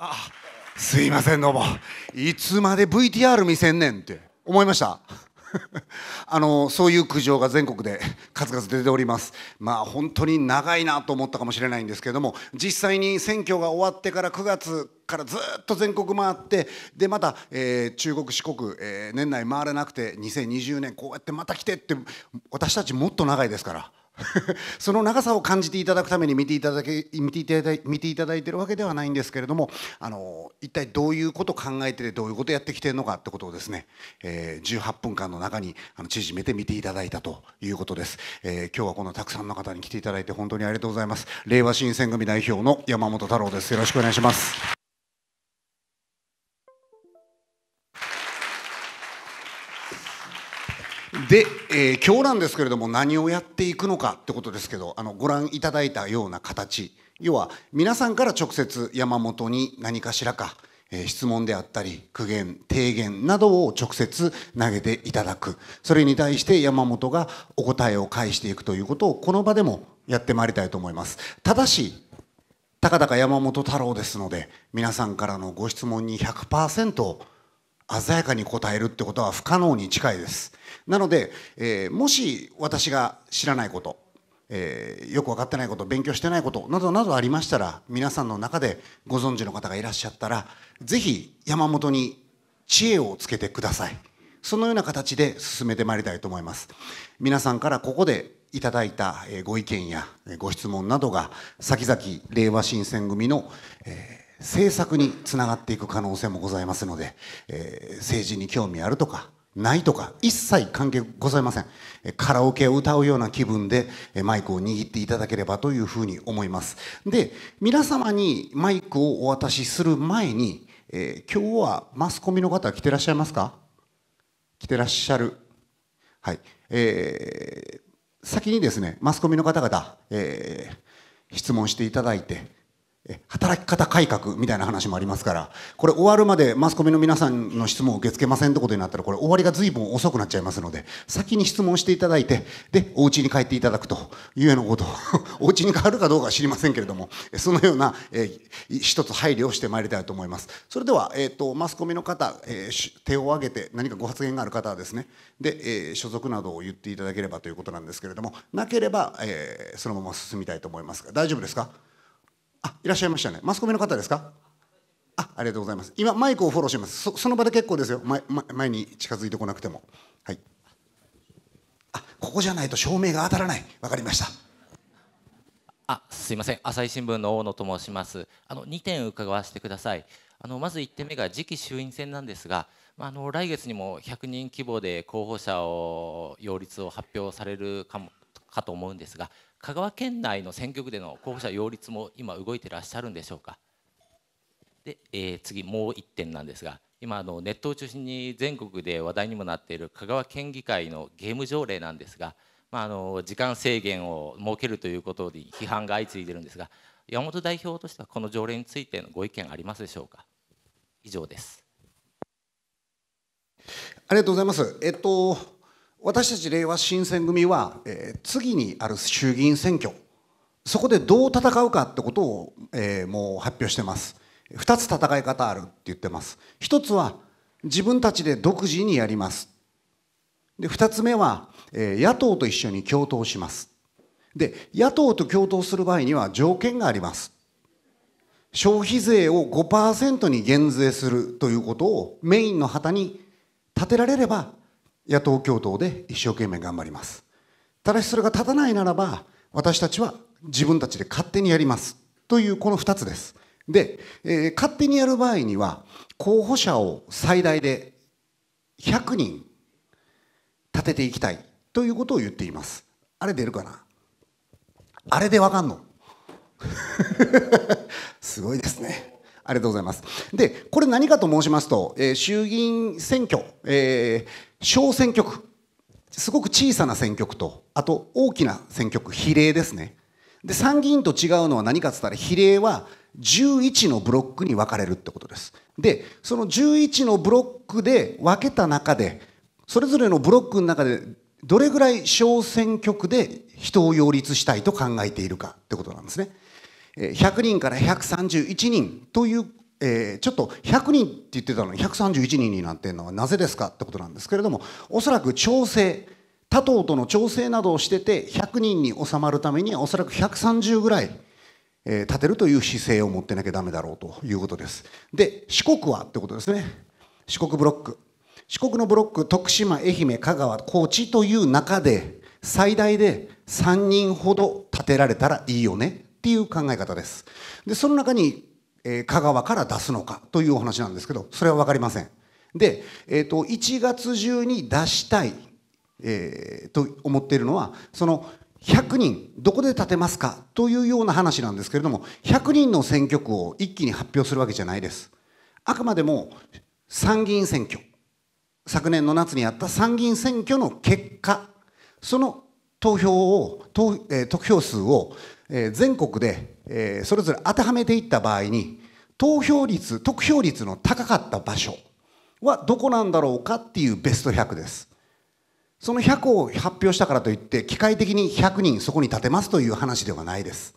あすいませんどうもいつまで VTR 見せんねんって思いました あのそういう苦情が全国で数々出ております、まあ、本当に長いなと思ったかもしれないんですけれども実際に選挙が終わってから9月からずっと全国回ってでまた、えー、中国四国、えー、年内回れなくて2020年こうやってまた来てって私たちもっと長いですから。その長さを感じていただくために見ていただけ見ていただ見ていただいてるわけではないんですけれどもあの一体どういうこと考えててどういうことやってきてるのかってことをですね、えー、18分間の中にあの縮めて見ていただいたということです、えー、今日はこのたくさんの方に来ていただいて本当にありがとうございます令和新選組代表の山本太郎ですよろしくお願いしますで、えー、今日なんですけれども何をやっていくのかってことですけどあのご覧いただいたような形要は皆さんから直接山本に何かしらか、えー、質問であったり苦言提言などを直接投げていただくそれに対して山本がお答えを返していくということをこの場でもやってまいりたいと思いますただしたかだか山本太郎ですので皆さんからのご質問に100%鮮やかに答えるってことは不可能に近いです。なので、えー、もし私が知らないこと、えー、よく分かってないこと勉強してないことなどなどありましたら皆さんの中でご存知の方がいらっしゃったらぜひ山本に知恵をつけてくださいそのような形で進めてまいりたいと思います皆さんからここでいただいたご意見やご質問などが先々令和新選組の、えー政策につながっていく可能性もございますので、えー、政治に興味あるとかないとか一切関係ございませんカラオケを歌うような気分でマイクを握っていただければというふうに思いますで皆様にマイクをお渡しする前に、えー、今日はマスコミの方は来てらっしゃいますか来てらっしゃるはいえー、先にですねマスコミの方々、えー、質問していただいて働き方改革みたいな話もありますからこれ終わるまでマスコミの皆さんの質問を受け付けませんってことになったらこれ終わりが随分遅くなっちゃいますので先に質問していただいてでお家に帰っていただくというようなことを お家に帰るかどうかは知りませんけれどもそのような、えー、一つ配慮をしてまいりたいと思いますそれでは、えーと、とマスコミの方、えー、手を挙げて何かご発言がある方はですねで、えー、所属などを言っていただければということなんですけれどもなければ、えー、そのまま進みたいと思いますが大丈夫ですかあいらっしゃいましたねマスコミの方ですかあありがとうございます今マイクをフォローしますそその場で結構ですよ前前に近づいてこなくてもはいあここじゃないと照明が当たらないわかりましたあすいません朝日新聞の大野と申しますあの二点伺わせてくださいあのまず一点目が次期衆院選なんですがあの来月にも百人規模で候補者を擁立を発表されるかもかと思うんですが香川県内の選挙区での候補者擁立も今動いてらっしゃるんでしょうかで、えー、次もう1点なんですが今あのネットを中心に全国で話題にもなっている香川県議会のゲーム条例なんですが、まあ、あの時間制限を設けるということで批判が相次いでいるんですが山本代表としてはこの条例についてのご意見ありますでしょうか以上ですありがとうございますえっと私たちれいわ新選組は、えー、次にある衆議院選挙そこでどう戦うかってことを、えー、もう発表してます2つ戦い方あるって言ってます1つは自分たちで独自にやりますで2つ目は、えー、野党と一緒に共闘しますで野党と共闘する場合には条件があります消費税を5%に減税するということをメインの旗に立てられれば野党共闘で一生懸命頑張ります。ただしそれが立たないならば、私たちは自分たちで勝手にやります。というこの2つです。で、えー、勝手にやる場合には、候補者を最大で100人立てていきたいということを言っています。あれ出るかなあれでわかんの すごいですね。ありがとうございます。で、これ何かと申しますと、えー、衆議院選挙、えー、小選挙区、すごく小さな選挙区と、あと大きな選挙区、比例ですね。で、参議院と違うのは何かって言ったら、比例は11のブロックに分かれるってことです。で、その11のブロックで分けた中で、それぞれのブロックの中で、どれぐらい小選挙区で人を擁立したいと考えているかってことなんですね。100人から131人というえー、ちょっと100人って言ってたのに131人になってるのはなぜですかってことなんですけれどもおそらく調整他党との調整などをしてて100人に収まるためにはおそらく130ぐらい、えー、立てるという姿勢を持ってなきゃだめだろうということです。で四国はってことですね四国ブロック四国のブロック徳島愛媛香川高知という中で最大で3人ほど立てられたらいいよねっていう考え方です。で、その中に、えー、香川から出すのかというお話なんですけど、それは分かりません。で、えーと、1月中に出したい、えー、と思っているのは、その100人、どこで立てますかというような話なんですけれども、100人の選挙区を一気に発表するわけじゃないです。あくまでも参議院選挙、昨年の夏にあった参議院選挙の結果、その投票を、投,、えー、得票数をえ全国で、えそれぞれ当てはめていった場合に投票率得票率の高かった場所はどこなんだろうかっていうベスト100ですその100を発表したからといって機械的に100人そこに立てますという話ではないです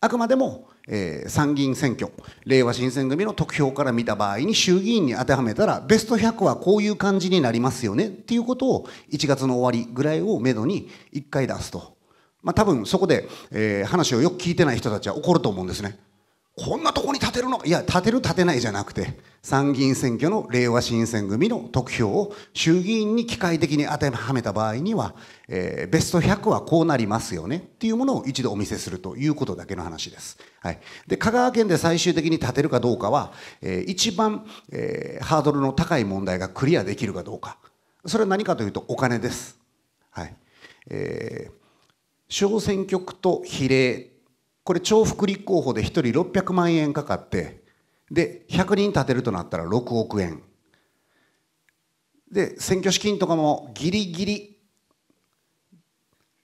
あくまでも、え参議院選挙令和新選組の得票から見た場合に衆議院に当てはめたらベスト100はこういう感じになりますよねっていうことを1月の終わりぐらいをめどに1回出すとまあ、多分そこで、えー、話をよく聞いてない人たちは怒ると思うんですね。こんなとこに立てるのいや、立てる立てないじゃなくて、参議院選挙の令和新選組の得票を衆議院に機械的に当てはめた場合には、えー、ベスト100はこうなりますよねっていうものを一度お見せするということだけの話です。はい、で香川県で最終的に立てるかどうかは、えー、一番、えー、ハードルの高い問題がクリアできるかどうか。それは何かというとお金です。はいえー小選挙区と比例これ重複立候補で1人600万円かかってで100人立てるとなったら6億円で選挙資金とかもギリギリ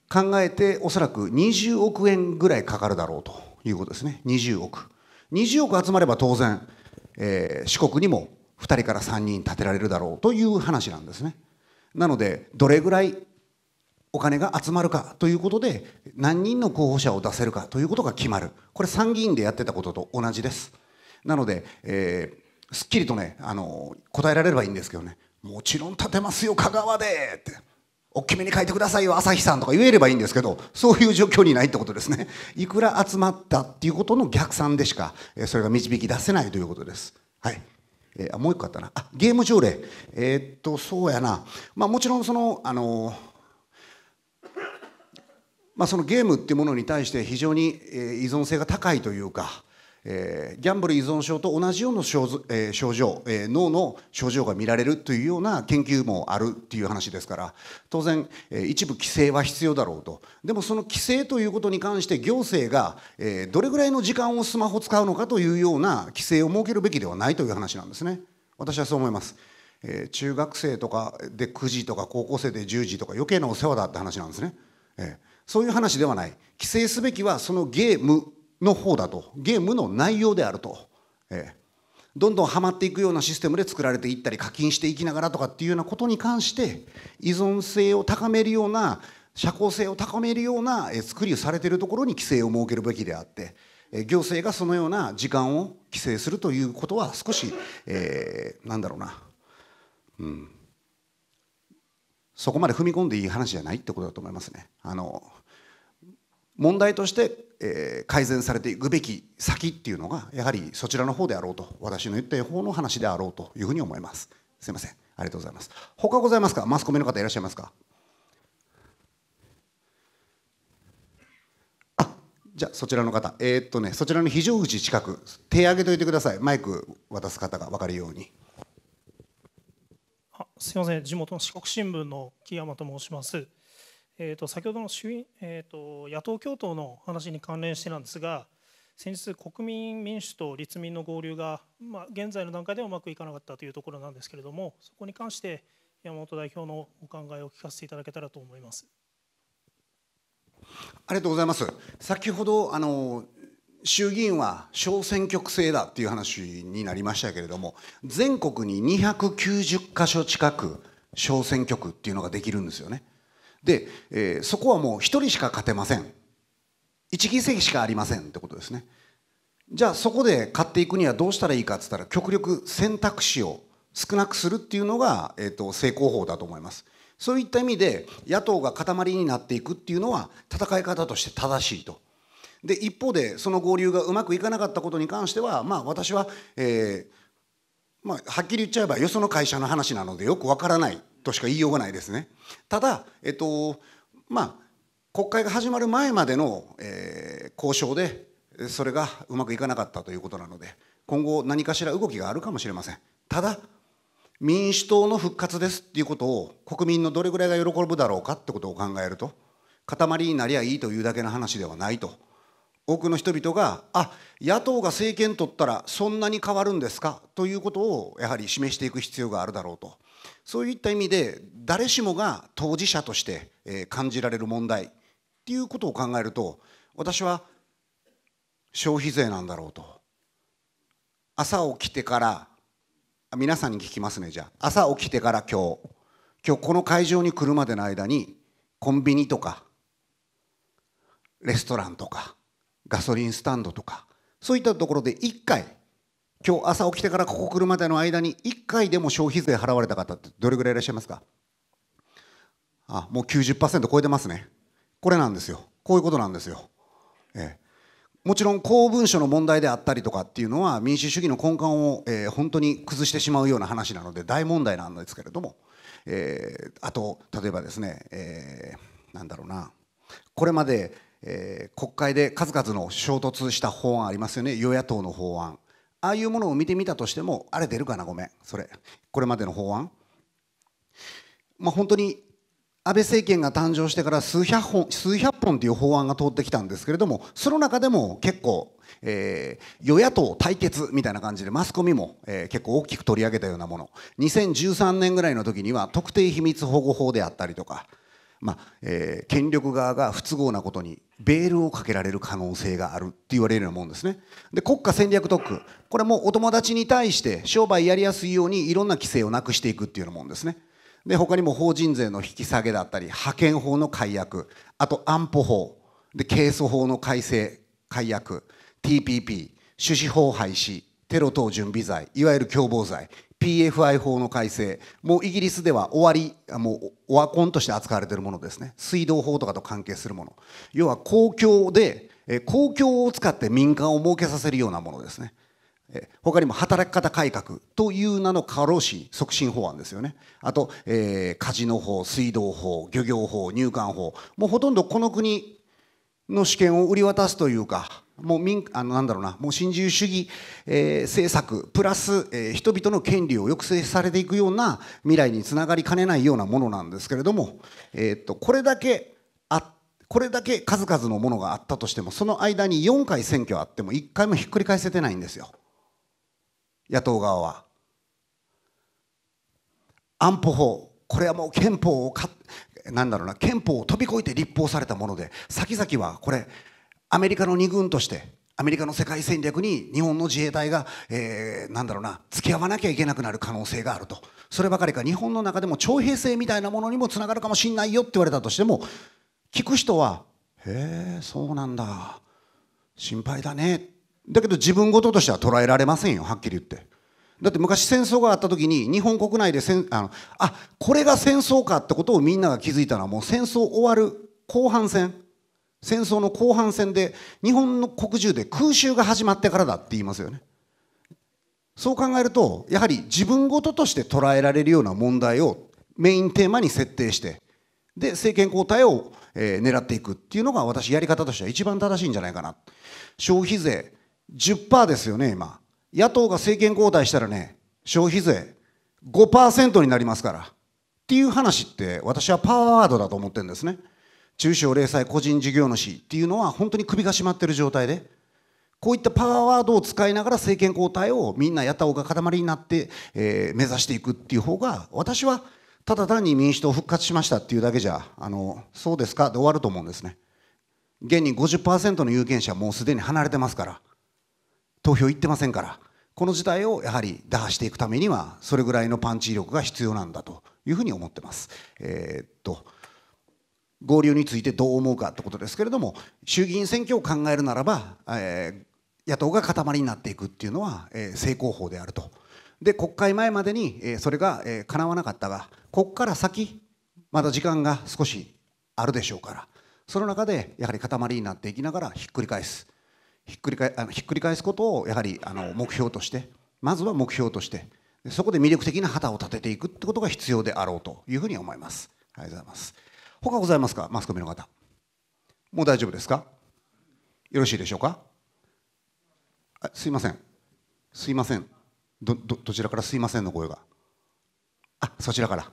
考えておそらく20億円ぐらいかかるだろうということですね20億20億集まれば当然、えー、四国にも2人から3人立てられるだろうという話なんですねなのでどれぐらいお金が集まるかということで何人の候補者を出せるかということが決まるこれ参議院でやってたことと同じですなので、えー、すっきりとねあの答えられればいいんですけどねもちろん立てますよ香川でって大きめに書いてくださいよ朝日さんとか言えればいいんですけどそういう状況にないってことですねいくら集まったっていうことの逆算でしかそれが導き出せないということですはいえー、もう一個あったなあゲーム条例えー、っとそうやなまあもちろんそのあのーまあ、そのゲームっていうものに対して非常に依存性が高いというか、えー、ギャンブル依存症と同じような症,、えー、症状、えー、脳の症状が見られるというような研究もあるっていう話ですから当然、えー、一部規制は必要だろうとでもその規制ということに関して行政が、えー、どれぐらいの時間をスマホ使うのかというような規制を設けるべきではないという話なんですね私はそう思います、えー、中学生とかで9時とか高校生で10時とか余計なお世話だって話なんですね、えーそういう話ではない規制すべきはそのゲームの方だとゲームの内容であると、ええ、どんどんはまっていくようなシステムで作られていったり課金していきながらとかっていうようなことに関して依存性を高めるような社交性を高めるような作りをされているところに規制を設けるべきであって行政がそのような時間を規制するということは少し、えー、なんだろうな、うん、そこまで踏み込んでいい話じゃないってことだと思いますね。あの問題として、えー、改善されていくべき先っていうのがやはりそちらの方であろうと私の言った方の話であろうというふうに思いますすみませんありがとうございます他ございますかマスコミの方いらっしゃいますかあじゃあそちらの方えー、っとねそちらの非常口近く手挙げといてくださいマイク渡す方が分かるように。すみません、地元の四国新聞の木山と申します。えーと、先ほどの衆院、えーと、と野党共闘の話に関連してなんですが、先日、国民民主と立民の合流が、まあ、現在の段階ではうまくいかなかったというところなんですけれども、そこに関して山本代表のお考えを聞かせていただけたらと思います。ありがとうございます。先ほどあの衆議院は小選挙区制だっていう話になりましたけれども全国に290か所近く小選挙区っていうのができるんですよねで、えー、そこはもう1人しか勝てません1議席しかありませんってことですねじゃあそこで勝っていくにはどうしたらいいかっつったら極力選択肢を少なくするっていうのが、えーと、成功法だと思いますそういった意味で野党が塊になっていくっていうのは戦い方として正しいと。で一方でその合流がうまくいかなかったことに関しては、まあ、私は、えーまあ、はっきり言っちゃえばよその会社の話なのでよくわからないとしか言いようがないですね。ただ、えっとまあ、国会が始まる前までの、えー、交渉でそれがうまくいかなかったということなので今後何かしら動きがあるかもしれません。ただ民主党の復活ですっていうことを国民のどれぐらいが喜ぶだろうかってことを考えると塊になりゃいいというだけの話ではないと。多くの人々が、あ野党が政権取ったらそんなに変わるんですかということをやはり示していく必要があるだろうと、そういった意味で、誰しもが当事者として感じられる問題っていうことを考えると、私は消費税なんだろうと。朝起きてから皆さんに聞きますねじゃあ朝起きてから今日今日この会場に来るまでの間にコンビニとかレストランとかガソリンスタンドとかそういったところで1回今日朝起きてからここ来るまでの間に1回でも消費税払われた方ってどれぐらいいらっしゃいますかあもう90%超えてますねこれなんですよこういうことなんですよ、ええ、もちろん公文書の問題であったりとかっていうのは民主主義の根幹を、えー、本当に崩してしまうような話なので大問題なんですけれども、えー、あと例えばですね、えー、なんだろうなこれまでえー、国会で数々の衝突した法案ありますよね与野党の法案ああいうものを見てみたとしてもあれ出るかなごめんそれこれまでの法案まあ本当に安倍政権が誕生してから数百本数百本という法案が通ってきたんですけれどもその中でも結構、えー、与野党対決みたいな感じでマスコミも、えー、結構大きく取り上げたようなもの2013年ぐらいの時には特定秘密保護法であったりとか、まあえー、権力側が不都合なことにベールをかけられる可能性があるって言われるようなもんですねで国家戦略特区これもお友達に対して商売やりやすいようにいろんな規制をなくしていくっていうようなもんですねで他にも法人税の引き下げだったり派遣法の改悪あと安保法で刑訴法の改正改悪 TPP 種子法廃止テロ等準備罪いわゆる共謀罪 PFI 法の改正、もうイギリスでは終わり、もうオワコンとして扱われているものですね、水道法とかと関係するもの、要は公共で、公共を使って民間を設けさせるようなものですね。他にも働き方改革という名の過労死促進法案ですよね。あと、えー、カジノ法、水道法、漁業法、入管法、もうほとんどこの国の主権を売り渡すというか、もう民あのなんだろうなもう新自由主義、えー、政策プラス、えー、人々の権利を抑制されていくような未来につながりかねないようなものなんですけれども、えー、っとこれだけあこれだけ数々のものがあったとしてもその間に4回選挙あっても1回もひっくり返せてないんですよ野党側は。安保法これはもう憲法をかなんだろうな憲法を飛び越えて立法されたもので先々はこれアメリカの2軍としてアメリカの世界戦略に日本の自衛隊が、えー、なんだろうな付き合わなきゃいけなくなる可能性があるとそればかりか日本の中でも徴兵制みたいなものにもつながるかもしれないよって言われたとしても聞く人は「へえそうなんだ心配だね」だけど自分事としては捉えられませんよはっきり言って。だって昔戦争があった時に日本国内でせんあのあこれが戦争かってことをみんなが気づいたのはもう戦争終わる後半戦戦争の後半戦で日本の国中で空襲が始まってからだって言いますよねそう考えるとやはり自分事として捉えられるような問題をメインテーマに設定してで政権交代を、え狙っていくっていうのが私やり方としては一番正しいんじゃないかな消費税10%ですよね今野党が政権交代したらね消費税5%になりますからっていう話って私はパワーワードだと思ってるんですね。中小零細個人事業主っていうのは本当に首が絞まってる状態でこういったパワーワードを使いながら政権交代をみんなやた方が塊になって、えー、目指していくっていう方が私はただ単に民主党復活しましたっていうだけじゃあのそうですかで終わると思うんですね現に50%の有権者もうすでに離れてますから投票行ってませんからこの事態をやはり打破していくためにはそれぐらいのパンチ力が必要なんだというふうに思ってます。えー、っと合流についてどう思うかってことですけれども衆議院選挙を考えるならば、えー、野党が塊になっていくっていうのは、えー、正攻法であるとで国会前までに、えー、それが、えー、叶わなかったがここから先まだ時間が少しあるでしょうからその中でやはり塊になっていきながらひっくり返すひっくり返あのひっくり返すことをやはりあの目標としてまずは目標としてそこで魅力的な旗を立てていくってことが必要であろうというふうに思います。ありがとうございます他ございますか、マスコミの方。もう大丈夫ですかよろしいでしょうかすいません。すいません。ど、ど、どちらからすいませんの声が。あ、そちらから。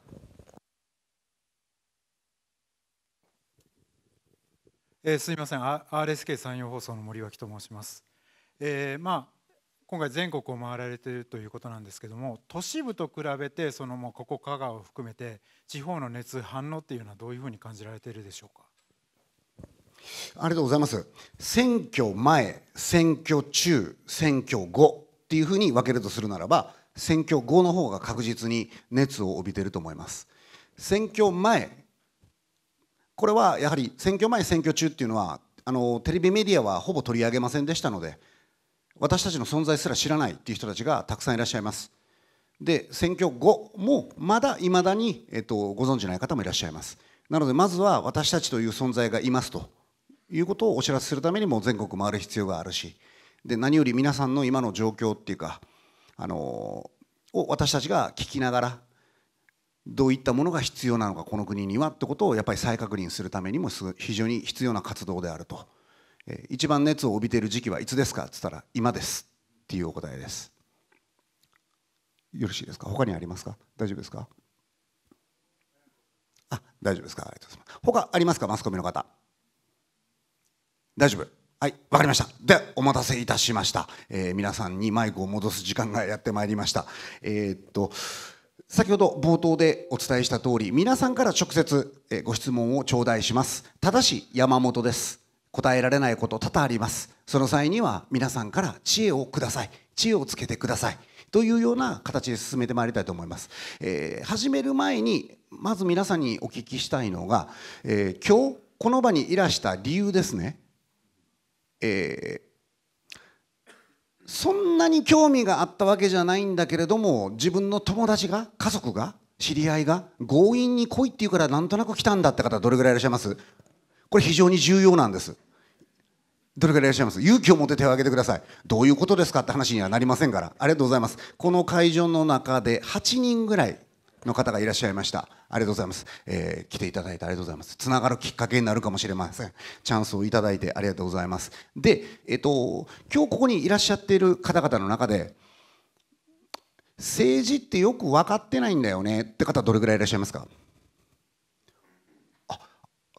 えー、すみません、RSK 山陽放送の森脇と申します。えー、まあ今回全国を回られているということなんですけども都市部と比べてそのもうここ香川を含めて地方の熱反応っていうのはどういうふうに感じられているでしょうかありがとうございます選挙前選挙中選挙後っていうふうに分けるとするならば選挙後の方が確実に熱を帯びていると思います選挙前これはやはり選挙前選挙中っていうのはあのテレビメディアはほぼ取り上げませんでしたので私たちの存在すら知らないっていう人たちがたくさんいらっしゃいます。で選挙後もまだいまだに、えっと、ご存じない方もいらっしゃいます。なのでまずは私たちという存在がいますということをお知らせするためにも全国回る必要があるしで何より皆さんの今の状況っていうか、あのを私たちが聞きながらどういったものが必要なのかこの国にはってことをやっぱり再確認するためにも非常に必要な活動であると。え一番熱を帯びている時期はいつですかっつったら今ですっていうお答えですよろしいですか他にありますか大丈夫ですかあ大丈夫ですかありがとうございます他ありますかマスコミの方大丈夫はいわかりましたでお待たせいたしました、えー、皆さんにマイクを戻す時間がやってまいりましたえー、っと先ほど冒頭でお伝えした通り皆さんから直接えご質問を頂戴しますただし山本です答えられないこと多々ありますその際には皆さんから知恵をください知恵をつけてくださいというような形で進めてまいりたいと思います、えー、始める前にまず皆さんにお聞きしたいのが、えー、今日この場にいらした理由ですね、えー、そんなに興味があったわけじゃないんだけれども自分の友達が家族が知り合いが強引に来いっていうからなんとなく来たんだって方どれぐらいいらっしゃいますこれ非常に重要なんです。どれくらいらっしゃいます勇気を持って手を挙げてください。どういうことですかって話にはなりませんから。ありがとうございます。この会場の中で8人ぐらいの方がいらっしゃいました。ありがとうございます。えー、来ていただいてありがとうございます。つながるきっかけになるかもしれません。チャンスをいただいてありがとうございます。で、えっと、今日ここにいらっしゃっている方々の中で、政治ってよく分かってないんだよねって方どれぐらいいらっしゃいますか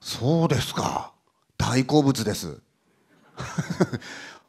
そうですか大好物です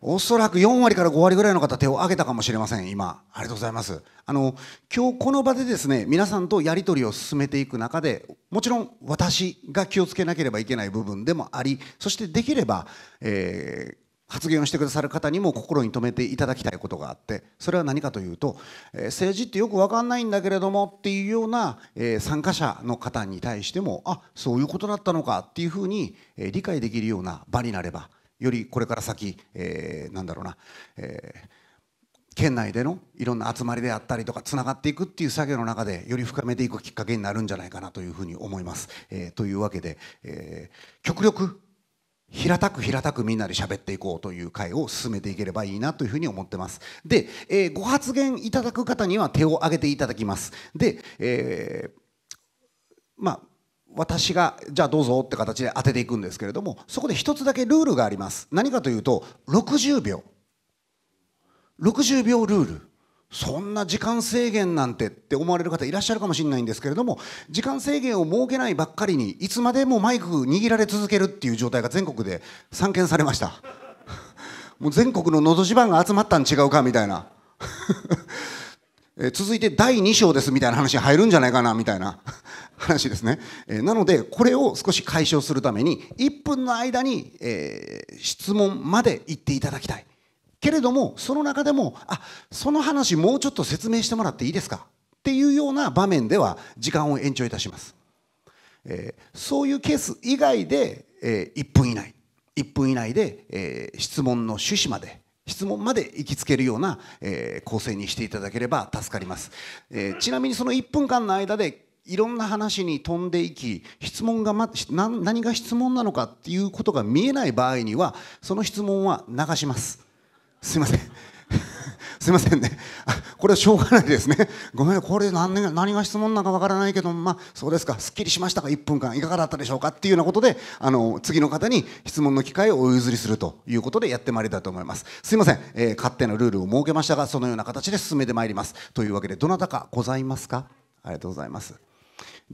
おそらく4割から5割ぐらいの方手を挙げたかもしれません今ありがとうございますあの今日この場でですね皆さんとやり取りを進めていく中でもちろん私が気をつけなければいけない部分でもありそしてできれば、えー、発言をしてくださる方にも心に留めていただきたいことがあってそれは何かというと、え政治ってよく分かんないんだけれどもっていうような、え参加者の方に対してもあそういうことだったのかっていうふうに、え理解できるような場になればよりこれから先、えなんだろうな、えー、県内でのいろんな集まりであったりとかつながっていくっていう作業の中でより深めていくきっかけになるんじゃないかなというふうに思います。えー、というわけで、えー、極力平たく平たくみんなで喋っていこうという会を進めていければいいなというふうに思ってます。で、えー、ご発言いただく方には手を挙げていただきます。で、えー、まあ私がじゃあどうぞって形で当てていくんですけれどもそこで一つだけルールがあります何かというと60秒60秒ルールそんな時間制限なんてって思われる方いらっしゃるかもしれないんですけれども時間制限を設けないばっかりにいつまでもマイク握られ続けるっていう状態が全国で散見されました もう全国の「のど自慢」が集まったん違うかみたいな え続いて第2章ですみたいな話入るんじゃないかなみたいな 話ですね、えなのでこれを少し解消するために1分の間に、え質問まで言っていただきたいけれどもその中でもあその話もうちょっと説明してもらっていいですかっていうような場面では時間を延長いたします、えー、そういうケース以外で、えー、1分以内1分以内で、えー、質問の趣旨まで質問まで行きつけるような、えー、構成にしていただければ助かります、えー、ちなみにその1分間の間でいろんな話に飛んでいき質問が、ま、何が質問なのかっていうことが見えない場合にはその質問は流しますすいません すいませんねこれはしょうがないですねごめんこれ何何が質問なのかわからないけどまあそうですかすっきりしましたか1分間いかがだったでしょうかっていうようなことであの次の方に質問の機会をお譲りするということでやってまいりたいと思いますすいません、えー、勝手なルールを設けましたがそのような形で進めてまいりますというわけでどなたかございますかありがとうございます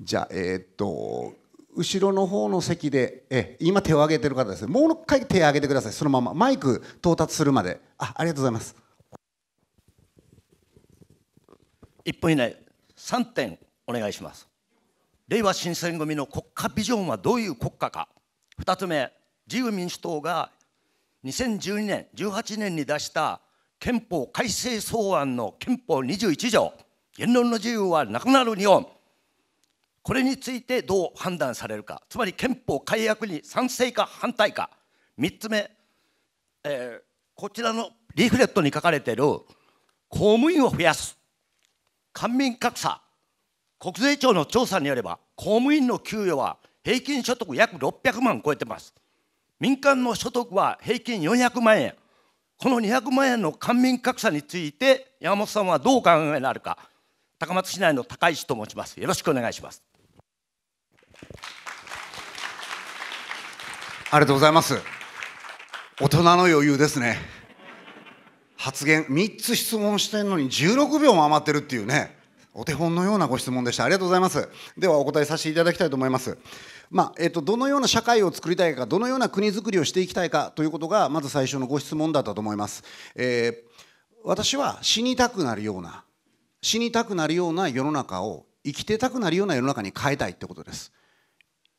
じゃあえー、っと後ろの方の席で、え今手を挙げてる方ですもう一回手を挙げてくださいそのままマイク到達するまであありがとうございます1分以内3点お願いしますれいわ新選組の国家ビジョンはどういう国家か2つ目自由民主党が2012年18年に出した憲法改正草案の憲法21条言論の自由はなくなる日本これについてどう判断されるかつまり憲法改悪に賛成か反対か3つ目、えー、こちらのリーフレットに書かれている公務員を増やす官民格差国税庁の調査によれば公務員の給与は平均所得約600万超えてます民間の所得は平均400万円この200万円の官民格差について山本さんはどうお考えになるか高松市内の高石と申しますよろしくお願いしますありがとうございます。大人の余裕ですね。発言、3つ質問してるのに16秒も余ってるっていうね、お手本のようなご質問でした。ありがとうございます。ではお答えさせていただきたいと思います。まあえっと、とどのような社会を作りたいか、どのような国づくりをしていきたいかということが、まず最初のご質問だったと思います。えー、私は死にたくなるような、死にたくなるような世の中を生きてたくなるような世の中に変えたいってことです。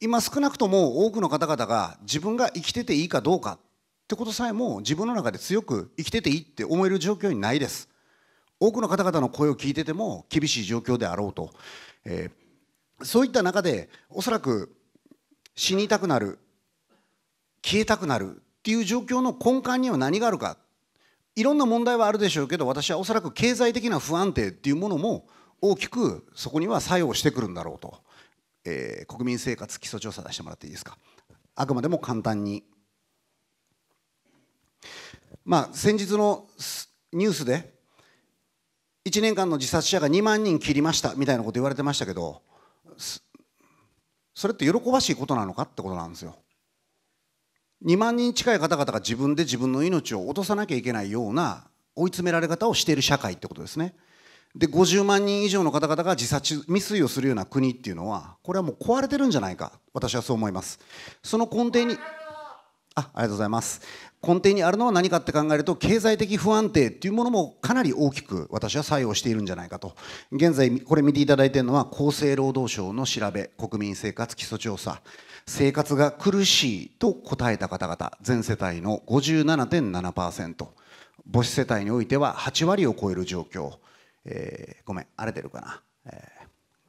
今少なくとも多くの方々が自分が生きてていいかどうかってことさえも自分の中で強く生きてていいって思える状況にないです多くの方々の声を聞いてても厳しい状況であろうと、えー、そういった中でおそらく死にたくなる消えたくなるっていう状況の根幹には何があるかいろんな問題はあるでしょうけど私はおそらく経済的な不安定っていうものも大きくそこには作用してくるんだろうとえー、国民生活基礎調査出してもらっていいですかあくまでも簡単に、まあ、先日のニュースで1年間の自殺者が2万人切りましたみたいなこと言われてましたけどそれって喜ばしいことなのかってことなんですよ。2万人近い方々が自分で自分の命を落とさなきゃいけないような追い詰められ方をしている社会ってことですね。で50万人以上の方々が自殺未遂をするような国っていうのはこれはもう壊れてるんじゃないか私はそう思いますその根底にあありがとうございます根底にあるのは何かって考えると経済的不安定っていうものもかなり大きく私は作用しているんじゃないかと現在これ見ていただいているのは厚生労働省の調べ国民生活基礎調査生活が苦しいと答えた方々全世帯の57.7%母子世帯においては8割を超える状況えー、ごめん荒れてるかな、えー、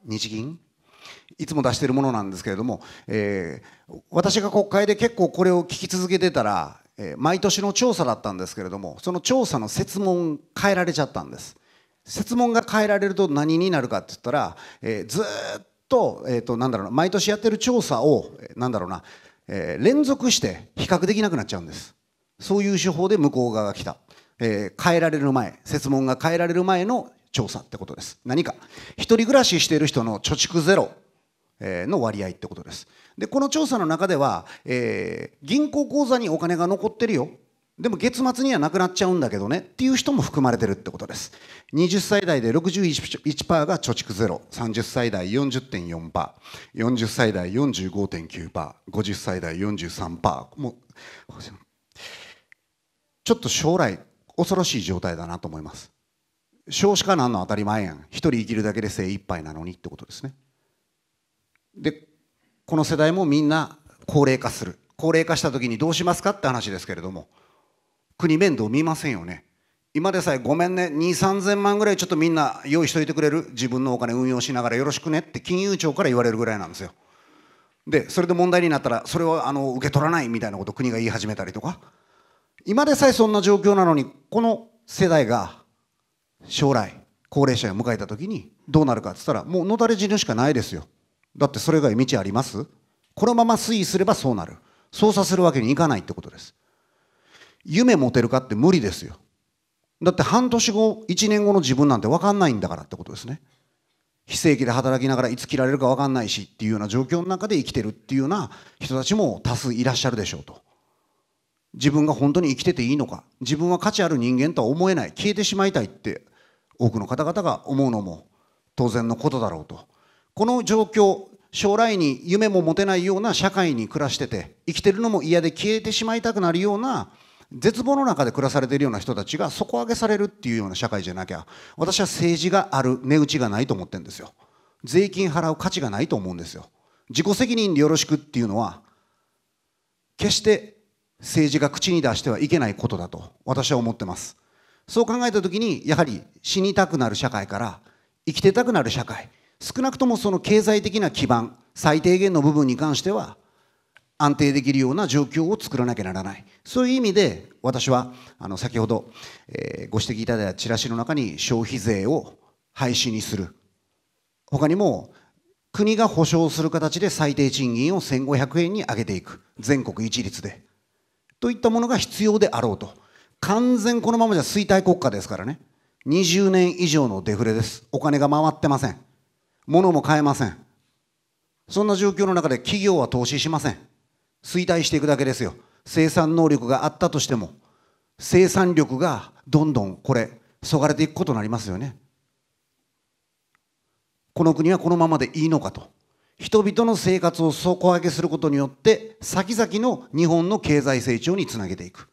日銀いつも出してるものなんですけれども、えー、私が国会で結構これを聞き続けてたら、えー、毎年の調査だったんですけれどもその調査の設問変えられちゃったんです設問が変えられると何になるかって言ったら、えー、ずっと,、えー、となんだろうな毎年やってる調査をなんだろうな、えー、連続して比較できなくなっちゃうんですそういう手法で向こう側が来た、えー、変えられる前設問が変えられる前の調査ってことです何か1人暮らししている人の貯蓄ゼロの割合ってことですでこの調査の中では、えー、銀行口座にお金が残ってるよでも月末にはなくなっちゃうんだけどねっていう人も含まれてるってことです20歳代で61%が貯蓄ゼロ30歳代 40.4%40 歳代 45.9%50 歳代43%もうちょっと将来恐ろしい状態だなと思います少子化なんの当たり前やん一人生きるだけで精一杯なのにってことですねでこの世代もみんな高齢化する高齢化した時にどうしますかって話ですけれども国面倒見ませんよね今でさえごめんね2 3 0 0 0万ぐらいちょっとみんな用意しといてくれる自分のお金運用しながらよろしくねって金融庁から言われるぐらいなんですよでそれで問題になったらそれをあの受け取らないみたいなことを国が言い始めたりとか今でさえそんな状況なのにこの世代が将来高齢者を迎えた時にどうなるかって言ったらもう野垂れ死ぬしかないですよだってそれ以外道ありますこのまま推移すればそうなる操作するわけにいかないってことです夢持てるかって無理ですよだって半年後1年後の自分なんて分かんないんだからってことですね非正規で働きながらいつ切られるか分かんないしっていうような状況の中で生きてるっていうような人たちも多数いらっしゃるでしょうと自分が本当に生きてていいのか自分は価値ある人間とは思えない消えてしまいたいって多くの方々が思うのも当然のことだろうとこの状況将来に夢も持てないような社会に暮らしてて生きてるのも嫌で消えてしまいたくなるような絶望の中で暮らされているような人たちが底上げされるっていうような社会じゃなきゃ私は政治がある値打ちがないと思ってるんですよ税金払う価値がないと思うんですよ自己責任でよろしくっていうのは決して政治が口に出してはいけないことだと私は思ってますそう考えたときにやはり死にたくなる社会から生きてたくなる社会少なくともその経済的な基盤最低限の部分に関しては安定できるような状況を作らなきゃならないそういう意味で私はあの先ほど、えー、ご指摘いただいたチラシの中に消費税を廃止にする他にも国が保障する形で最低賃金を1500円に上げていく全国一律でといったものが必要であろうと。完全このままじゃ衰退国家ですからね20年以上のデフレですお金が回ってません物も買えませんそんな状況の中で企業は投資しません衰退していくだけですよ生産能力があったとしても生産力がどんどんこれそがれていくことになりますよねこの国はこのままでいいのかと人々の生活を底上げすることによって先々の日本の経済成長につなげていく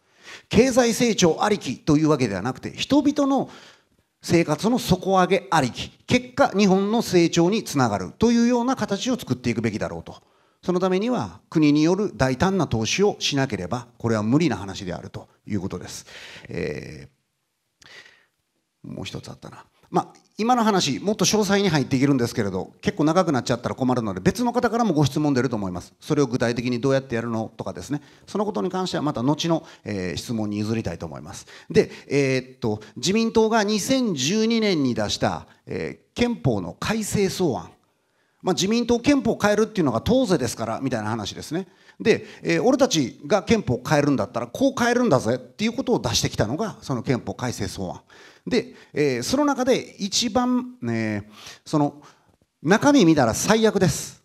経済成長ありきというわけではなくて人々の生活の底上げありき結果日本の成長につながるというような形を作っていくべきだろうとそのためには国による大胆な投資をしなければこれは無理な話であるということです。えー、もう一つあったな。まあ、今の話もっと詳細に入っていけるんですけれど結構長くなっちゃったら困るので別の方からもご質問出ると思いますそれを具体的にどうやってやるのとかですねそのことに関してはまた後の、えー、質問に譲りたいと思いますで、えー、っと自民党が2012年に出した、えー、憲法の改正草案まあ、自民党憲法を変えるっていうのが党是ですからみたいな話ですねで、えー、俺たちが憲法を変えるんだったらこう変えるんだぜっていうことを出してきたのがその憲法改正草案で、えー、その中で一番、ね、その中身見たら最悪です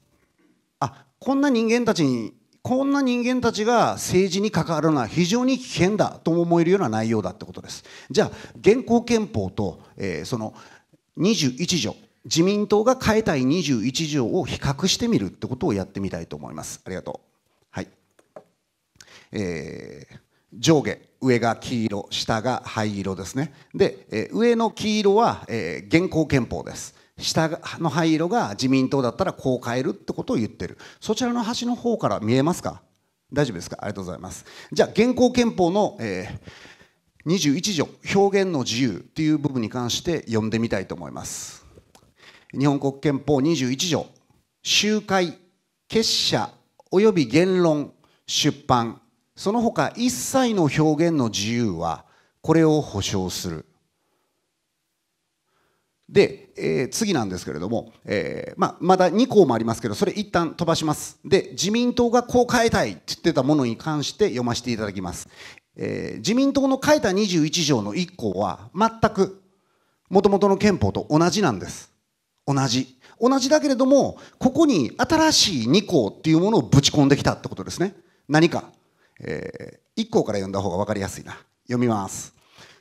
あこんな人間たちにこんな人間たちが政治に関わるのは非常に危険だと思えるような内容だってことですじゃあ現行憲法と、えー、その21条自民党が変えたい21条を比較してみるってことをやってみたいと思いますありがとうはいえー、上下上が黄色下が灰色ですねで、え上の黄色は、え現行憲法です下の灰色が自民党だったらこう変えるってことを言ってるそちらの端の方から見えますか大丈夫ですかありがとうございますじゃあ現行憲法の、えー、21条表現の自由っていう部分に関して読んでみたいと思います日本国憲法21条集会結社及び言論出版その他一切の表現の自由はこれを保障するで、えー、次なんですけれども、えーまあ、まだ2項もありますけどそれ一旦飛ばしますで自民党がこう変えたいって言ってたものに関して読ませていただきます、えー、自民党の変えた21条の1項は全くもともとの憲法と同じなんです同じ同じだけれどもここに新しい2項っていうものをぶち込んできたってことですね何かえー、1項から読んだ方が分かりやすいな読みます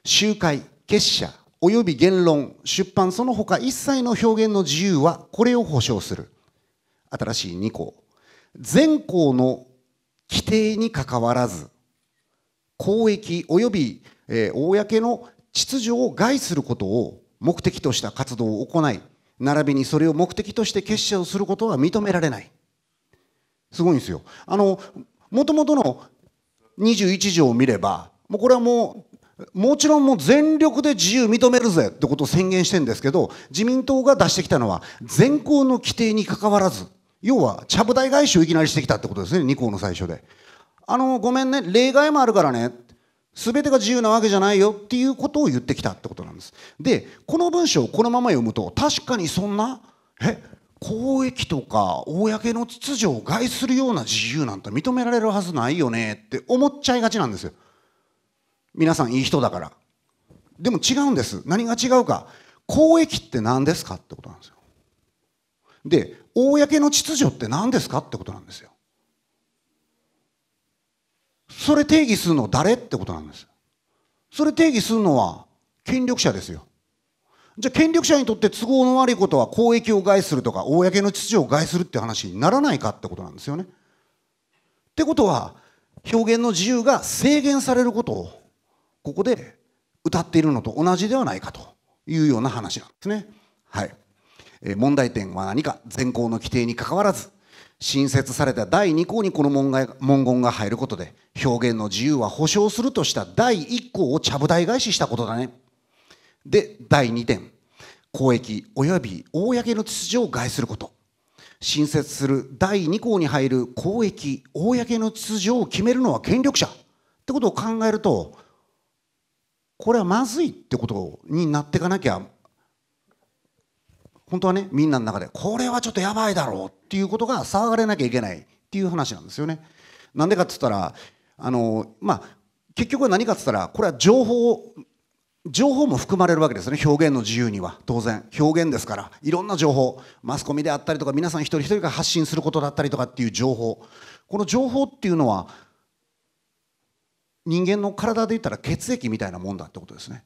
集会結社および言論出版その他一切の表現の自由はこれを保障する新しい2項全項の規定にかかわらず公益および、えー、公の秩序を害することを目的とした活動を行い並びにそれを目的として結社をすることは認められないすごいんですよあのもともとの21条を見ればもうこれはもうもちろんもう全力で自由認めるぜってことを宣言してるんですけど自民党が出してきたのは全項の規定にかかわらず要はちゃぶ台返しをいきなりしてきたってことですね2項の最初で。あのごめんね例外もあるからね全てが自由なわけじゃないよっていうことを言ってきたってことなんです。でこの文章をこのまま読むと確かにそんなえ公益とか公の秩序を害するような自由なんて認められるはずないよねって思っちゃいがちなんですよ皆さんいい人だからでも違うんです何が違うか公益って何ですかってことなんですよで公の秩序って何ですかってことなんですよそれ定義するの誰ってことなんですそれ定義するのは権力者ですよじゃあ権力者にとって都合の悪いことは公益を害するとか公の秩序を害するって話にならないかってことなんですよね。ってことは表現の自由が制限されることをここで歌っているのと同じではないかというような話なんですね。はい、えー、問題点は何か全項の規定にかかわらず新設された第2項にこの文言が入ることで表現の自由は保障するとした第1項をちゃぶ台返ししたことだね。で第2点公益及び公の秩序を害すること新設する第2項に入る公益公の秩序を決めるのは権力者ってことを考えるとこれはまずいってことになっていかなきゃ本当はねみんなの中でこれはちょっとやばいだろうっていうことが騒がれなきゃいけないっていう話なんですよね。なんでかっつったらあのまあ結局は何かっつったらこれは情報情報も含まれるわけですね表現の自由には当然表現ですからいろんな情報マスコミであったりとか皆さん一人一人が発信することだったりとかっていう情報この情報っていうのは人間の体で言ったら血液みたいなもんだってことですね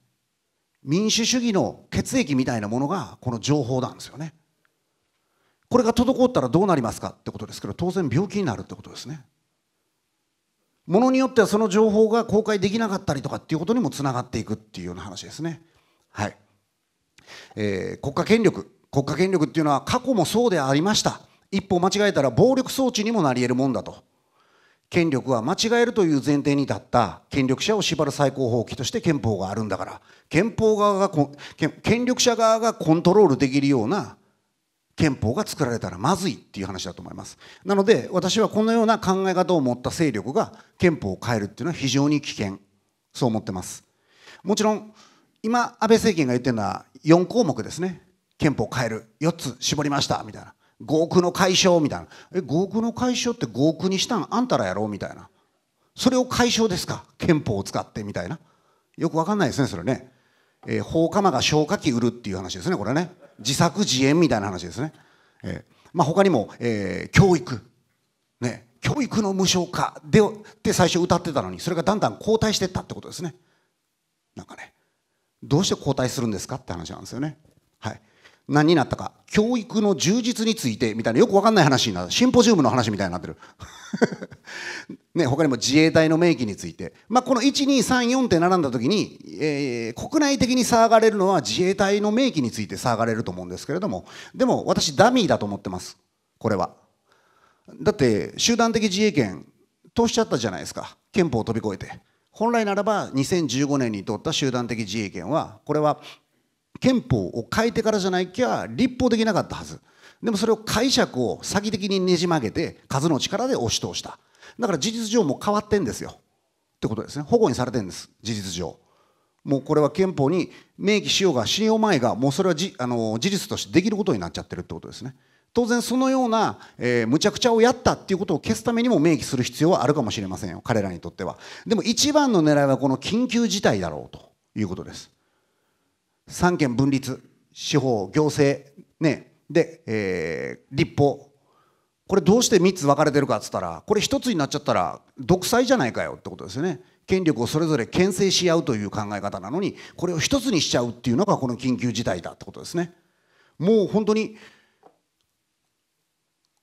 民主主義の血液みたいなものがこの情報なんですよねこれが滞ったらどうなりますかってことですけど当然病気になるってことですねものによってはその情報が公開できなかったりとかっていうことにもつながっていくっていうような話ですね。はいえー、国家権力国家権力っていうのは過去もそうでありました一歩間違えたら暴力装置にもなり得るもんだと権力は間違えるという前提に立った権力者を縛る最高法規として憲法があるんだから憲法側が権力者側がコントロールできるような憲法が作られたらまずいっていう話だと思いますなので私はこのような考え方を持った勢力が憲法を変えるっていうのは非常に危険そう思ってますもちろん今安倍政権が言ってるのは4項目ですね憲法を変える4つ絞りましたみたいな5億の解消みたいなえ5億の解消って5億にしたんあんたらやろうみたいなそれを解消ですか憲法を使ってみたいなよくわかんないですねそれね、えー、放火魔が消火器売るっていう話ですねこれね自作自演みたいな話ですね。えーまあ、他にも、えー、教育、ね、教育の無償化でって最初歌ってたのにそれがだんだん後退していったってことですね。なんかねどうして後退するんですかって話なんですよね。はい、何になったか教育の充実についてみたいなよく分かんない話になるシンポジウムの話みたいになってる。ね、他にも自衛隊の明記について、まあ、この1234って並んだ時に、えー、国内的に騒がれるのは自衛隊の明記について騒がれると思うんですけれどもでも私ダミーだと思ってますこれはだって集団的自衛権通しちゃったじゃないですか憲法を飛び越えて本来ならば2015年に取った集団的自衛権はこれは憲法を変えてからじゃないきゃ立法できなかったはずでもそれを解釈を詐欺的にねじ曲げて数の力で押し通しただから事実上も変わってんですよってことですね保護にされてるんです事実上もうこれは憲法に明記しようが信用前がもうそれはじあの事実としてできることになっちゃってるってことですね当然そのような、えー、無茶苦茶をやったっていうことを消すためにも明記する必要はあるかもしれませんよ彼らにとってはでも一番の狙いはこの緊急事態だろうということです三権分立司法行政ねで、えー、立法これどうして3つ分かれてるかっつったらこれ1つになっちゃったら独裁じゃないかよってことですよね。権力をそれぞれ牽制し合うという考え方なのにこれを一つにしちゃうっていうのがこの緊急事態だってことですね。もう本当に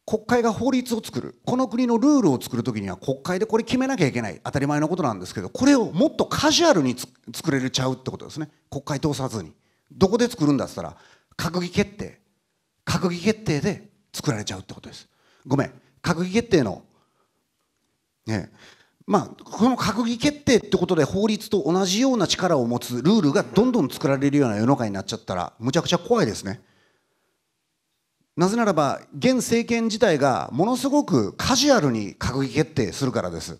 国会が法律を作るこの国のルールを作るときには国会でこれ決めなきゃいけない当たり前のことなんですけどこれをもっとカジュアルに作れるちゃうってことですね国会通さずにどこで作るんだっつったら閣議決定閣議決定で作られちゃうってことですごめん閣議決定のねまあこの閣議決定ってことで法律と同じような力を持つルールがどんどん作られるような世の中になっちゃったらむちゃくちゃ怖いですねなぜならば現政権自体がものすごくカジュアルに閣議決定するからです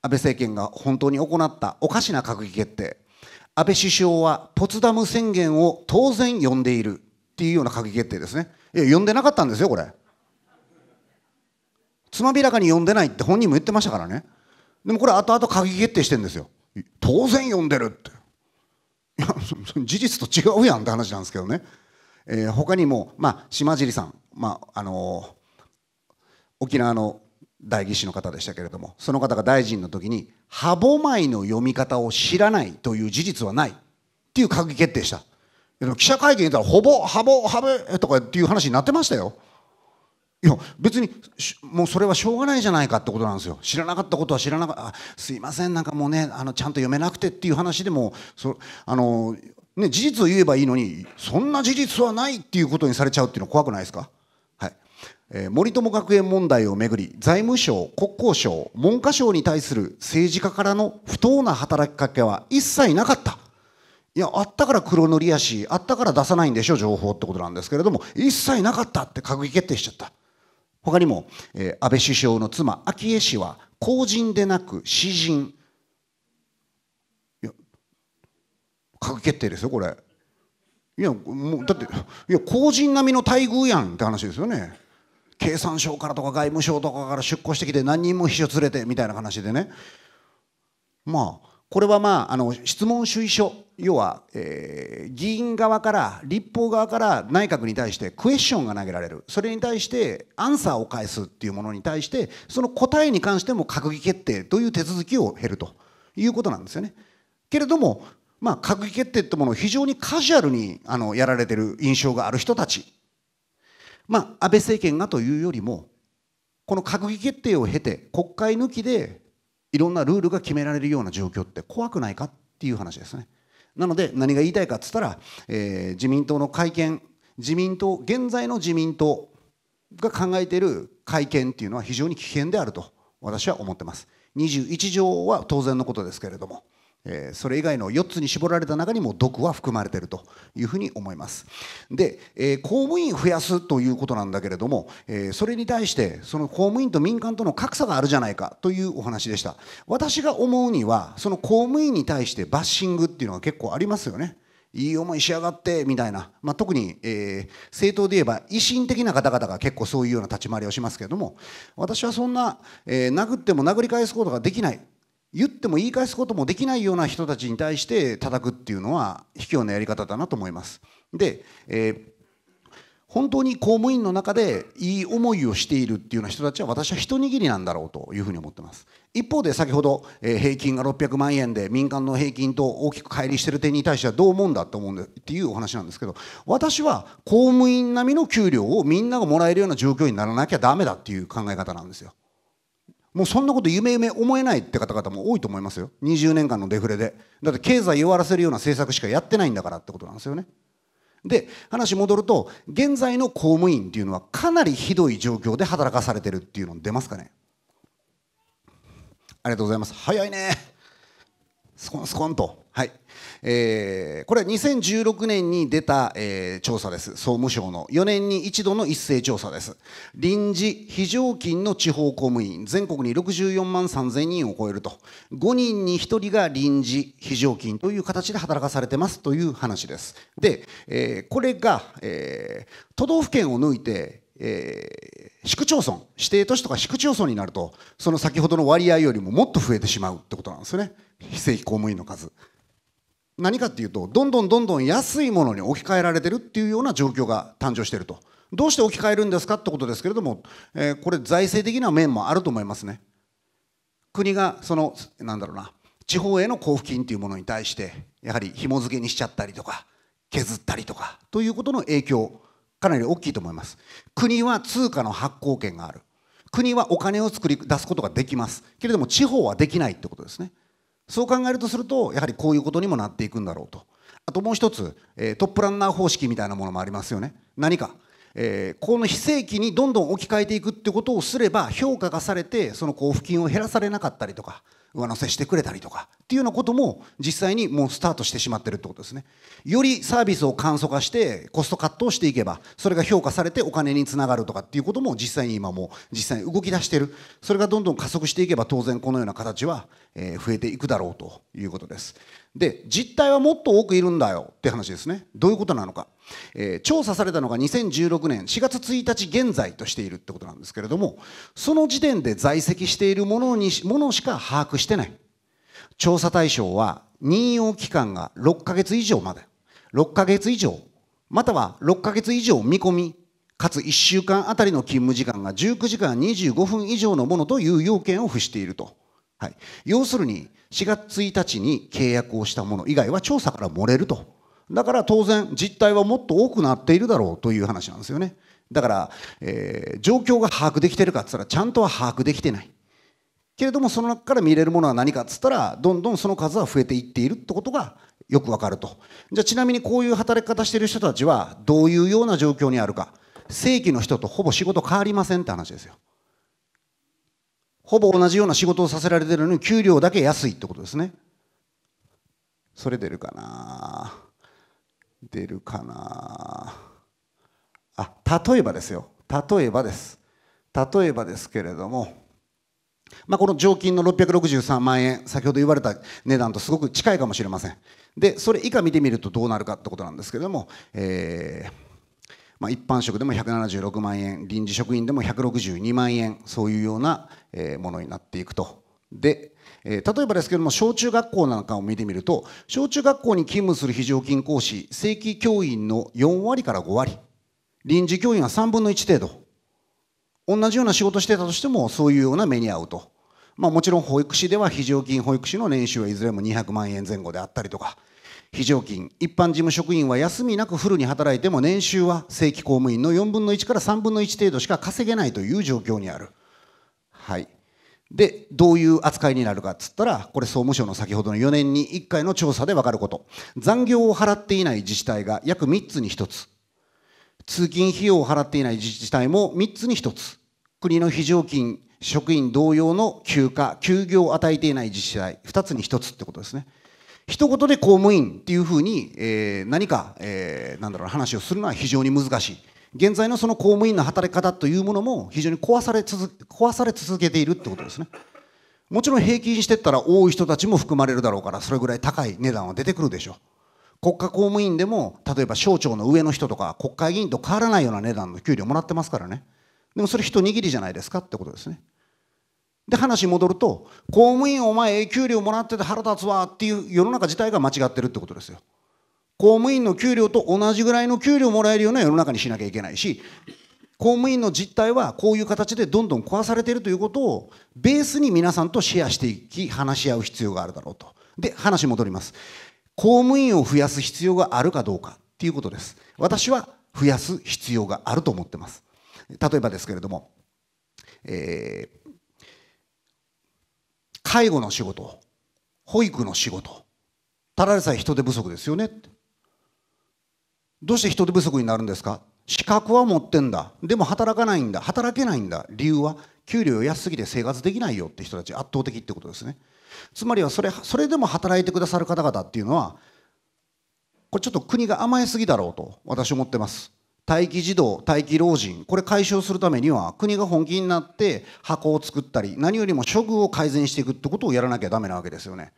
安倍政権が本当に行ったおかしな閣議決定安倍首相はポツダム宣言を当然呼んでいるっていうような閣議決定ですね。えや、読んでなかったんですよ、これ。つまびらかに読んでないって本人も言ってましたからね。でもこれ後々閣議決定してんですよ。当然読んでるって。いや、事実と違うやんって話なんですけどね。えー、他にも、まあ、島尻さん、まああのー、沖縄の代議士の方でしたけれども、その方が大臣の時に、歯舞の読み方を知らないという事実はないっていう閣議決定した。記者会見でたらほぼはぼはべとかっていう話になってましたよいや別にもうそれはしょうがないじゃないかってことなんですよ知らなかったことは知らなかったすいませんなんかもうねあのちゃんと読めなくてっていう話でもそあの、ね、事実を言えばいいのにそんな事実はないっていうことにされちゃうっていうのは怖くないですかえー、森友学園問題をめぐり財務省国交省文科省に対する政治家からの不当な働きかけは一切なかったいやあったから黒塗りやしあったから出さないんでしょ情報ってことなんですけれども一切なかったって閣議決定しちゃった他にも、えー、安倍首相の妻昭恵氏は公人でなく私人閣議決定ですよこれいやもうだっていや公人並みの待遇やんって話ですよね経産省からとか外務省とかから出向してきて何人も秘書連れてみたいな話でねまあこれはまああの質問主意書要は、えー、議員側から立法側から内閣に対してクエスチョンが投げられるそれに対してアンサーを返すっていうものに対してその答えに関しても閣議決定という手続きを経るということなんですよね。けれども、まあ、閣議決定ってものを非常にカジュアルにあのやられてる印象がある人たち、まあ、安倍政権がというよりもこの閣議決定を経て国会抜きでいろんなルールが決められるような状況って怖くないかっていう話ですね。なので何が言いたいかっつったら、えー、自民党の会見自民党現在の自民党が考えている会見っていうのは非常に危険であると私は思ってます。21条は当然のことですけれども。えそれ以外の4つに絞られた中にも毒は含まれているというふうに思います。で、え公務員増やすということなんだけれども、えそれに対してその公務員と民間との格差があるじゃないかというお話でした。私が思うにはその公務員に対してバッシングっていうのは結構ありますよね。いい思いしやがってみたいな、まあ、特に、えー、政党で言えば維新的な方々が結構そういうような立ち回りをしますけれども私はそんな、えー、殴っても殴り返すことができない言っても言い返すこともできないような人たちに対して叩くっていうのは卑怯なやり方だなと思います。で、えー、本当に公務員の中でいい思いをしているっていうような人たちは私は一握りなんだろうというふうに思ってます一方で先ほど、えー、平均が600万円で民間の平均と大きく乖離してる点に対してはどう思うんだと思うんだっていうお話なんですけど私は公務員並みの給料をみんながもらえるような状況にならなきゃダメだっていう考え方なんですよ。もうそんなこと夢夢思えないって方々も多いと思いますよ20年間のデフレでだって経済弱らせるような政策しかやってないんだからってことなんですよねで話戻ると現在の公務員っていうのはかなりひどい状況で働かされてるっていうの出ますかねありがとうございます早いねスコンスコンと。はいえー、これは2016年に出た、えー、調査です、総務省の4年に一度の一斉調査です、臨時、非常勤の地方公務員、全国に64万3000人を超えると、5人に1人が臨時、非常勤という形で働かされてますという話です。で、えー、これが、えー、都道府県を抜いて、えー、市区町村、指定都市とか市区町村になると、その先ほどの割合よりももっと増えてしまうってことなんですよね。非正規公務員の数何かっていうとどんどんどんどん安いものに置き換えられてるっていうような状況が誕生してるとどうして置き換えるんですかってことですけれども、えー、これ財政的な面もあると思いますね国がそのなんだろうな地方への交付金というものに対してやはり紐付けにしちゃったりとか削ったりとかということの影響かなり大きいと思います国は通貨の発行権がある国はお金を作り出すことができますけれども地方はできないってことですねそう考えるとするとやはりこういうことにもなっていくんだろうとあともう一つ、えトップランナー方式みたいなものもありますよね何か、えー、この非正規にどんどん置き換えていくってことをすれば評価がされてその交付金を減らされなかったりとか上乗せしてくれたりとかっていうようなことも実際にもうスタートしてしまってるってことですねよりサービスを簡素化してコストカットをしていけばそれが評価されてお金につながるとかっていうことも実際に今も実際に動き出してるそれがどんどん加速していけば当然このような形は増えていくだろうということですで実態はもっと多くいるんだよって話ですねどういうことなのかえー、調査されたのが2016年4月1日現在としているってことなんですけれどもその時点で在籍しているものにものしか把握してない調査対象は任用期間が6ヶ月以上まで6ヶ月以上または6ヶ月以上見込みかつ1週間あたりの勤務時間が19時間25分以上のものという要件を付していると、はい、要するに4月1日に契約をしたもの以外は調査から漏れるとだから当然実態はもっと多くなっているだろうという話なんですよねだから、えー、状況が把握できてるかっつったらちゃんとは把握できてないけれどもその中から見れるものは何かっつったらどんどんその数は増えていっているってことがよくわかるとじゃあちなみにこういう働き方してる人たちはどういうような状況にあるか正規の人とほぼ仕事変わりませんって話ですよほぼ同じような仕事をさせられてるのに給料だけ安いってことですねそれ出るかな出るかなあ例えばですよ例えばです例えばですけれども、まあ、この常勤の663万円先ほど言われた値段とすごく近いかもしれませんでそれ以下見てみるとどうなるかってことなんですけれども、えーまあ、一般職でも176万円臨時職員でも162万円そういうようなものになっていくとでえー、例えばですけども小中学校なんかを見てみると小中学校に勤務する非常勤講師正規教員の4割から5割臨時教員は3分の1程度同じような仕事してたとしてもそういうような目に遭うと、まあ、もちろん保育士では非常勤保育士の年収はいずれも200万円前後であったりとか非常勤一般事務職員は休みなくフルに働いても年収は正規公務員の4分の1から3分の1程度しか稼げないという状況にある。はいでどういう扱いになるかっつったらこれ総務省の先ほどの4年に1回の調査で分かること残業を払っていない自治体が約3つに1つ通勤費用を払っていない自治体も3つに1つ国の非常勤職員同様の休暇休業を与えていない自治体2つに1つってことですね一言で公務員っていうふうに、えー、何か、えー、なんだろう話をするのは非常に難しい現在のその公務員の働き方というものも非常に壊され続壊され続けているってことですね。もちろん平均してったら多い人たちも含まれるだろうからそれぐらい高い値段は出てくるでしょう。国家公務員でも例えば省庁の上の人とか国会議員と変わらないような値段の給料もらってますからね。でもそれ一握りじゃないですかってことですね。で話戻ると公務員お前給料もらってて腹立つわっていう世の中自体が間違ってるってことですよ。公務員の給料と同じぐらいの給料をもらえるような世の中にしなきゃいけないし、公務員の実態はこういう形でどんどん壊されているということをベースに皆さんとシェアしていき、話し合う必要があるだろうと。で、話戻ります。公務員を増やす必要があるかどうかっていうことです。私は増やす必要があると思ってます。例えばですけれども、えー、介護の仕事、保育の仕事、ただでさえ人手不足ですよね。どうして人手不足になるんですか資格は持ってんだでも働かないんだ働けないんだ理由は給料安すぎて生活できないよって人たち圧倒的ってことですねつまりはそれそれでも働いてくださる方々っていうのはこれちょっと国が甘えすぎだろうと私思ってます待機児童待機老人これ解消するためには国が本気になって箱を作ったり何よりも処遇を改善していくってことをやらなきゃダメなわけですよね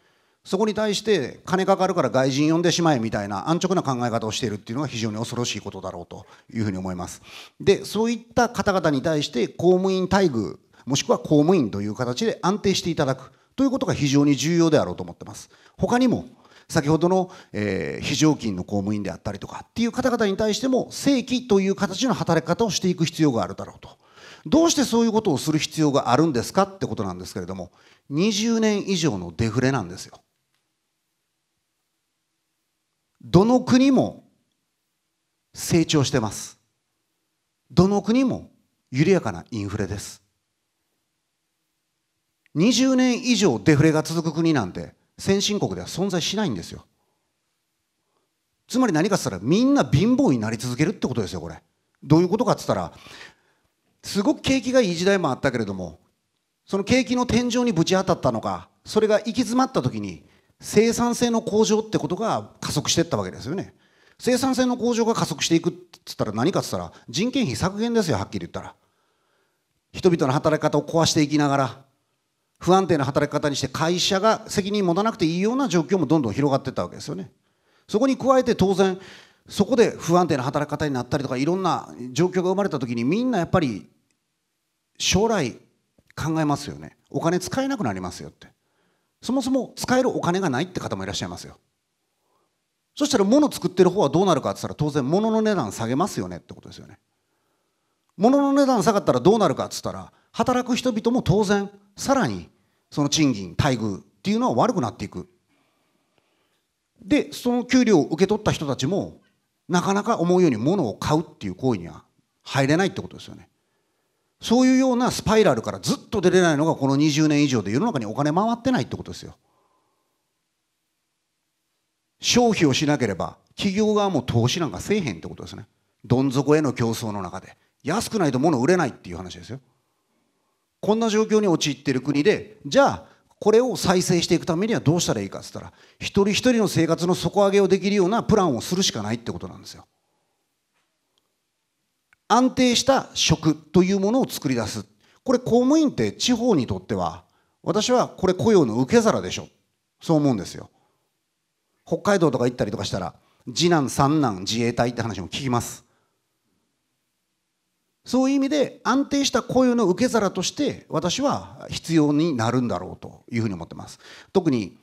そこに対して金かかるから外人呼んでしまえみたいな安直な考え方をしているっていうのが非常に恐ろしいことだろうというふうに思います。でそういった方々に対して公務員待遇もしくは公務員という形で安定していただくということが非常に重要であろうと思ってます。他にも先ほどの、えー、非常勤の公務員であったりとかっていう方々に対しても正規という形の働き方をしていく必要があるだろうと。どうしてそういうことをする必要があるんですかってことなんですけれども20年以上のデフレなんですよ。どの国も成長してますどの国も緩やかなインフレです20年以上デフレが続く国なんて先進国では存在しないんですよつまり何かっったらみんな貧乏になり続けるってことですよこれどういうことかっつったらすごく景気がいい時代もあったけれどもその景気の天井にぶち当たったのかそれが行き詰まった時に生産性の向上ってことが加速していったわけですよね。生産性の向上が加速していくっつったら何かっつったら人件費削減ですよはっきり言ったら人々の働き方を壊していきながら不安定な働き方にして会社が責任持たなくていいような状況もどんどん広がっていったわけですよねそこに加えて当然そこで不安定な働き方になったりとかいろんな状況が生まれた時にみんなやっぱり将来考えますよねお金使えなくなりますよってそもそも使えるお金がないって方もいらっしゃいますよそしたら物作ってる方はどうなるかって言ったら当然物の値段下げますよねってことですよね物の値段下がったらどうなるかって言ったら働く人々も当然さらにその賃金待遇っていうのは悪くなっていくでその給料を受け取った人たちもなかなか思うように物を買うっていう行為には入れないってことですよねそういうようなスパイラルからずっと出れないのがこの20年以上で世の中にお金回ってないってことですよ。消費をしなければ企業側も投資なんかせえへんってことですね。どん底への競争の中で安くないと物売れないっていう話ですよ。こんな状況に陥っている国でじゃあこれを再生していくためにはどうしたらいいかっつったら一人一人の生活の底上げをできるようなプランをするしかないってことなんですよ。安定した職というものを作り出す。これ公務員って地方にとっては、私はこれ雇用の受け皿でしょ。そう思うんですよ。北海道とか行ったりとかしたら、次男、三男、自衛隊って話も聞きます。そういう意味で安定した雇用の受け皿として私は必要になるんだろうというふうに思ってます。特に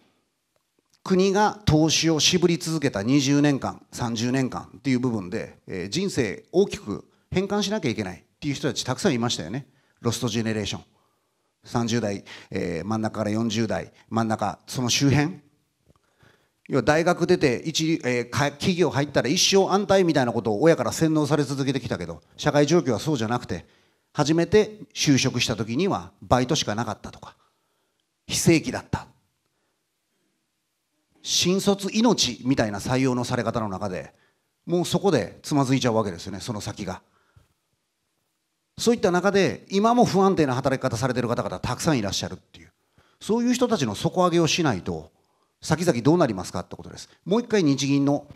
国が投資を渋り続けた20年間30年間っていう部分で、え人生大きく変換しなきゃいけないっていう人たちたくさんいましたよねロストジェネレーション30代、えー、真ん中から40代真ん中その周辺要は大学出て一、えー、企業入ったら一生安泰みたいなことを親から洗脳され続けてきたけど社会状況はそうじゃなくて初めて就職した時にはバイトしかなかったとか非正規だった新卒命みたいな採用のされ方の中でもうそこでつまずいちゃうわけですよねその先が。そういった中で今も不安定な働き方されてる方々たくさんいらっしゃるっていうそういう人たちの底上げをしないと先々どうなりますかってことですもう一回日銀の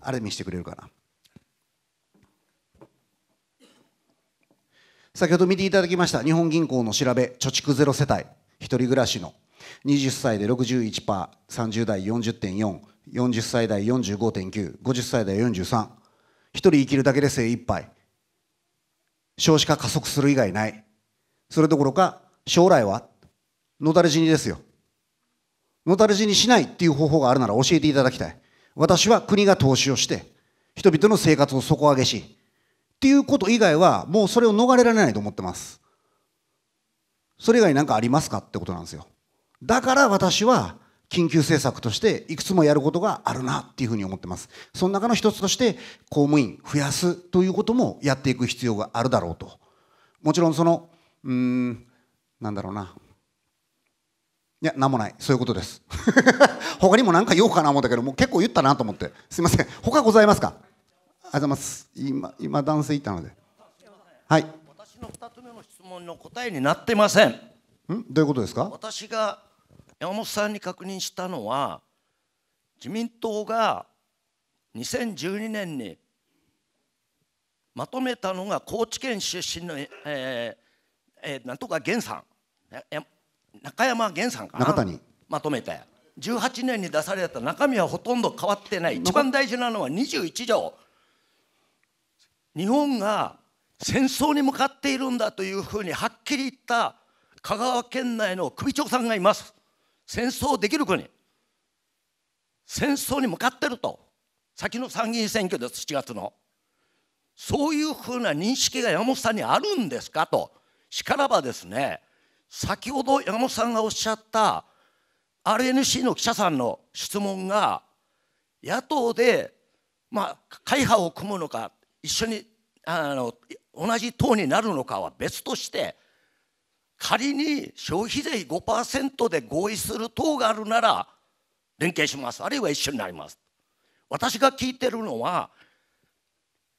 あれ見してくれるかな先ほど見ていただきました日本銀行の調べ貯蓄ゼロ世帯一人暮らしの20歳で 61%30 代40.440 40歳代45.950歳代43一人生きるだけで精一杯少子化加速する以外ない。それどころか、将来は野垂れ死にですよ。野垂れ死にしないっていう方法があるなら教えていただきたい。私は国が投資をして、人々の生活を底上げし、っていうこと以外はもうそれを逃れられないと思ってます。それ以外何かありますかってことなんですよ。だから私は緊急政策としていくつもやることがあるなっていうふうに思ってます。その中の一つとして公務員増やすということもやっていく必要があるだろうと。もちろんその、うん、なんだろうな。いや、なんもない。そういうことです。他にも何か言おうかな思ったけど、もう結構言ったなと思って。すいません。他ございますかありがとうございます。今、今男性いたので。はい。私の2つ目の質問の答えになってません。んどういうことですか私が山本さんに確認したのは自民党が2012年にまとめたのが高知県出身の、えーえー、なんとか源さん中山源さんかな中谷まとめて18年に出された中身はほとんど変わってない一番大事なのは21条日本が戦争に向かっているんだというふうにはっきり言った香川県内の首長さんがいます戦争できる国戦争に向かってると先の参議院選挙です7月のそういうふうな認識が山本さんにあるんですかとしからばですね先ほど山本さんがおっしゃった RNC の記者さんの質問が野党で、まあ、会派を組むのか一緒にあの同じ党になるのかは別として仮に消費税5%で合意する党があるなら連携しますあるいは一緒になります私が聞いてるのは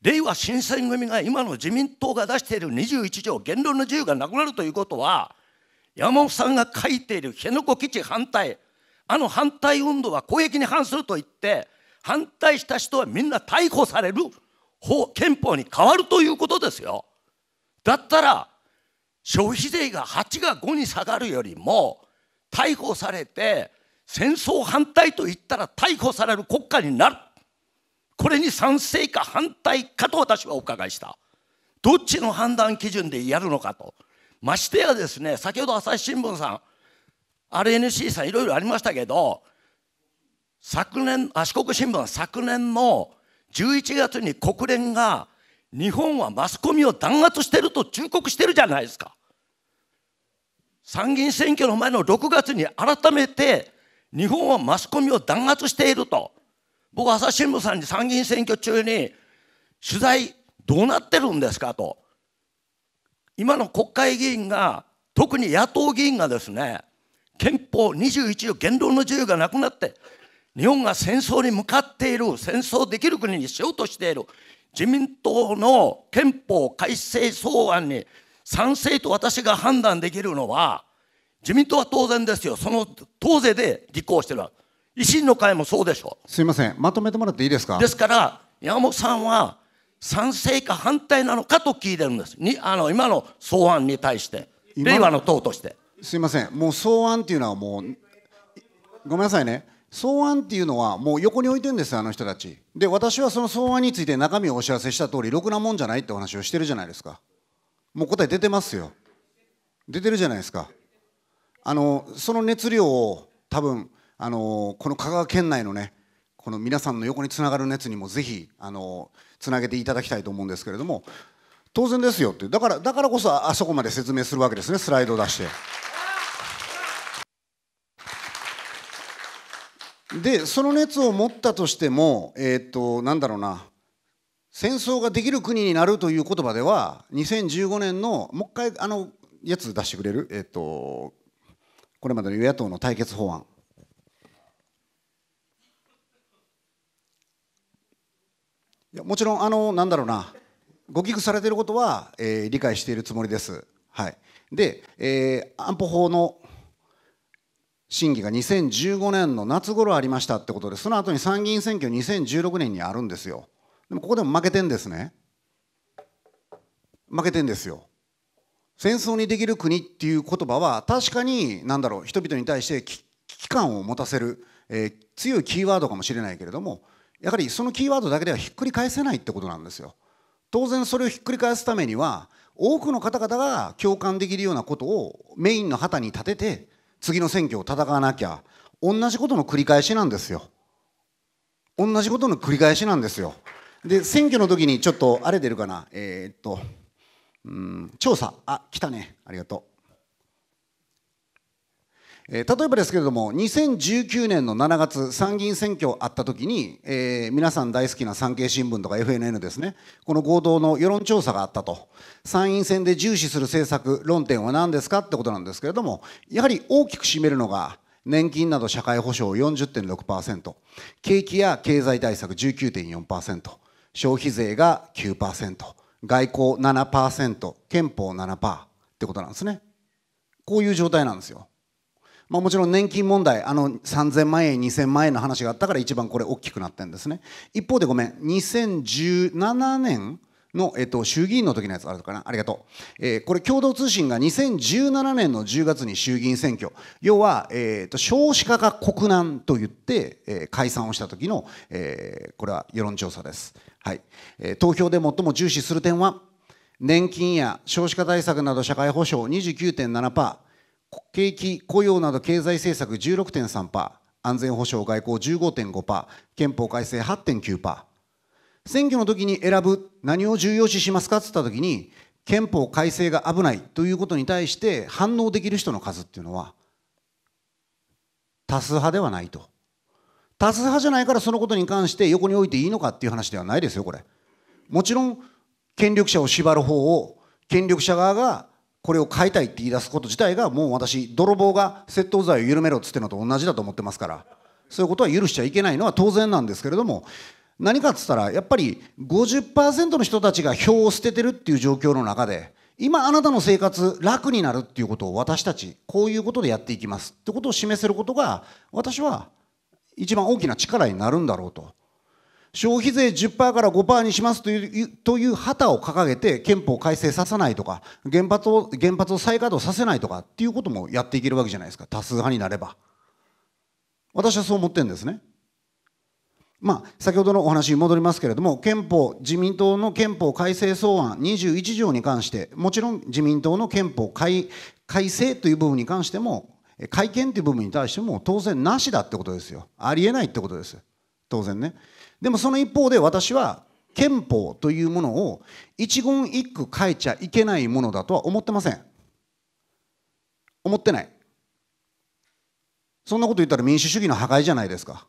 令和新選組が今の自民党が出している21条言論の自由がなくなるということは山本さんが書いている辺野古基地反対あの反対運動は公益に反すると言って反対した人はみんな逮捕される法憲法に変わるということですよだったら消費税が8が5に下がるよりも逮捕されて戦争反対と言ったら逮捕される国家になるこれに賛成か反対かと私はお伺いしたどっちの判断基準でやるのかとましてやですね先ほど朝日新聞さん RNC さんいろいろありましたけど昨年あ四国新聞は昨年の11月に国連が日本はマスコミを弾圧してると忠告してるじゃないですか参議院選挙の前の6月に改めて日本はマスコミを弾圧していると僕朝日新聞さんに参議院選挙中に取材どうなってるんですかと今の国会議員が特に野党議員がですね憲法21条言論の自由がなくなって日本が戦争に向かっている戦争できる国にしようとしている自民党の憲法改正草案に賛成と私が判断できるのは自民党は当然ですよ、その党税で立候補してるわ維新の会もそうでしょすみません、まとめてもらっていいですか。ですから、山本さんは賛成か反対なのかと聞いてるんです、にあの今の草案に対して、令和の党として。すみません、もう草案っていうのはもう、ごめんなさいね。草案っていうのはもう横に置いてるんですあの人たちで私はその草案について中身をお知らせした通りろくなもんじゃないってお話をしてるじゃないですかもう答え出てますよ出てるじゃないですかあのその熱量を多分あのこの香川県内のねこの皆さんの横につながる熱にもぜひあのつなげていただきたいと思うんですけれども当然ですよってだからだからこそあそこまで説明するわけですねスライドを出して。でその熱を持ったとしても、えー、っとなんだろうな戦争ができる国になるという言葉では2015年のもう一回あのやつ出してくれる、えー、っとこれまでの与野党の対決法案。いやもちろんあのなんだろうなご寄付されていることは、えー、理解しているつもりです。はい、で、えー、安保法の審議が2015年の夏頃ありましたってことでその後に参議院選挙2016年にあるんですよでもここでも負けてんですね負けてんですよ戦争にできる国っていう言葉は確かに何だろう人々に対して危機感を持たせる、えー、強いキーワードかもしれないけれどもやはりそのキーワードだけではひっくり返せないってことなんですよ当然それをひっくり返すためには多くの方々が共感できるようなことをメインの旗に立てて次の選挙を戦わなきゃ同じことの繰り返しなんですよ同じことの繰り返しなんですよで選挙の時にちょっとあれ出るかなえー、っとうん調査あ来たねありがとうえー、例えばですけれども2019年の7月参議院選挙あった時に、えー、皆さん大好きな産経新聞とか FNN ですねこの合同の世論調査があったと参院選で重視する政策論点は何ですかってことなんですけれどもやはり大きく占めるのが年金など社会保障40.6%景気や経済対策19.4%消費税が9%外交7%憲法7%ってことなんですねこういう状態なんですよまあ、もちろん年金問題あの3000万円2000万円の話があったから一番これ大きくなってるんですね一方でごめん2017年の、えっと、衆議院の時のやつあるかなありがとう、えー、これ共同通信が2017年の10月に衆議院選挙要は、えーと、少子化が国難と言って、えー、解散をした時の、えー、これは世論調査です、はいえー、投票で最も重視する点は年金や少子化対策など社会保障29.7%景気、雇用など経済政策16.3%、安全保障、外交15.5%、憲法改正8.9%、選挙の時に選ぶ、何を重要視しますかって言った時に、憲法改正が危ないということに対して反応できる人の数っていうのは、多数派ではないと。多数派じゃないからそのことに関して横に置いていいのかっていう話ではないですよ、これ。もちろん、権力者を縛る方を、権力者側がこれを変えたいって言い出すこと自体がもう私泥棒が窃盗罪を緩めろっつってのと同じだと思ってますからそういうことは許しちゃいけないのは当然なんですけれども何かっつったらやっぱり50%の人たちが票を捨ててるっていう状況の中で今あなたの生活楽になるっていうことを私たちこういうことでやっていきますってことを示せることが私は一番大きな力になるんだろうと消費税10%から5%にしますというという旗を掲げて憲法改正させないとか原発を原発を再稼働させないとかっていうこともやっていけるわけじゃないですか多数派になれば私はそう思ってるんですねまあ先ほどのお話に戻りますけれども憲法自民党の憲法改正草案21条に関してもちろん自民党の憲法改改正という部分に関しても改憲という部分に対しても当然なしだってことですよありえないってことです当然ねでもその一方で私は憲法というものを一言一句書いちゃいけないものだとは思ってません思ってないそんなこと言ったら民主主義の破壊じゃないですか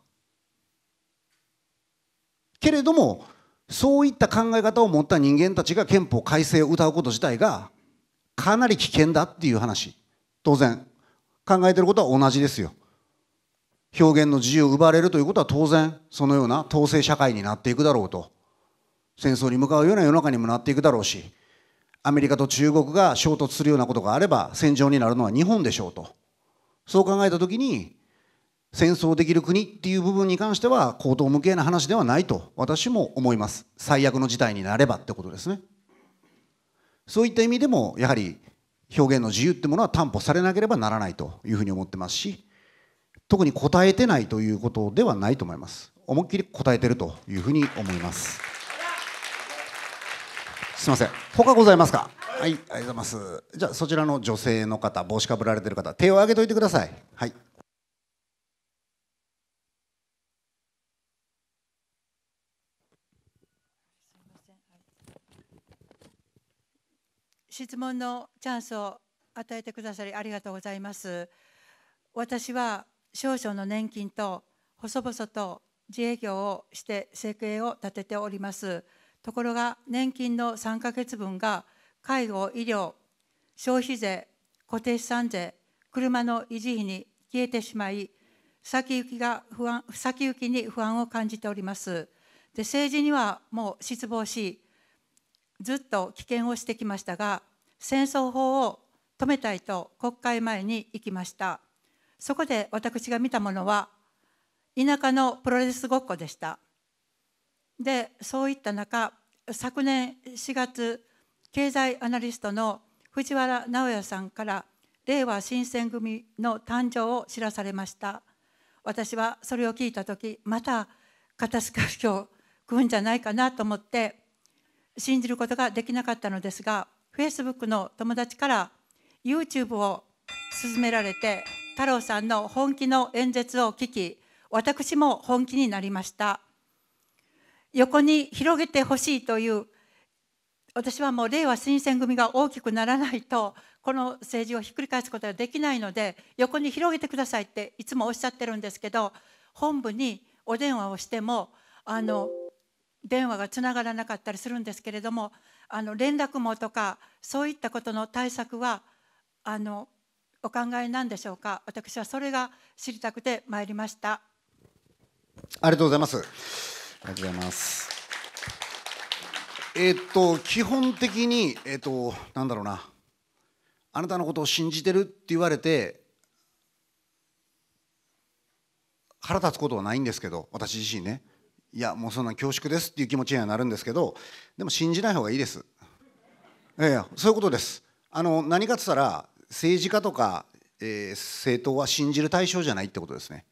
けれどもそういった考え方を持った人間たちが憲法改正を歌うこと自体がかなり危険だっていう話当然考えてることは同じですよ表現の自由を奪われるということは当然そのような統制社会になっていくだろうと戦争に向かうような世の中にもなっていくだろうしアメリカと中国が衝突するようなことがあれば戦場になるのは日本でしょうとそう考えた時に戦争できる国っていう部分に関しては荒唐無稽な話ではないと私も思います最悪の事態になればってことですねそういった意味でもやはり表現の自由ってものは担保されなければならないというふうに思ってますし特に答えてないということではないと思います。思いっきり答えてるというふうに思います。すみません。他ございますか。はい、ありがとうございます。じゃあそちらの女性の方、帽子かぶられてる方、手を挙げといてください。はいすみません、はい。質問のチャンスを与えてくださりありがとうございます。私は少々の年金と細々と自営業をして生計を立てておりますところが年金の3ヶ月分が介護医療消費税固定資産税車の維持費に消えてしまい先行きが不安先行きに不安を感じておりますで政治にはもう失望しずっと棄権をしてきましたが戦争法を止めたいと国会前に行きましたそこで私が見たものは田舎のプロレスごっこでしたでそういった中昨年4月経済アナリストの藤原直也さんから令和新選組の誕生を知らされました私はそれを聞いた時また片透かしを食うんじゃないかなと思って信じることができなかったのですが Facebook の友達から YouTube を勧められて太郎さんの本気の演説を聞き私も本気になりました横に広げてほしいという私はもう令和新選組が大きくならないとこの政治をひっくり返すことができないので横に広げてくださいっていつもおっしゃってるんですけど本部にお電話をしてもあの電話がつながらなかったりするんですけれどもあの連絡網とかそういったことの対策はあのお考えなんでしょうか私はそれが知りたくて参りましたありがとうございますありがとうございますえっと基本的にえっとなんだろうなあなたのことを信じてるって言われて腹立つことはないんですけど私自身ねいやもうそんな恐縮ですっていう気持ちにはなるんですけどでも信じない方がいいですええそういうことですあの何かっつったら政治家とか、えー、政党は信じる対象じゃないってことですね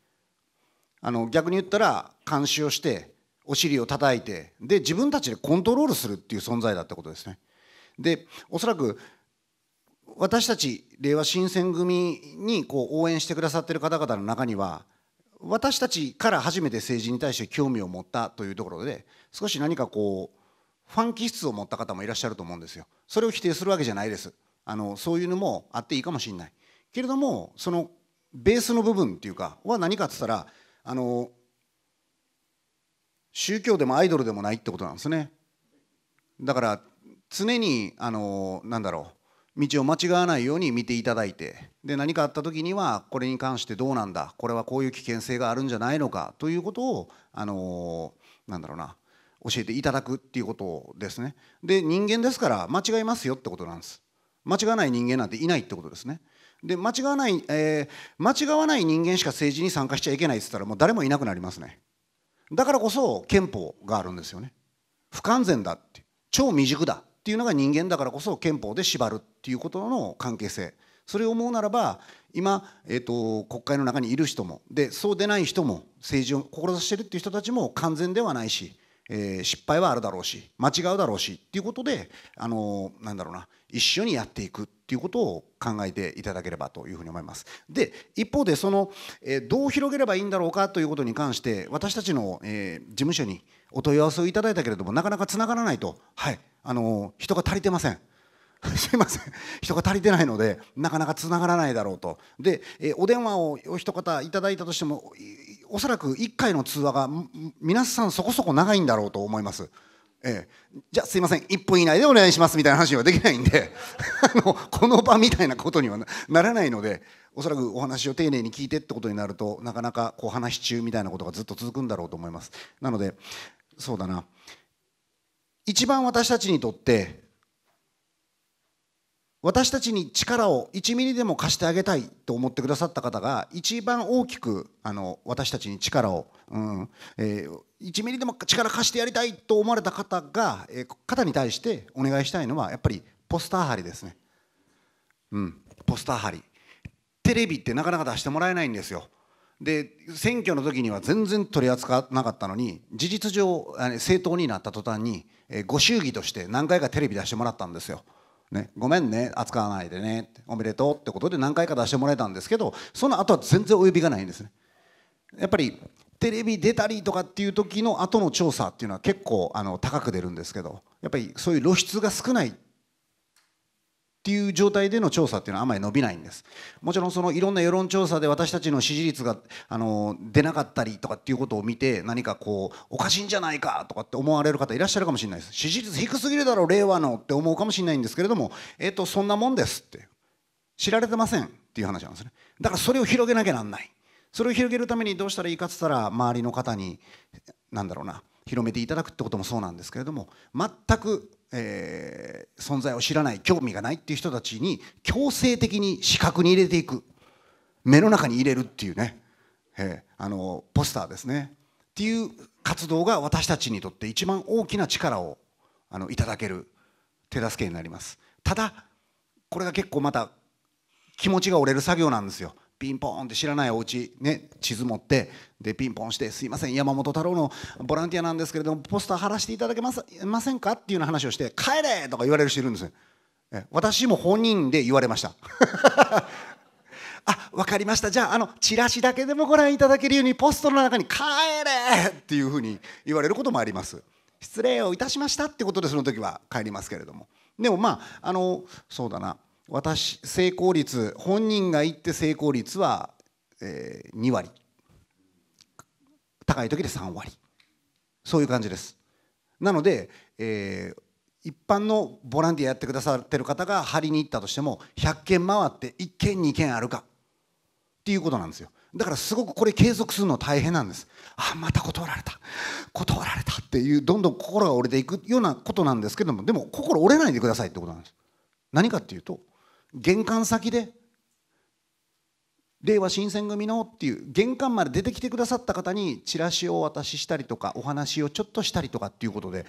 あの逆に言ったら監視をしてお尻を叩いてで自分たちでコントロールするっていう存在だってことですねでおそらく私たち令和新選組にこう応援してくださってる方々の中には私たちから初めて政治に対して興味を持ったというところで少し何かこうファン気質を持った方もいらっしゃると思うんですよそれを否定するわけじゃないですあのそういうのもあっていいかもしれないけれどもそのベースの部分っていうかは何かって言ったらあの宗教でもアイドルでもないってことなんですねだから常にあのなんだろう道を間違わないように見ていただいてで何かあった時にはこれに関してどうなんだこれはこういう危険性があるんじゃないのかということをあのなんだろうな教えていただくっていうことですねで人間ですから間違いますよってことなんです間違わない人間なんていないってことですね。で間違わない、えー、間違わない人間しか政治に参加しちゃいけないって言ったらもう誰もいなくなりますね。だからこそ憲法があるんですよね。不完全だって超未熟だっていうのが人間だからこそ憲法で縛るっていうことの関係性それを思うならば今、えーと、国会の中にいる人もでそうでない人も政治を志してるっていう人たちも完全ではないし、えー、失敗はあるだろうし間違うだろうしっていうことであのー、なんだろうな一緒にやっていくっていうことを考えていただければというふうに思います。で一方でその、えー、どう広げればいいんだろうかということに関して私たちの、えー、事務所にお問い合わせをいただいたけれどもなかなかつながらないと、はいあのー、人が足りてません。すいません人が足りてないのでなかなかつながらないだろうとで、えー、お電話をお一方いただいたとしてもおそらく1回の通話が皆さんそこそこ長いんだろうと思います。ええ、じゃあすいません1分以内でお願いしますみたいな話はできないんで あのこの場みたいなことにはならないのでおそらくお話を丁寧に聞いてってことになるとなかなかこう話中みたいなことがずっと続くんだろうと思いますなのでそうだな一番私たちにとって私たちに力を1ミリでも貸してあげたいと思ってくださった方が一番大きくあの私たちに力を、うんえー、1ミリでも力貸してやりたいと思われた方が、えー、方に対してお願いしたいのはやっぱりポスター貼りですね、うん、ポスター貼りテレビってなかなか出してもらえないんですよで選挙の時には全然取り扱わなかったのに事実上政党になった途端に、えー、ご祝儀として何回かテレビ出してもらったんですよ。ね、ごめんね扱わないでねおめでとうってことで何回か出してもらえたんですけどその後は全然お呼びがないんですねやっぱりテレビ出たりとかっていう時の後の調査っていうのは結構あの高く出るんですけどやっぱりそういう露出が少ないっていう状態での調査っていうのはあまり伸びないんですもちろんそのいろんな世論調査で私たちの支持率があの出なかったりとかっていうことを見て何かこうおかしいんじゃないかとかって思われる方いらっしゃるかもしれないです支持率低すぎるだろう令和のって思うかもしれないんですけれどもえっ、とそんなもんですって知られてませんっていう話なんですねだからそれを広げなきゃなんないそれを広げるためにどうしたらいいかっつったら周りの方に何だろうな広めていただくってこともそうなんですけれども全くえー、存在を知らない興味がないっていう人たちに強制的に視覚に入れていく目の中に入れるっていうね、えー、あのポスターですねっていう活動が私たちにとって一番大きな力をあのいただける手助けになりますただこれが結構また気持ちが折れる作業なんですよピンポンって知らないお家ね地図持ってでピンポンして「すいません山本太郎のボランティアなんですけれどもポスター貼らせていただけませんか?」っていうような話をして「帰れ!」とか言われる人いるんですよ。私も本人で言われました あ分かりましたじゃああのチラシだけでもご覧いただけるようにポストの中に「帰れ!」っていうふうに言われることもあります失礼をいたしましたってことでその時は帰りますけれどもでもまああのそうだな私成功率本人が言って成功率は、えー、2割高い時で3割そういう感じですなので、えー、一般のボランティアやってくださってる方が張りに行ったとしても100件回って1件2件あるかっていうことなんですよだからすごくこれ継続するの大変なんですあまた断られた断られたっていうどんどん心が折れていくようなことなんですけどもでも心折れないでくださいってことなんです何かっていうと玄関先で令和新選組のっていう玄関まで出てきてくださった方にチラシをお渡ししたりとかお話をちょっとしたりとかっていうことで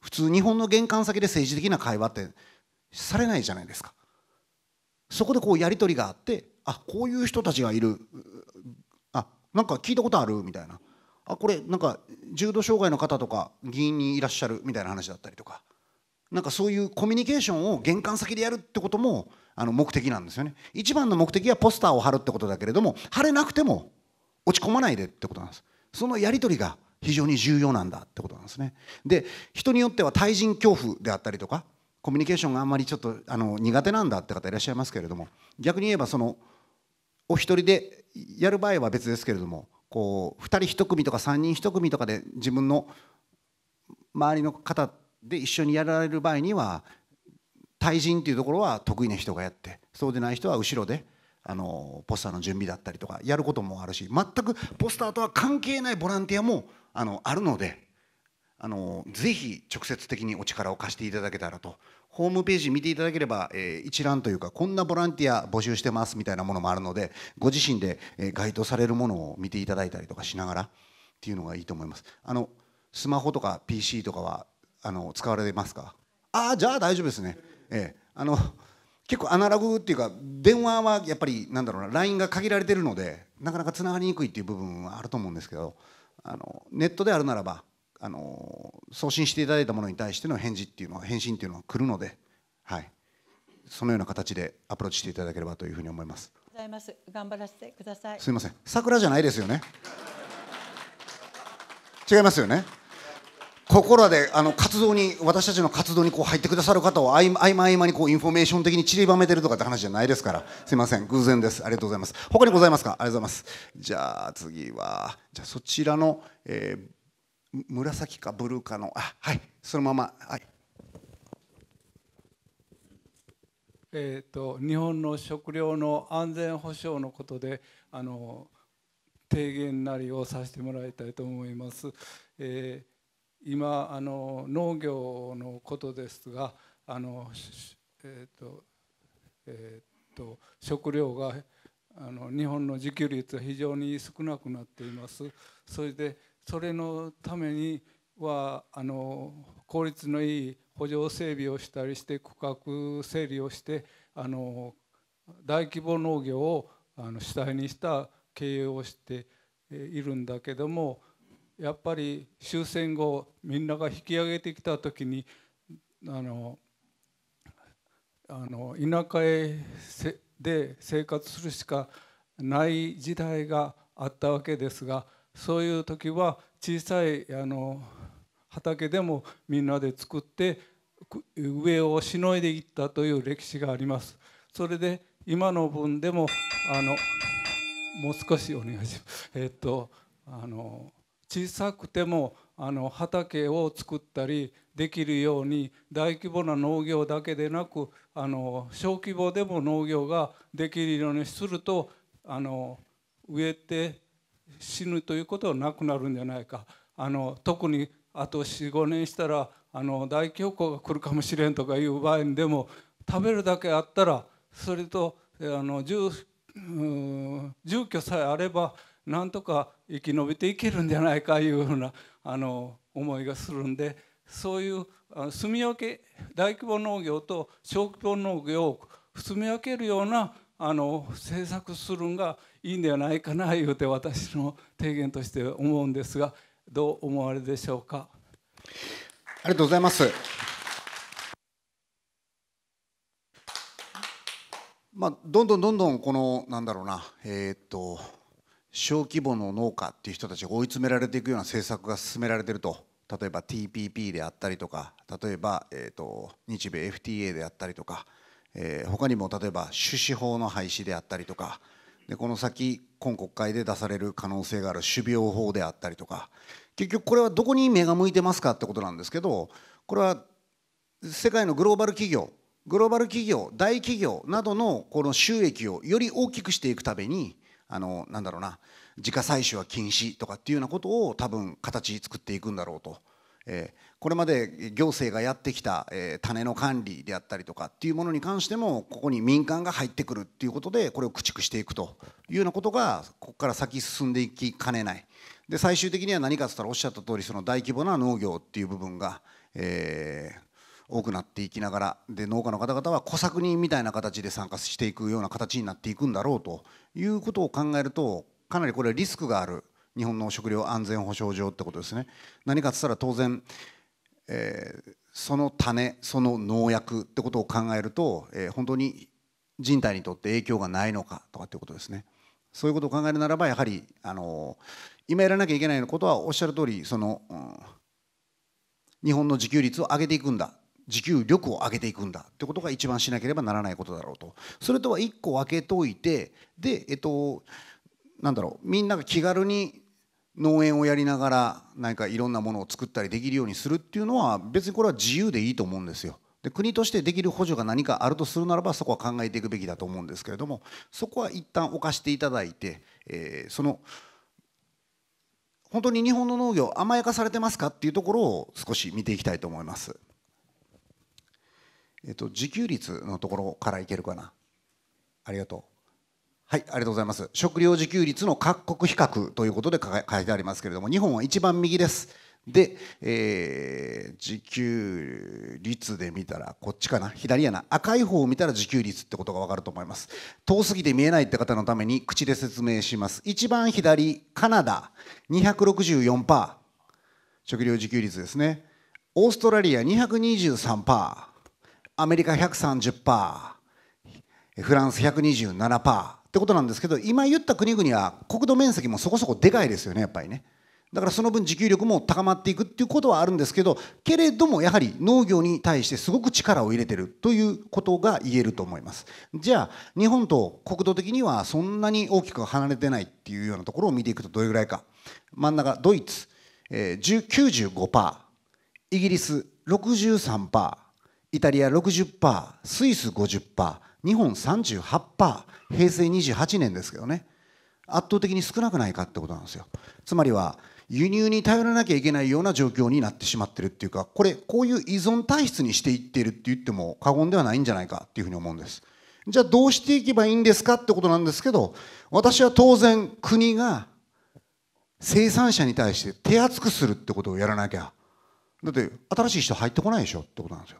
普通日本の玄関先で政治的な会話ってされないじゃないですかそこでこうやり取りがあってあこういう人たちがいるあなんか聞いたことあるみたいなあこれなんか重度障害の方とか議員にいらっしゃるみたいな話だったりとかなんかそういうコミュニケーションを玄関先でやるってこともあの目的なんですよね一番の目的はポスターを貼るってことだけれども貼れなくても落ち込まないでってことなんですそのやり取りが非常に重要なんだってことなんですねで人によっては対人恐怖であったりとかコミュニケーションがあんまりちょっとあの苦手なんだって方いらっしゃいますけれども逆に言えばそのお一人でやる場合は別ですけれどもこう2人1組とか3人1組とかで自分の周りの方で一緒にやられる場合には対人っていうところは得意な人がやってそうでない人は後ろであのポスターの準備だったりとかやることもあるし全くポスターとは関係ないボランティアもあのあるのであのぜひ直接的にお力を貸していただけたらとホームページ見ていただければ、えー、一覧というかこんなボランティア募集してますみたいなものもあるのでご自身で、えー、該当されるものを見ていただいたりとかしながらっていうのがいいと思いますあのスマホとか PC とかはあの使われますかああじゃあ大丈夫ですねええ、あの結構アナログっていうか電話はやっぱりなんだろうな LINE が限られてるのでなかなかつながりにくいっていう部分はあると思うんですけどあのネットであるならばあの送信していただいたものに対しての返事っていうのは返信っていうのは来るので、はい、そのような形でアプローチしていただければというふうに思います。ございます頑張らせてください。すみません桜じゃないですよね。違いますよね。ここらであの活動に私たちの活動にこう入ってくださる方を合間合間にこうインフォメーション的に散りばめてるとかって話じゃないですからすいません偶然ですありがとうございます他にございますかありがとうございますじゃあ次はじゃあそちらの、えー、紫かブルーかのあはいそのままはいえーと、と日本の食料の安全保障のことであの提言なりをさせてもらいたいと思います。えー今あの農業のことですがあの、えーとえーと、と食料があの日本の自給率が非常に少なくなっています。それでそれのためにはあの効率のいい補助整備をしたりして区画整理をしてあの大規模農業をあの主体にした経営をしているんだけどもやっぱり終戦後みんなが引き上げてきた時にあのあの田舎へで生活するしかない時代があったわけですがそういう時は小さいあの畑でもみんなで作って上をしのいでいったという歴史があります。それで今の分でもあのもう少しお願いします。えっとあの小さくてもあの畑を作ったりできるように大規模な農業だけでなくあの小規模でも農業ができるようにするとあの植えて死ぬということはなくなるんじゃないかあの特にあと45年したらあの大恐慌が来るかもしれんとかいう場合にでも食べるだけあったらそれとあの住住居さえあればなんとか生き延びていけるんじゃないかいうふうなあの思いがするんでそういう住み分け大規模農業と小規模農業を住み分けるようなあの政策するんがいいんではないかないうて私の提言として思うんですがどう思われでしょうか。ありがとうございます。まあ、どんどんどんどんこのなんだろうなえー、っと小規模の農家っていう人たちが追い詰められていくような政策が進められてると例えば TPP であったりとか例えば、えーと、と日米 FTA であったりとか、えー、他にも例えば種子法の廃止であったりとかでこの先今国会で出される可能性がある種苗法であったりとか結局これはどこに目が向いてますかってことなんですけどこれは世界のグローバル企業グローバル企業大企業などのこの収益をより大きくしていくためにあのなんだろうな自家採取は禁止とかっていうようなことを多分形作っていくんだろうと。えこれまで行政がやってきた、え種の管理であったりとかっていうものに関してもここに民間が入ってくるっていうことでこれを駆逐していくというようなことがここから先進んでいきかねないで最終的には何かっつったらおっしゃった通りその大規模な農業っていう部分が、え多くなっていきながらで農家の方々は小作人みたいな形で参加していくような形になっていくんだろうということを考えるとかなりこれリスクがある日本の食料安全保障上ってことですね。何かっつったら当然、えー、その種その農薬ってことを考えると、えー、本当に人体にとって影響がないのかとかっていうことですね。そういうことを考えるならばやはりあの今やらなきゃいけないことはおっしゃる通りその、うん、日本の自給率を上げていくんだ自給力を上げていくんだってことが一番しなければならないことだろうとそれとは1個分けといてでえっとなんだろうみんなが気軽に農園をやりながら何かいろんなものを作ったりできるようにするっていうのは別にこれは自由でいいと思うんですよ。で国としてできる補助が何かあるとするならばそこは考えていくべきだと思うんですけれどもそこは一旦かしていただいて、えー、その本当に日本の農業甘やかされてますかっていうところを少し見ていきたいと思います。えっと、自給率のところからいけるかな。ありがとう。はい、ありがとうございます。食料自給率の各国比較ということで書いてありますけれども、日本は一番右です。で、えー、自給率で見たら、こっちかな、左やな、赤い方を見たら自給率ってことが分かると思います。遠すぎて見えないって方のために口で説明します。一番左、カナダ、264%、食料自給率ですね。オーストラリア、223%。アメリカ130%フランス127%ってことなんですけど今言った国々は国土面積もそこそこでかいですよねやっぱりねだからその分持久力も高まっていくっていうことはあるんですけどけれどもやはり農業に対してすごく力を入れてるということが言えると思いますじゃあ日本と国土的にはそんなに大きく離れてないっていうようなところを見ていくとどれぐらいか真ん中ドイツ、95%イギリス63%パーイタリア60%スイス50%日本38%平成28年ですけどね圧倒的に少なくないかってことなんですよつまりは輸入に頼らなきゃいけないような状況になってしまってるっていうかこれこういう依存体質にしていっているって言っても過言ではないんじゃないかっていうふうに思うんですじゃあどうしていけばいいんですかってことなんですけど私は当然国が生産者に対して手厚くするってことをやらなきゃだって新しい人入ってこないでしょってことなんですよ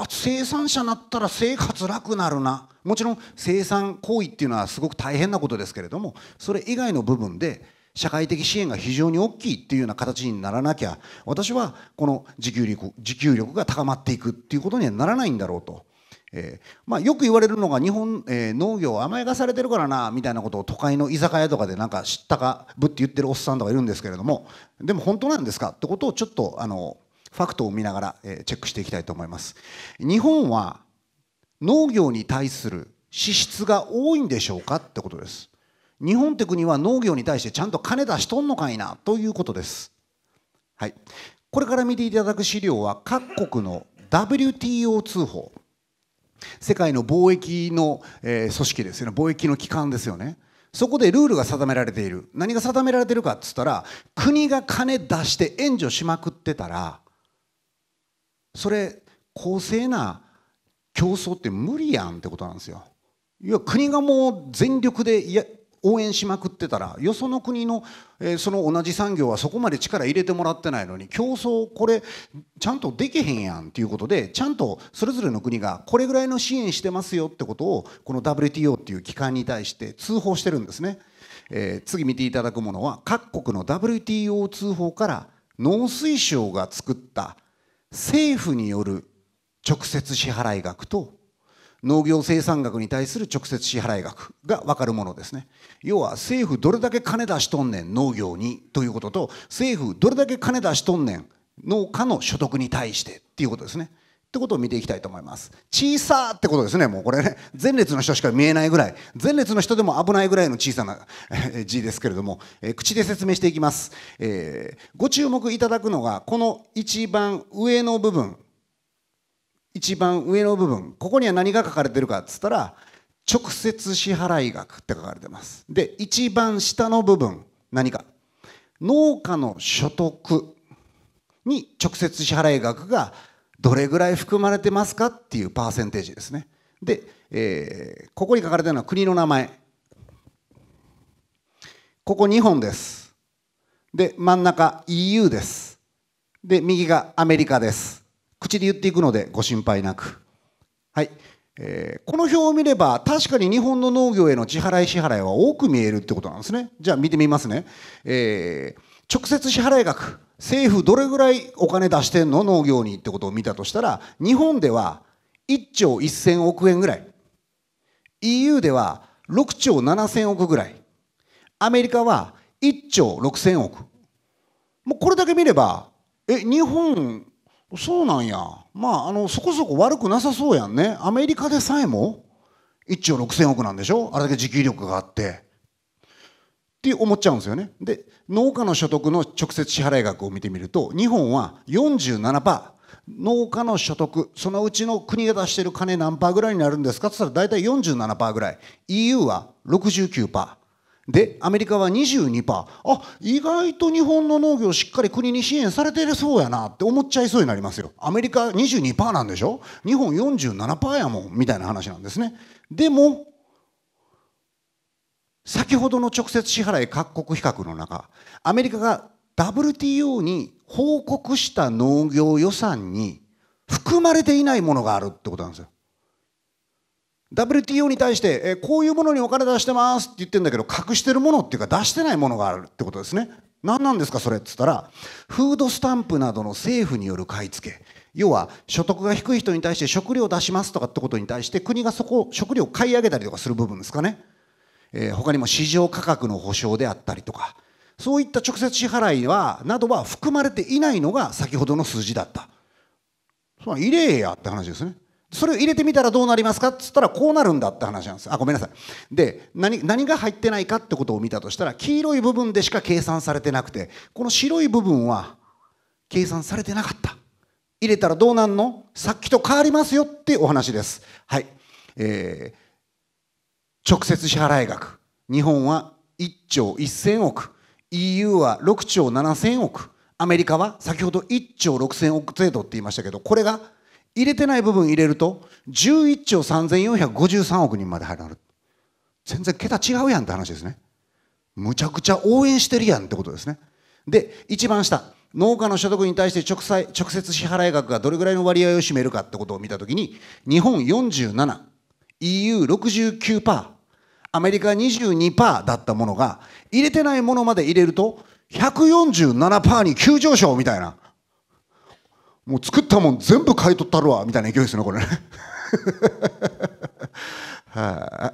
あ生産者になったら生活楽なるなもちろん生産行為っていうのはすごく大変なことですけれどもそれ以外の部分で社会的支援が非常に大きいっていうような形にならなきゃ私はこの自給力自給力が高まっていくっていうことにはならないんだろうと。えー、まあ、よく言われるのが日本、えー、農業甘やかされてるからなみたいなことを都会の居酒屋とかでなんか知ったかぶって言ってるおっさんとかいるんですけれどもでも本当なんですかってことをちょっとあのファクトを見ながら、えチェックしていきたいと思います日本は農業に対する支出が多いんでしょうかってことです日本って国は農業に対してちゃんと金出しとんのかいなということですはいこれから見ていただく資料は各国の WTO 通報世界の貿易の、え組織ですよね貿易の機関ですよねそこでルールが定められている何が定められているかっつったら国が金出して援助しまくってたらそれ公正な競争って無理やんってことなんですよ。いや国がもう全力でいや応援しまくってたらよその国の、えー、その同じ産業はそこまで力入れてもらってないのに競争これちゃんとできへんやんっていうことでちゃんとそれぞれの国がこれぐらいの支援してますよってことをこの WTO っていう機関に対して通報してるんですね、えー、次見ていただくものは各国の WTO 通報から農水省が作った「政府による直接支払額と農業生産額に対する直接支払額が分かるものですね要は政府どれだけ金出しとんねん農業にということと政府どれだけ金出しとんねん農家の所得に対してっていうことですね。ってことを見ていきたいと思います小さってことですねもうこれね前列の人しか見えないぐらい前列の人でも危ないぐらいの小さな 字ですけれども、えー、口で説明していきます、えー、ご注目いただくのがこの一番上の部分一番上の部分ここには何が書かれてるかっつったら直接支払額って書かれてますで一番下の部分何か農家の所得に直接支払額がどれぐらい含まれてますかっていうパーセンテージですね。で、えー、ここに書かれてるのは国の名前。ここ日本です。で、真ん中 EU です。で、右がアメリカです。口で言っていくのでご心配なく。はい。えー、この表を見れば確かに日本の農業への支払い支払いは多く見えるってことなんですね。じゃあ見てみますね。えー、直接支払い額政府どれぐらいお金出してんの農業にってことを見たとしたら日本では1兆1000億円ぐらい EU では6兆7000億ぐらいアメリカは1兆6000億もうこれだけ見ればえ日本そうなんやまああのそこそこ悪くなさそうやんねアメリカでさえも1兆6000億なんでしょあれだけ持久力があってって思っちゃうんですよね。で、農家の所得の直接支払額を見てみると、日本は47%、農家の所得、そのうちの国が出してる金何パーぐらいになるんですかって言ったら大体47%ぐらい。EU は69%。で、アメリカは22%。あ、意外と日本の農業しっかり国に支援されてるそうやなって思っちゃいそうになりますよ。アメリカ22%なんでしょ日本47%やもん、みたいな話なんですね。でも、先ほどの直接支払い各国比較の中アメリカが WTO に報告した農業予算に含まれていないものがあるってことなんですよ。WTO に対して、えこういうものにお金出してますって言ってるんだけど隠してるものっていうか出してないものがあるってことですね。何なんですかそれっつったらフードスタンプなどの政府による買い付け要は所得が低い人に対して食料を出しますとかってことに対して国がそこ食料を買い上げたりとかする部分ですかね。えー、他にも市場価格の保証であったりとか、そういった直接支払いは、などは含まれていないのが先ほどの数字だった。それ異例やって話ですね。それを入れてみたらどうなりますかっつったらこうなるんだって話なんです。あ、ごめんなさい。で、何、何が入ってないかってことを見たとしたら、黄色い部分でしか計算されてなくて、この白い部分は計算されてなかった。入れたらどうなんのさっきと変わりますよってお話です。はい。えー直接支払額日本は1兆1000億 EU は6兆7000億アメリカは先ほど1兆6000億程度って言いましたけどこれが入れてない部分入れると11兆3453億人まで入る全然桁違うやんって話ですねむちゃくちゃ応援してるやんってことですねで一番下農家の所得に対して直接支払額がどれぐらいの割合を占めるかってことを見たときに日本47 EU69%、アメリカ22%だったものが、入れてないものまで入れると、147%に急上昇みたいな。もう作ったもん全部買い取ったるわ、みたいな勢いですね、これね。は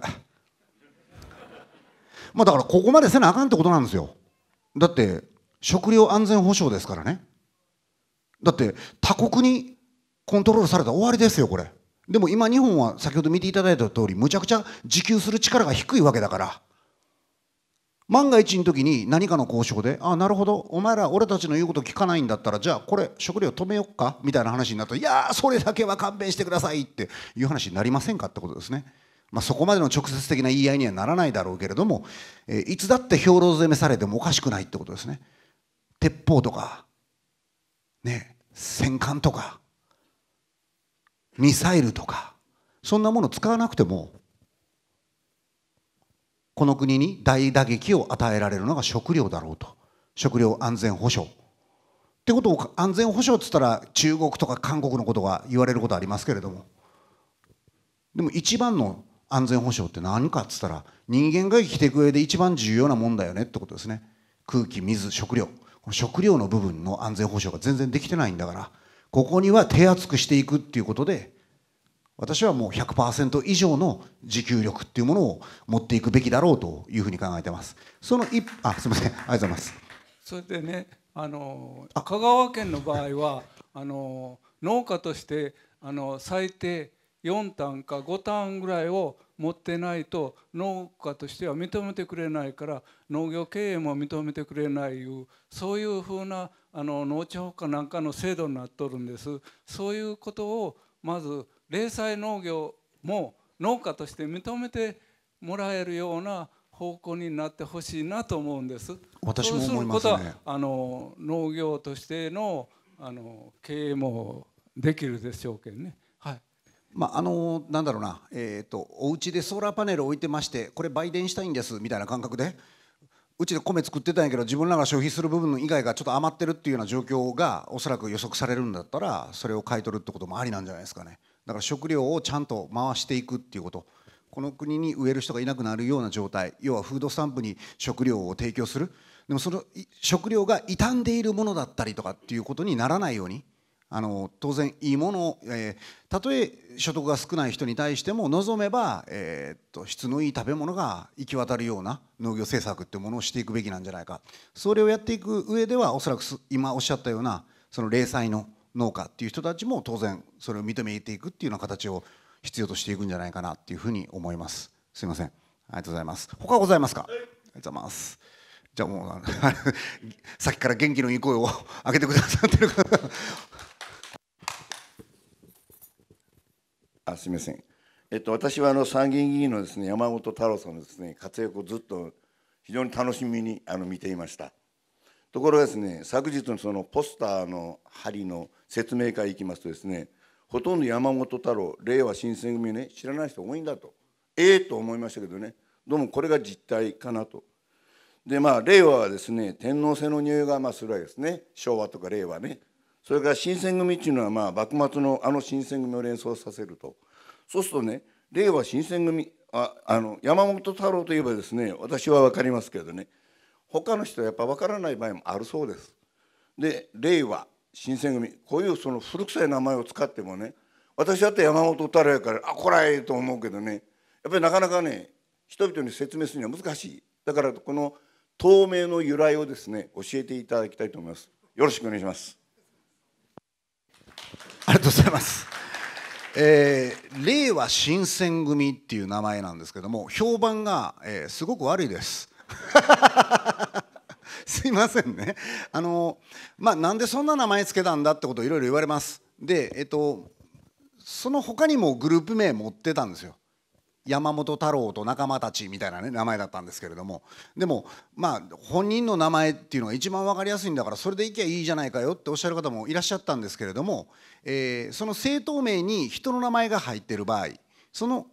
まあだからここまでせなあかんってことなんですよ。だって食料安全保障ですからね。だって他国にコントロールされたら終わりですよ、これ。でも今日本は先ほど見ていただいた通りむちゃくちゃ自給する力が低いわけだから万が一の時に何かの交渉で「ああなるほどお前ら俺たちの言うこと聞かないんだったらじゃあこれ食料止めよっか」みたいな話になったら「いやそれだけは勘弁してください」っていう話になりませんかってことですね。まあ、そこまでの直接的な言い合いにはならないだろうけれども、えいつだって兵糧攻めされてもおかしくないってことですね。鉄砲とか、ね、戦艦とか。ミサイルとかそんなもの使わなくてもこの国に大打撃を与えられるのが食料だろうと食料安全保障ってことを安全保障っつったら中国とか韓国のことが言われることありますけれどもでも一番の安全保障って何かっつったら人間が生きていく上で一番重要なもんだよねってことですね空気水食料食料の部分の安全保障が全然できてないんだからここには手厚くしていくっていうことで私はもう100%以上の持久力っていうものを持っていくべきだろうというふうに考えてます。その一あすみませんありがとうございます。それでねあの香川県の場合はあの農家としてあの最低4単か5単ぐらいを持ってないと農家としては認めてくれないから農業経営も認めてくれないいうそういうふうなあの農地保管なんかの制度になっとるんですそういうことをまず零細農業も農家として認めてもらえるような方向になってほしいなと思うんです。私も思います、ね、そうすることはあの農業としてのあの経営もできるでしょうけどね。まあ、あのなんだろうな、えーとお家でソーラーパネル置いてましてこれ売電したいんですみたいな感覚でうちで米作ってたんやけど自分らが消費する部分以外がちょっと余ってるっていうような状況がおそらく予測されるんだったらそれを買い取るってこともありなんじゃないですかねだから食料をちゃんと回していくっていうことこの国に植える人がいなくなるような状態要はフードスタンプに食料を提供するでもその食料が傷んでいるものだったりとかっていうことにならないようにあの当然いいものを、えー、たとえ所得が少ない人に対しても望めば、えー、と質のいい食べ物が行き渡るような農業政策っていうものをしていくべきなんじゃないかそれをやっていく上ではおそらく今おっしゃったようなその零細の農家っていう人たちも当然それを認めていくっていうような形を必要としていくんじゃないかなっていうふうに思いますすいませんありがとうございます他ございますかありがとうございますじゃあもう さっきから元気のいい声を上げてくださってる方あすみません、えっと、私はあの参議院議員のです、ね、山本太郎さんのです、ね、活躍をずっと非常に楽しみにあの見ていました。ところがですね昨日のそのポスターの針の説明会行きますとですねほとんど山本太郎令和新選組ね知らない人多いんだとええー、と思いましたけどねどうもこれが実態かなと。でまあ令和はですね天皇制の匂いがまあするわけですね昭和とか令和ね。それから新選組っていうのはまあ幕末のあの新選組を連想させるとそうするとね令和新選組ああの山本太郎といえばですね私は分かりますけどね他の人はやっぱ分からない場合もあるそうです。で令和新選組こういうその古臭い名前を使ってもね私だって山本太郎やからあこらええと思うけどねやっぱりなかなかね人々に説明するには難しいだからこの透明の由来をですね教えていただきたいと思いますよろしくお願いしますありがとうございます。えー、令和新選組っていう名前なんですけども評判が、えー、すごく悪いです。すいませんね。あのまあ、なんでそんな名前つけたんだってことをいろいろ言われます。で、えっと、その他にもグループ名持ってたんですよ。山本太郎と仲間たちみたいなね名前だったんですけれどもでもまあ本人の名前っていうのが一番分かりやすいんだからそれでいけばいいじゃないかよっておっしゃる方もいらっしゃったんですけれども、えー、その政党名に人の名前が入ってる場合その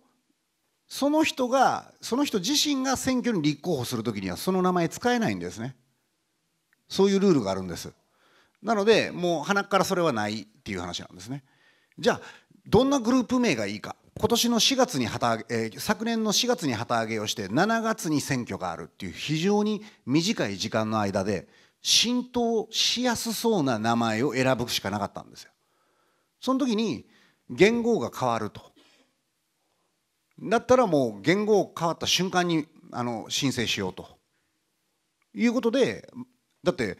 その人がその人自身が選挙に立候補する時にはその名前使えないんですねそういうルールがあるんですなのでもう鼻からそれはないっていう話なんですねじゃあどんなグループ名がいいか今年の4月に旗揚げ、え昨年の4月に旗揚げをして7月に選挙があるっていう非常に短い時間の間で浸透しやすそうな名前を選ぶしかなかったんですよ。その時に言語が変わると。だったらもう言語変わった瞬間にあの申請しようということでだって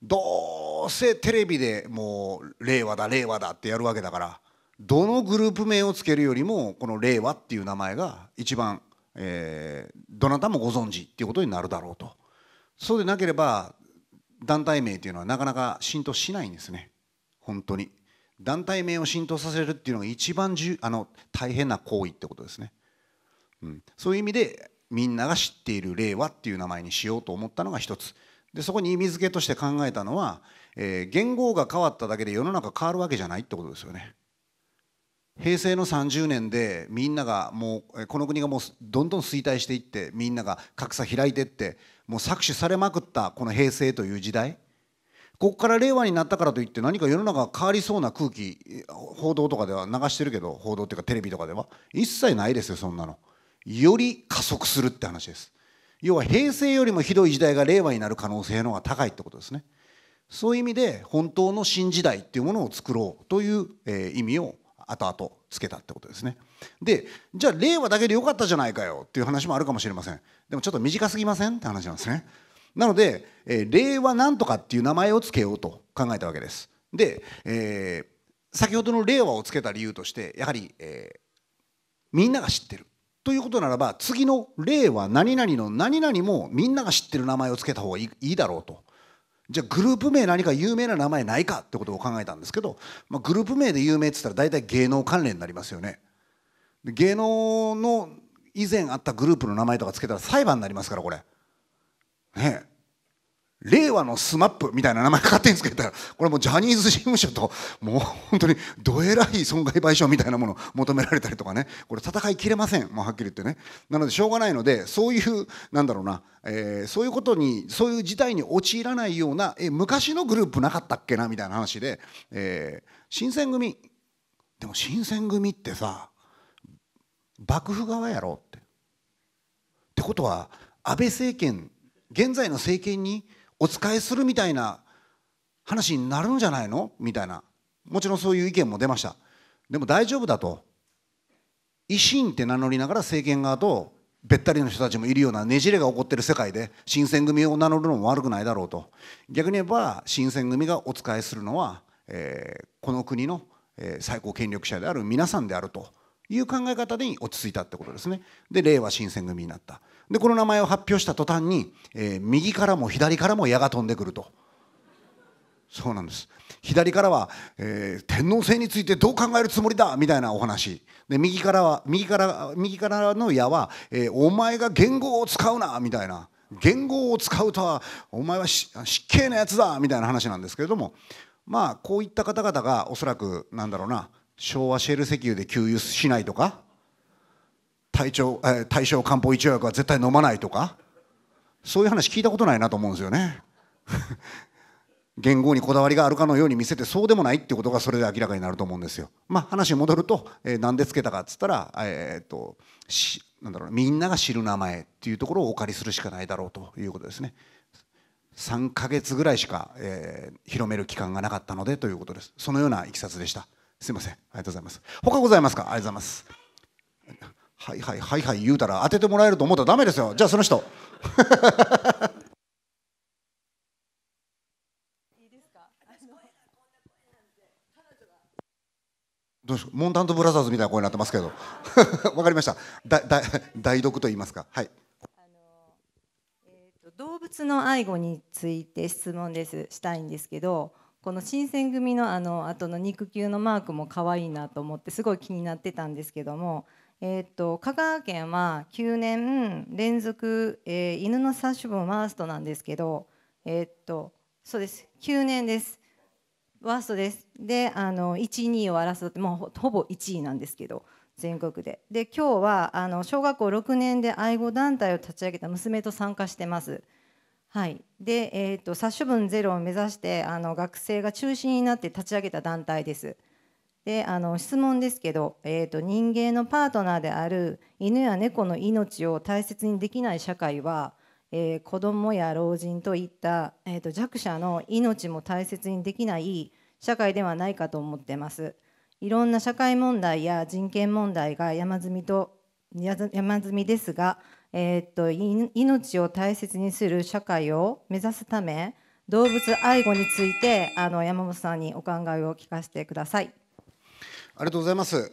どうせテレビでもう令和だ令和だってやるわけだからどのグループ名をつけるよりもこの「令和」っていう名前が一番、えー、どなたもご存知っていうことになるだろうとそうでなければ団体名っていうのはなかなか浸透しないんですね本当に団体名を浸透させるっていうのが一番じゅあの大変な行為ってことですね、うん、そういう意味でみんなが知っている「令和」っていう名前にしようと思ったのが一つでそこに意味付けとして考えたのは、えー、言語が変わっただけで世の中変わるわけじゃないってことですよね平成の30年でみんながもうこの国がもうどんどん衰退していってみんなが格差開いていってもう搾取されまくったこの平成という時代ここから令和になったからといって何か世の中が変わりそうな空気報道とかでは流してるけど報道っていうかテレビとかでは一切ないですよそんなの。より加速するって話です。要は平成よりもひどい時代が令和になる可能性の方が高いってことですね。そういう意味で本当の新時代っていうものを作ろうという、意味を後々つけたってことですねでじゃあ令和だけでよかったじゃないかよっていう話もあるかもしれませんでもちょっと短すぎませんって話なんですねなので、えー、令和なんとかっていう名前をつけようと考えたわけですで、えー、先ほどの令和をつけた理由としてやはり、えー、みんなが知ってるということならば次の令和何々の何々もみんなが知ってる名前をつけた方がいいだろうとじゃあグループ名何か有名な名前ないかってことを考えたんですけど、まあ、グループ名で有名って言ったら大体芸能関連になりますよね芸能の以前あったグループの名前とかつけたら裁判になりますからこれねえ令和の smap みたいな名前かかってるんですけど、これもジャニーズ事務所と、もう本当にどえらい損害賠償みたいなものを求められたりとかね、これ戦いきれません、もうはっきり言ってね。なのでしょうがないので、そういう、なんだろうな、えー、そういうことに、そういう事態に陥らないような、え昔のグループなかったっけなみたいな話で、えー、新選組、でも新選組ってさ、幕府側やろって。ってことは、安倍政権、現在の政権に、お仕えするみたいな話になるんじゃないのみたいなもちろんそういう意見も出ましたでも大丈夫だと維新って名乗りながら政権側とべったりの人たちもいるようなねじれが起こってる世界で新選組を名乗るのも悪くないだろうと逆に言えば新選組がお仕えするのは、えー、この国の最高権力者である皆さんであるという考え方に落ち着いたってことですねで令和新選組になったでこの名前を発表した途端に、えー、右からも左からも矢が飛んでくるとそうなんです左からは、えー、天皇制についてどう考えるつもりだみたいなお話で右からは右から右からの矢は、えー、お前が言語を使うなみたいな言語を使うとはお前は失敬なやつだみたいな話なんですけれどもまあこういった方々がおそらくなんだろうな昭和シェル石油で給油しないとか対象対象漢方一薬は絶対飲まないとかそういう話聞いたことないなと思うんですよね 言語にこだわりがあるかのように見せてそうでもないってことがそれで明らかになると思うんですよ。まあ、話に戻ると、えー、何でつけたかっつったら、えー、っとしなんだろうみんなが知る名前っていうところをお借りするしかないだろうということですね。3ヶ月ぐらいしか、えー、広める期間がなかったのでということです。そのようないきさつでした。すいません。ありがとうございます。他ございますかありがとうございます。はいはいはいはい言うたら当ててもらえると思ったらダメですよじゃあその人 どうしモンタントブラザーズみたいな声になってますけど わかりましただだ代読と言いますかはい動物の愛護について質問ですしたいんですけどこの新選組のあの後の肉球のマークも可愛いなと思ってすごい気になってたんですけどもえー、っと香川県は9年連続、えー、犬の殺処分ワーストなんですけど、えー、っとそうです9年です。ワーストです。で、あの1位、2位を争って、もうほぼ1位なんですけど、全国で。で、今日はあの小学校6年で愛護団体を立ち上げた娘と参加してます。はい。で、えっ、ー、と殺処分ゼロを目指してあの学生が中心になって立ち上げた団体です。であの質問ですけど、えーと、人間のパートナーである犬や猫の命を大切にできない社会は、えー、子どもや老人といった、えーと、弱者の命も大切にできない社会ではないかと思ってます。いろんな社会問題や人権問題が山積みと山積みですが、えーと、と命を大切にする社会を目指すため動物愛護についてあの山本さんにお考えを聞かせてください。ありがとうございます。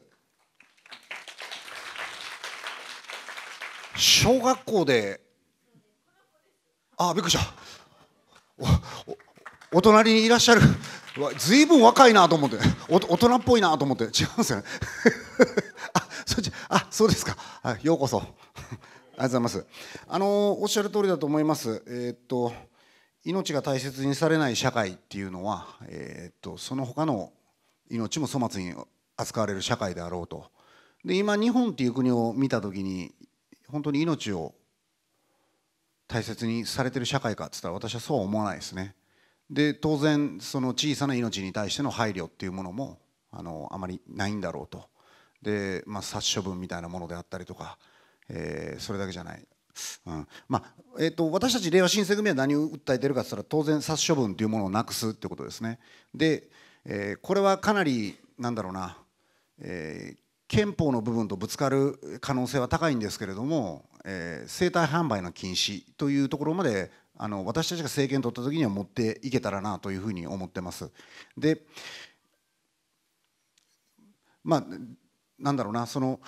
小学校で、あ、びっくりした。おおお隣にいらっしゃる、ずいぶん若いなと思って、お大人っぽいなと思って、違いますよね。あ、そっち、あ、そうですか。はい、ようこそ。ありがとうございます。あのおっしゃる通りだと思います。えー、っと。命が大切にされない社会っていうのは、えー、っとその他の命も粗末に扱われる社会であろうとで今日本っていう国を見た時に本当に命を大切にされてる社会かっつったら私はそう思わないですねで当然その小さな命に対しての配慮っていうものもあのあまりないんだろうとで、まあ、殺処分みたいなものであったりとか、えー、それだけじゃない、うんまあえーと、私たち令和新選組は何を訴えてるかっつったら当然殺処分っていうものをなくすってことですねで、えー、これはかなりなんだろうなえー、憲法の部分とぶつかる可能性は高いんですけれども、えー、生体販売の禁止というところまであの私たちが政権取った時には持っていけたらなというふうに思ってます。でまあなんだろうなその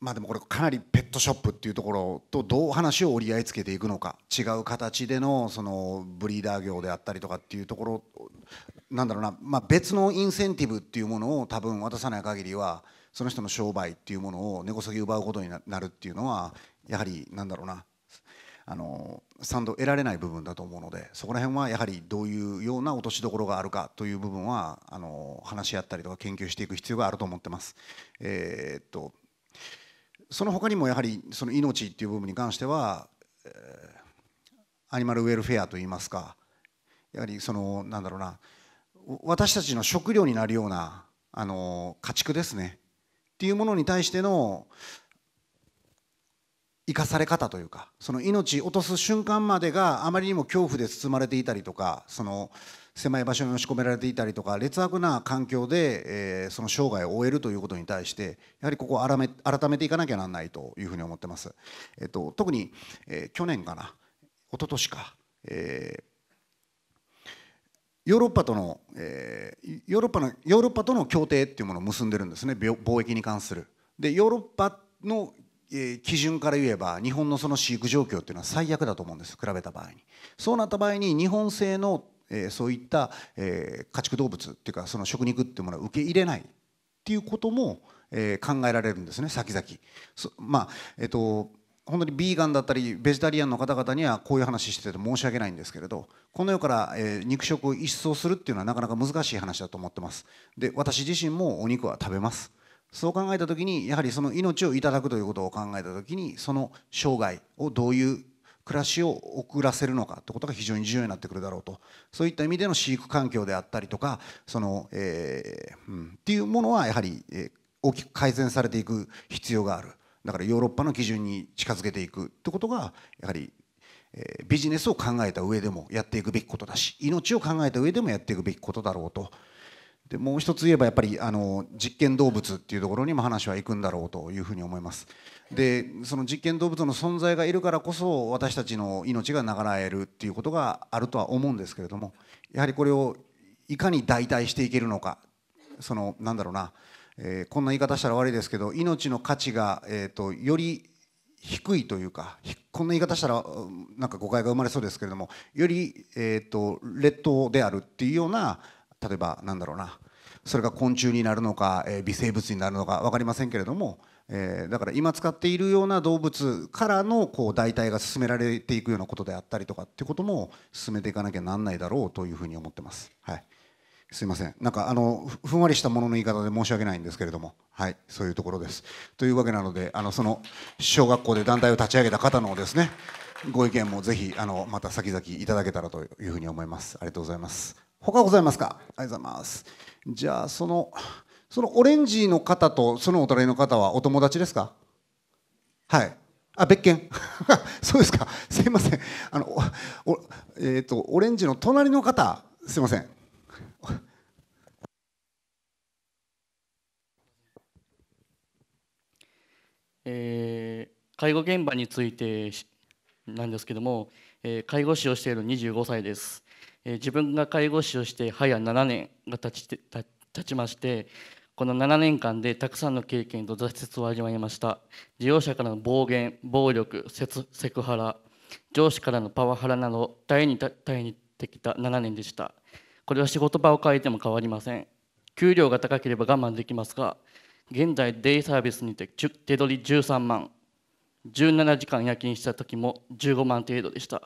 まあでもこれかなりペットショップっていうところとどう話を折り合いつけていくのか違う形でのそのブリーダー業であったりとかっていうところなんだろうな、まあ、別のインセンティブっていうものを多分渡さない限りはその人の商売っていうものを根こそぎ奪うことになるっていうのはやはりなんだろうなあの賛同得られない部分だと思うのでそこら辺はやはりどういうような落としどころがあるかという部分はあの話し合ったりとか研究していく必要があると思ってます。えー、っとその他にもやはりその命っていう部分に関しては、えー、アニマルウェルフェアといいますかやはりそのなんだろうな私たちの食料になるようなあの家畜ですねっていうものに対しての生かされ方というかその命落とす瞬間までがあまりにも恐怖で包まれていたりとかその。狭い場所に押し込められていたりとか劣悪な環境で、えー、その生涯を終えるということに対してやはりここを改め改めていかなきゃなんないというふうに思ってます。えっと、特に、えー、去年かな一昨年か、えーヨーロッパとの、えー、ヨーロッパのヨーロッパとの協定っていうものを結んでるんですね貿易に関する。でヨーロッパのえ基準から言えば日本のその飼育状況っていうのは最悪だと思うんです比べた場合にそうなった場合に日本製のえー、そういった、えー、家畜動物っていうかその食肉っていうものは受け入れないっていうことも、えー、考えられるんですね先々そまあえっ、ー、と本当にビーガンだったりベジタリアンの方々にはこういう話してて申し訳ないんですけれどこの世から、えー、肉食を一掃するっていうのはなかなか難しい話だと思ってますで私自身もお肉は食べますそう考えた時にやはりその命をいただくということを考えた時にその生涯をどういう暮らしを遅らせるのかってことが非常に重要になってくるだろうとそういった意味での飼育環境であったりとかその、えーうん、っていうものはやはり、えー、大きく改善されていく必要があるだからヨーロッパの基準に近づけていくってことがやはり、えー、ビジネスを考えた上でもやっていくべきことだし命を考えた上でもやっていくべきことだろうと。でもう一つ言えばやっぱりあの実験動物っていうところにも話はいくんだろうというふうに思います。でその実験動物の存在がいるからこそ私たちの命が流らえるっていうことがあるとは思うんですけれどもやはりこれをいかに代替していけるのかそのなんだろうな、えー、こんな言い方したら悪いですけど命の価値が、えーと、より低いというかこんな言い方したらなんか誤解が生まれそうですけれどもより、えーと、と劣等であるっていうような例えばなんだろうなそれが昆虫になるのか、えー、微生物になるのか分かりませんけれども。えー、だから今使っているような動物からのこう代替が進められていくようなことであったりとかっていうことも進めていかなきゃなんないだろうというふうに思ってます。はいすいませんなんかあのふんわりしたものの言い方で申し訳ないんですけれども、はい、そういうところです。というわけなのであのその小学校で団体を立ち上げた方のですねご意見もぜひあのまた先々いただけたらというふうに思います。ありがとうございます。他ございますかありがとうございます。じゃあそのそのオレンジの方とそのお隣の方はお友達ですかはいあ別件 そうですかすいませんあのおえっ、ー、とオレンジの隣の方すいませんえー、介護現場についてなんですけども、えー、介護士をしている25歳です、えー、自分が介護士をして早7年が経ちてた経ちまして、この7年間でたくさんの経験と挫折を味わいました事業者からの暴言暴力セクハラ上司からのパワハラなど大に大にてきた7年でしたこれは仕事場を変えても変わりません給料が高ければ我慢できますが現在デイサービスにて手取り13万17時間夜勤した時も15万程度でした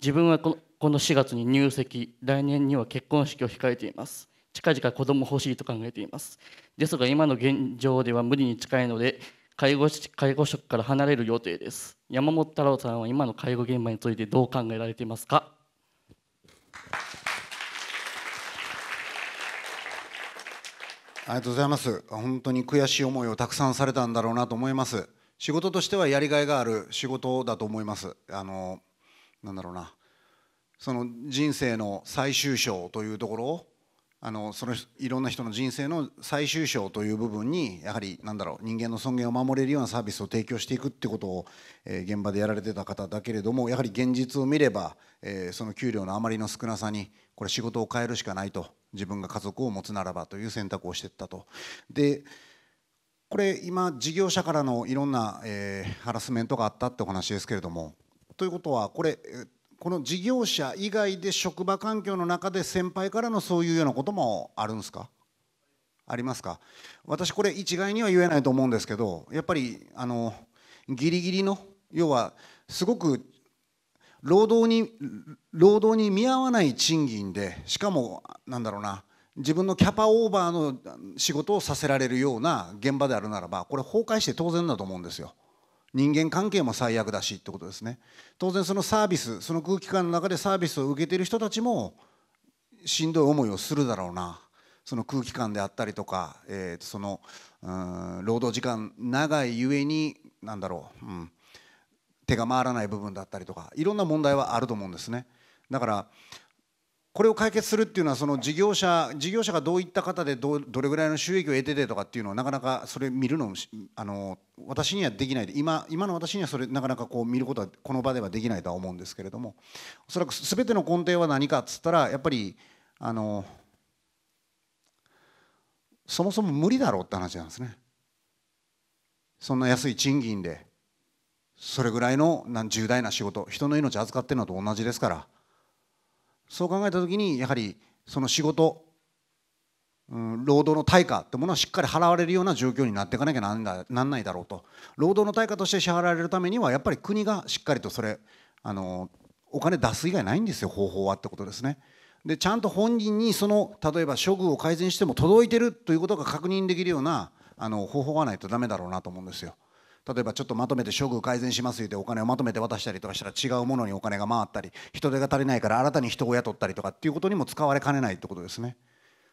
自分はこの4月に入籍来年には結婚式を控えています近々子供欲しいと考えていますですが今の現状では無理に近いので介護介護職から離れる予定です山本太郎さんは今の介護現場についてどう考えられていますかありがとうございます本当に悔しい思いをたくさんされたんだろうなと思います仕事としてはやりがいがある仕事だと思いますあのなんだろうなその人生の最終章というところをあのそのいろんな人の人生の最終章という部分にやはりなんだろう人間の尊厳を守れるようなサービスを提供していくってことを、え現場でやられてた方だけれどもやはり現実を見れば、えその給料のあまりの少なさにこれ仕事を変えるしかないと自分が家族を持つならばという選択をしてったと。でこれ今事業者からのいろんな、えー、ハラスメントがあったってお話ですけれどもということはこれ、この事業者以外で職場環境の中で先輩からのそういうようなこともあるんですかありますか私これ一概には言えないと思うんですけどやっぱりあのギリギリの要はすごく労働に労働に見合わない賃金でしかもなんだろうな自分のキャパオーバーの仕事をさせられるような現場であるならばこれ崩壊して当然だと思うんですよ。人間関係も最悪だしってことですね当然そのサービスその空気感の中でサービスを受けている人たちもしんどい思いをするだろうなその空気感であったりとか、えー、とそのうん労働時間長いゆえに何だろう、うん、手が回らない部分だったりとかいろんな問題はあると思うんですねだからこれを解決するっていうのはその事業者事業者がどういった方でどどれぐらいの収益を得ててとかっていうのはなかなかそれ見るのあの私にはできないで今今の私にはそれなかなかこう見ることはこの場ではできないとは思うんですけれどもおそらく全ての根底は何かっつったらやっぱりあのそもそも無理だろうって話なんですね。そんな安い賃金でそれぐらいの重大な仕事人の命預かってるのと同じですから。そう考えた時にやはりその仕事、うん、労働の対価ってものはしっかり払われるような状況になっていかなきゃなんだなんないだろうと労働の対価として支払われるためにはやっぱり国がしっかりとそれあのお金出す以外ないんですよ方法はってことですね。でちゃんと本人にその例えば処遇を改善しても届いてるということが確認できるようなあの方法がないとダメだろうなと思うんですよ。例えばちょっとまとめて処遇改善しますってお金をまとめて渡したりとかしたら違うものにお金が回ったり人手が足りないから新たに人を雇ったりとかっていうことにも使われかねないってことですね。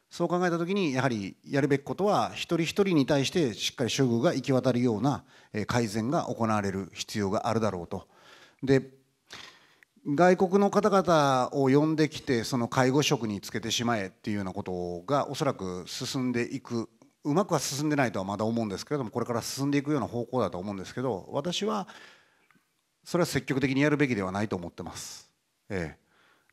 そう考えた時にやはりやるべきことは一人一人に対してしっかり処遇が行き渡るような改善が行われる必要があるだろうと。で外国の方々を呼んできてその介護職につけてしまえっていうようなことがおそらく進んでいくうまくは進んでないとはまだ思うんですけれどもこれから進んでいくような方向だと思うんですけど私はそれは積極的にやるべきではないと思ってます。ええ、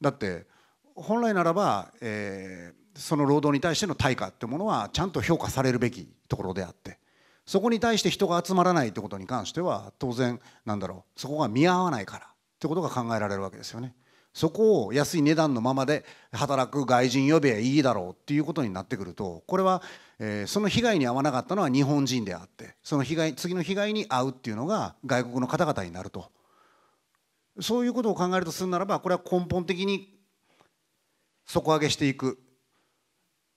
だって本来ならば、えー、その労働に対しての対価ってものはちゃんと評価されるべきところであってそこに対して人が集まらないってことに関しては当然なんだろうそこが見合わないからってことが考えられるわけですよね。そこを安い値段のままで働く外人呼べばいいだろうっていうことになってくるとこれはえー、その被害に遭わなかったのは日本人であってその被害次の被害に遭うっていうのが外国の方々になるとそういうことを考えるとするならばこれは根本的に底上げしていく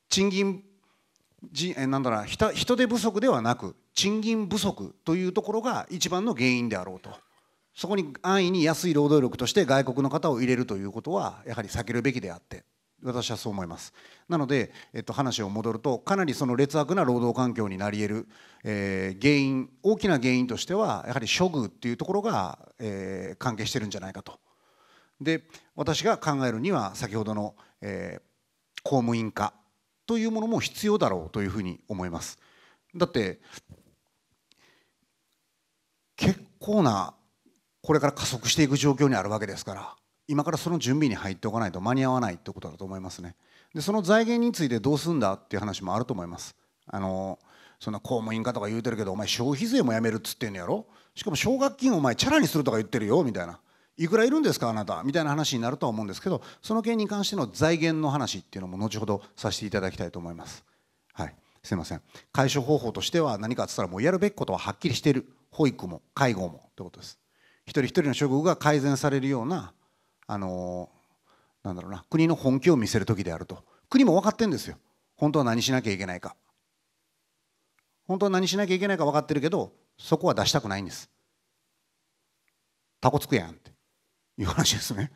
賃金じえなんだろう人人手不足ではなく賃金不足というところが一番の原因であろうとそこに安易に安い労働力として外国の方を入れるということはやはり避けるべきであって私はそう思いますなので、えっと、話を戻るとかなりその劣悪な労働環境になり得る、えー、原因大きな原因としてはやはり処遇っていうところが、えー、関係してるんじゃないかとで私が考えるには先ほどの、えー、公務員化というものも必要だろうというふうに思いますだって結構なこれから加速していく状況にあるわけですから今からその準備に入っておかないと間に合わないってことだと思いますねでその財源についてどうするんだっていう話もあると思いますあのそんな公務員かとか言うてるけどお前消費税もやめるっつってんのやろしかも奨学金をお前チャラにするとか言ってるよみたいないくらいるんですかあなたみたいな話になるとは思うんですけどその件に関しての財源の話っていうのも後ほどさせていただきたいと思いますはいすいません解消方法としては何かっつったらもうやるべきことははっきりしている保育も介護もってことです一人一人の処遇が改善されるようなあのなんだろうな国の本気を見せる時であると国も分かってるんですよ本当は何しなきゃいけないか本当は何しなきゃいけないか分かってるけどそこは出したくないんですタコつくやんっていう話ですね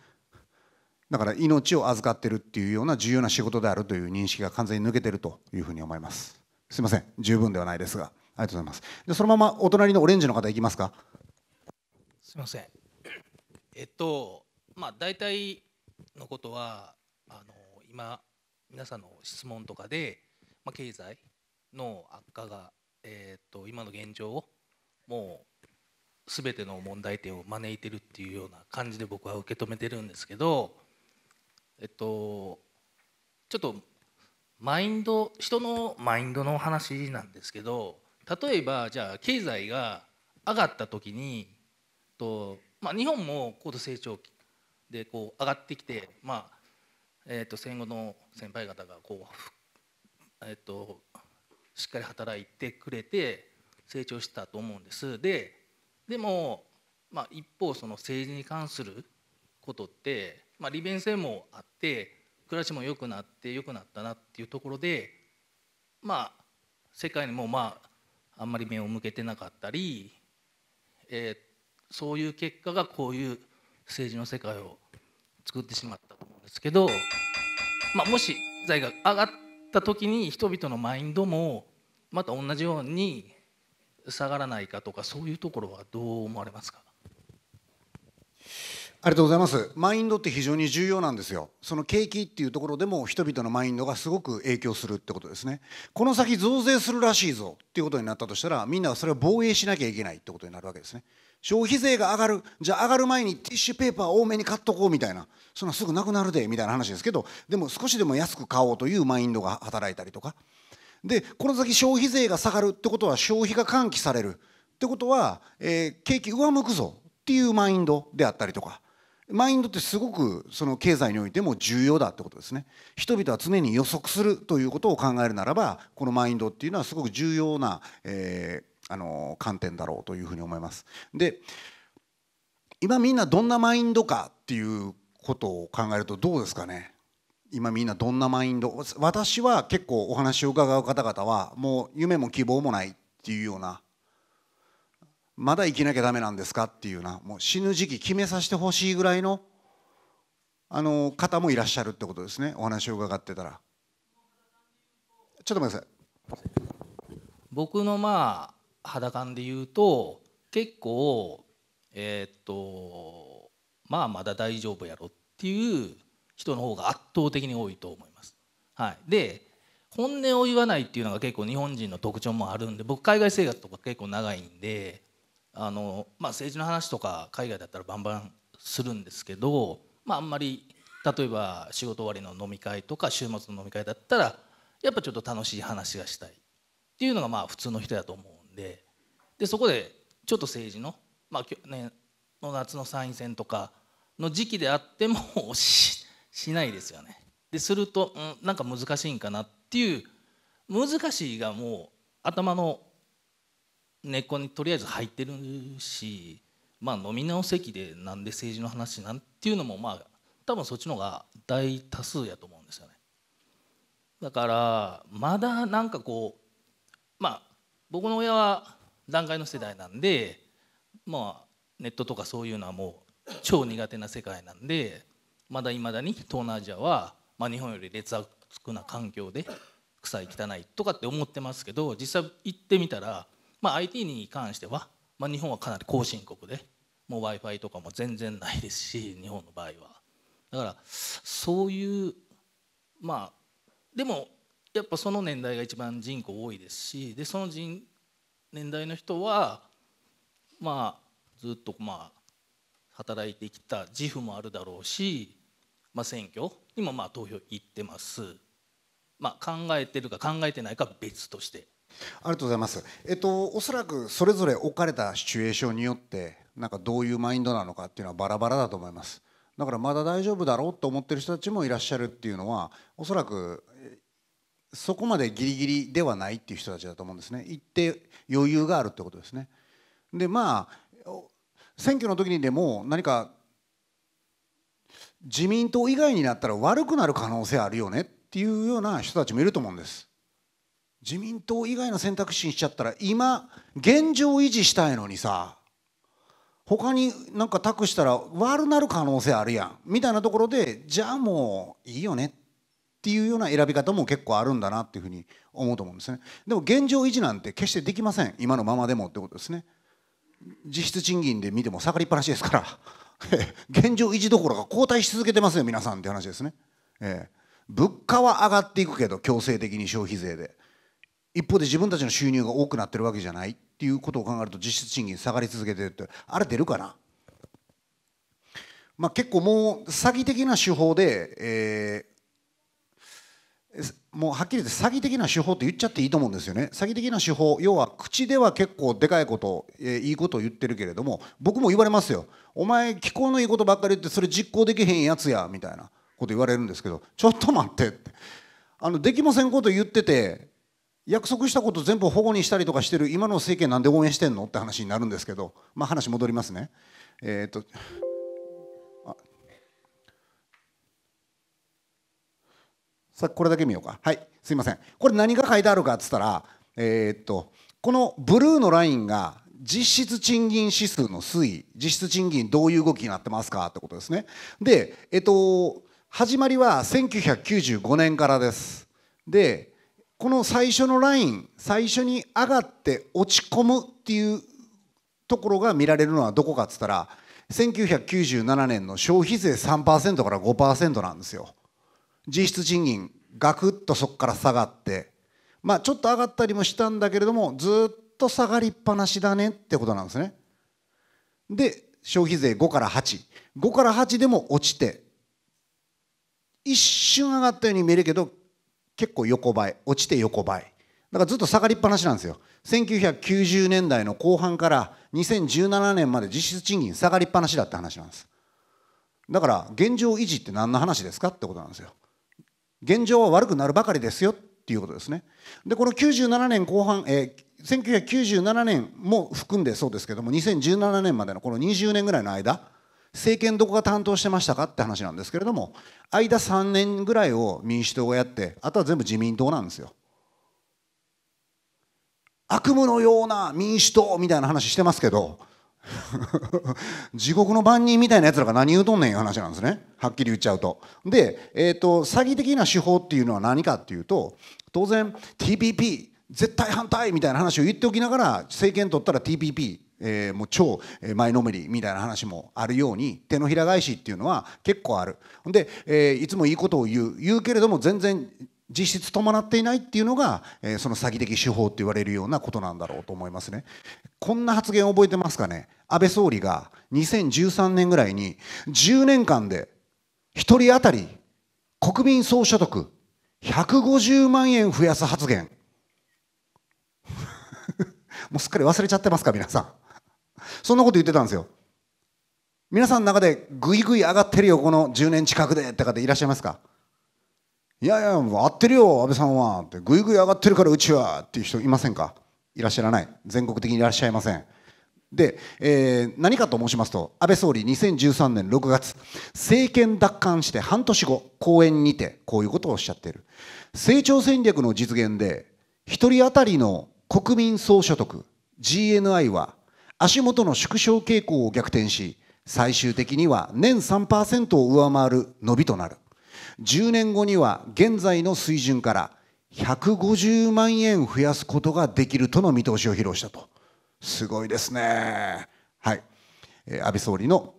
だから命を預かってるっていうような重要な仕事であるという認識が完全に抜けてるというふうに思いますすいません十分ではないですがありがとうございますでそのままお隣のオレンジの方いきますかすいませんえっとまあ、大体のことはあの今皆さんの質問とかで、まあ、経済の悪化が、えーと、今の現状をもう全ての問題点を招いてるっていうような感じで僕は受け止めてるんですけど、えっと、ちょっとマインド人のマインドの話なんですけど例えばじゃあ経済が上がった時にと、まあ、日本も高度成長期でこう上がってきて、まあえー、と戦後の先輩方がこう、えー、としっかり働いてくれて成長したと思うんです。ででも、まあ、一方その政治に関することって、まあ、利便性もあって暮らしも良くなって良くなったなっていうところで、まあ、世界にもまああんまり目を向けてなかったり、えー、そういう結果がこういう政治の世界を作ってしまったと思うんですけど、まあ、もし財が上がった時に人々のマインドもまた同じように下がらないかとかそういうところはどう思われますかありがとうございますマインドって非常に重要なんですよその景気っていうところでも人々のマインドがすごく影響するってことですねこの先増税するらしいぞっていうことになったとしたらみんなはそれを防衛しなきゃいけないってことになるわけですね消費税が上がるじゃあ上がる前にティッシュペーパー多めに買っとこうみたいなそんなすぐなくなるでみたいな話ですけどでも少しでも安く買おうというマインドが働いたりとかでこの先消費税が下がるってことは消費が喚起されるってことは、えー、景気上向くぞっていうマインドであったりとかマインドってすごくその経済においても重要だってことですね人々は常に予測するということを考えるならばこのマインドっていうのはすごく重要な、えー、あの観点だろうというふうに思います。で今みんなどんなマインドかっていうことを考えるとどうですかね今みんなどんなマインド私は結構お話を伺う方々はもう夢も希望もないっていうようなまだ生きなきゃダメなんですかっていうようなもう死ぬ時期決めさせてほしいぐらいのあの方もいらっしゃるってことですねお話を伺ってたらちょっと待ってください僕のまあ肌感で言うと結構えー、っとまあまだ大丈夫やろっていう人の方が圧倒的に多いと思います。はい、で本音を言わないっていうのが結構日本人の特徴もあるんで僕海外生活とか結構長いんであの、まあ、政治の話とか海外だったらバンバンするんですけど、まあ、あんまり例えば仕事終わりの飲み会とか週末の飲み会だったらやっぱちょっと楽しい話がしたいっていうのがまあ普通の人だと思うででそこでちょっと政治の,、まあ去年の夏の参院選とかの時期であっても しないですよね。ですると、うん、なんか難しいんかなっていう難しいがもう頭の根っこにとりあえず入ってるし、まあ、飲み直せきでなんで政治の話なんていうのもまあ多分そっちの方が大多数やと思うんですよね。だからまだなんかこうまあ僕の親は団塊の世代なんでまあネットとかそういうのはもう超苦手な世界なんでまだいまだに東南アジアは、まあ、日本より劣悪な環境で臭い汚いとかって思ってますけど実際行ってみたら、まあ、IT に関しては、まあ、日本はかなり後進国でもう w i f i とかも全然ないですし日本の場合は。だからそういうまあでもやっぱその年代が一番人口多いですしでその人年代の人はまあずっとまあ働いてきた自負もあるだろうし、まあ、選挙にもまあ投票行ってます、まあ、考えてるか考えてないか別として。ありがとうございます、えっと、おそらくそれぞれ置かれたシチュエーションによってなんかどういうマインドなのかっていうのはバラバラだと思いますだからまだ大丈夫だろうと思ってる人たちもいらっしゃるっていうのはおそらくそこまでギリギリではないっていう人たちだと思うんですね行って余裕があるってことですねでまあ選挙の時にでも何か自民党以外になったら悪くなる可能性あるよねっていうような人たちもいると思うんです自民党以外の選択肢にしちゃったら今現状維持したいのにさ他に何か託したら悪なる可能性あるやんみたいなところでじゃあもういいよねってっていうような選び方も結構あるんだなっていうふうに思うと思うんですねでも現状維持なんて決してできません今のままでもってことですね実質賃金で見ても下がりっぱなしですから 現状維持どころか後退し続けてますよ皆さんって話ですね、えー、物価は上がっていくけど強制的に消費税で一方で自分たちの収入が多くなってるわけじゃないっていうことを考えると実質賃金下がり続けてるってあれ出るかなまあ、結構もう詐欺的な手法で、えもうはっきり言って詐欺的な手法って言っちゃっていいと思うんですよね詐欺的な手法要は口では結構でかいこと、えー、いいことを言ってるけれども僕も言われますよお前気候のいいことばっかり言ってそれ実行できへんやつやみたいなこと言われるんですけどちょっと待ってってあのできませんこと言ってて約束したこと全部保護にしたりとかしてる今の政権なんで応援してんのって話になるんですけどまあ話戻りますねえー、っとさこれだけ見ようかはいすいませんこれ何が書いてあるかっつったらえー、っとこのブルーのラインが実質賃金指数の推移実質賃金どういう動きになってますかってことですねでえっと始まりは1995年からですでこの最初のライン最初に上がって落ち込むっていうところが見られるのはどこかっつったら1997年の消費税3%から5%なんですよ。実質賃金ガクッとそこから下がってまあちょっと上がったりもしたんだけれどもずっと下がりっぱなしだねってことなんですね。で消費税5から85から8でも落ちて一瞬上がったように見えるけど結構横ばい落ちて横ばいだからずっと下がりっぱなしなんですよ1990年代の後半から2017年まで実質賃金下がりっぱなしだって話なんですだから現状維持って何の話ですかってことなんですよ現状は悪くなるばかりですよっていうことですね。でこの97年後半、えー、1997年も含んでそうですけども2017年までのこの20年ぐらいの間政権どこが担当してましたかって話なんですけれども間3年ぐらいを民主党がやってあとは全部自民党なんですよ。悪夢のような民主党みたいな話してますけど 地獄の番人みたいなやつらが何言うとんねんいう話なんですねはっきり言っちゃうと。で、えーと、詐欺的な手法っていうのは何かっていうと当然 TPP 絶対反対みたいな話を言っておきながら政権取ったら TPP えー、もう超前のめりみたいな話もあるように手のひら返しっていうのは結構あるで、えー、いつもいいことを言う言うけれども全然実質伴っていないっていうのが、えー、その詐欺的手法と言われるようなことなんだろうと思いますね。こんな発言覚えてますかね安倍総理が2013年ぐらいに10年間で1人当たり国民総所得150万円増やす発言 もうすっかり忘れちゃってますか皆さんそんなこと言ってたんですよ皆さんの中でぐいぐい上がってるよこの10年近くでって方いらっしゃいますかいやいや、合ってるよ、安倍さんは。って、ぐいぐい上がってるからうちは。っていう人いませんかいらっしゃらない。全国的にいらっしゃいません。で、えー、何かと申しますと、安倍総理、2013年6月、政権奪還して半年後、講演にて、こういうことをおっしゃっている。成長戦略の実現で、1人当たりの国民総所得、GNI は、足元の縮小傾向を逆転し、最終的には年3%を上回る伸びとなる。10年後には現在の水準から150万円増やすことができるとの見通しを披露したとすごいですねはい安倍総理の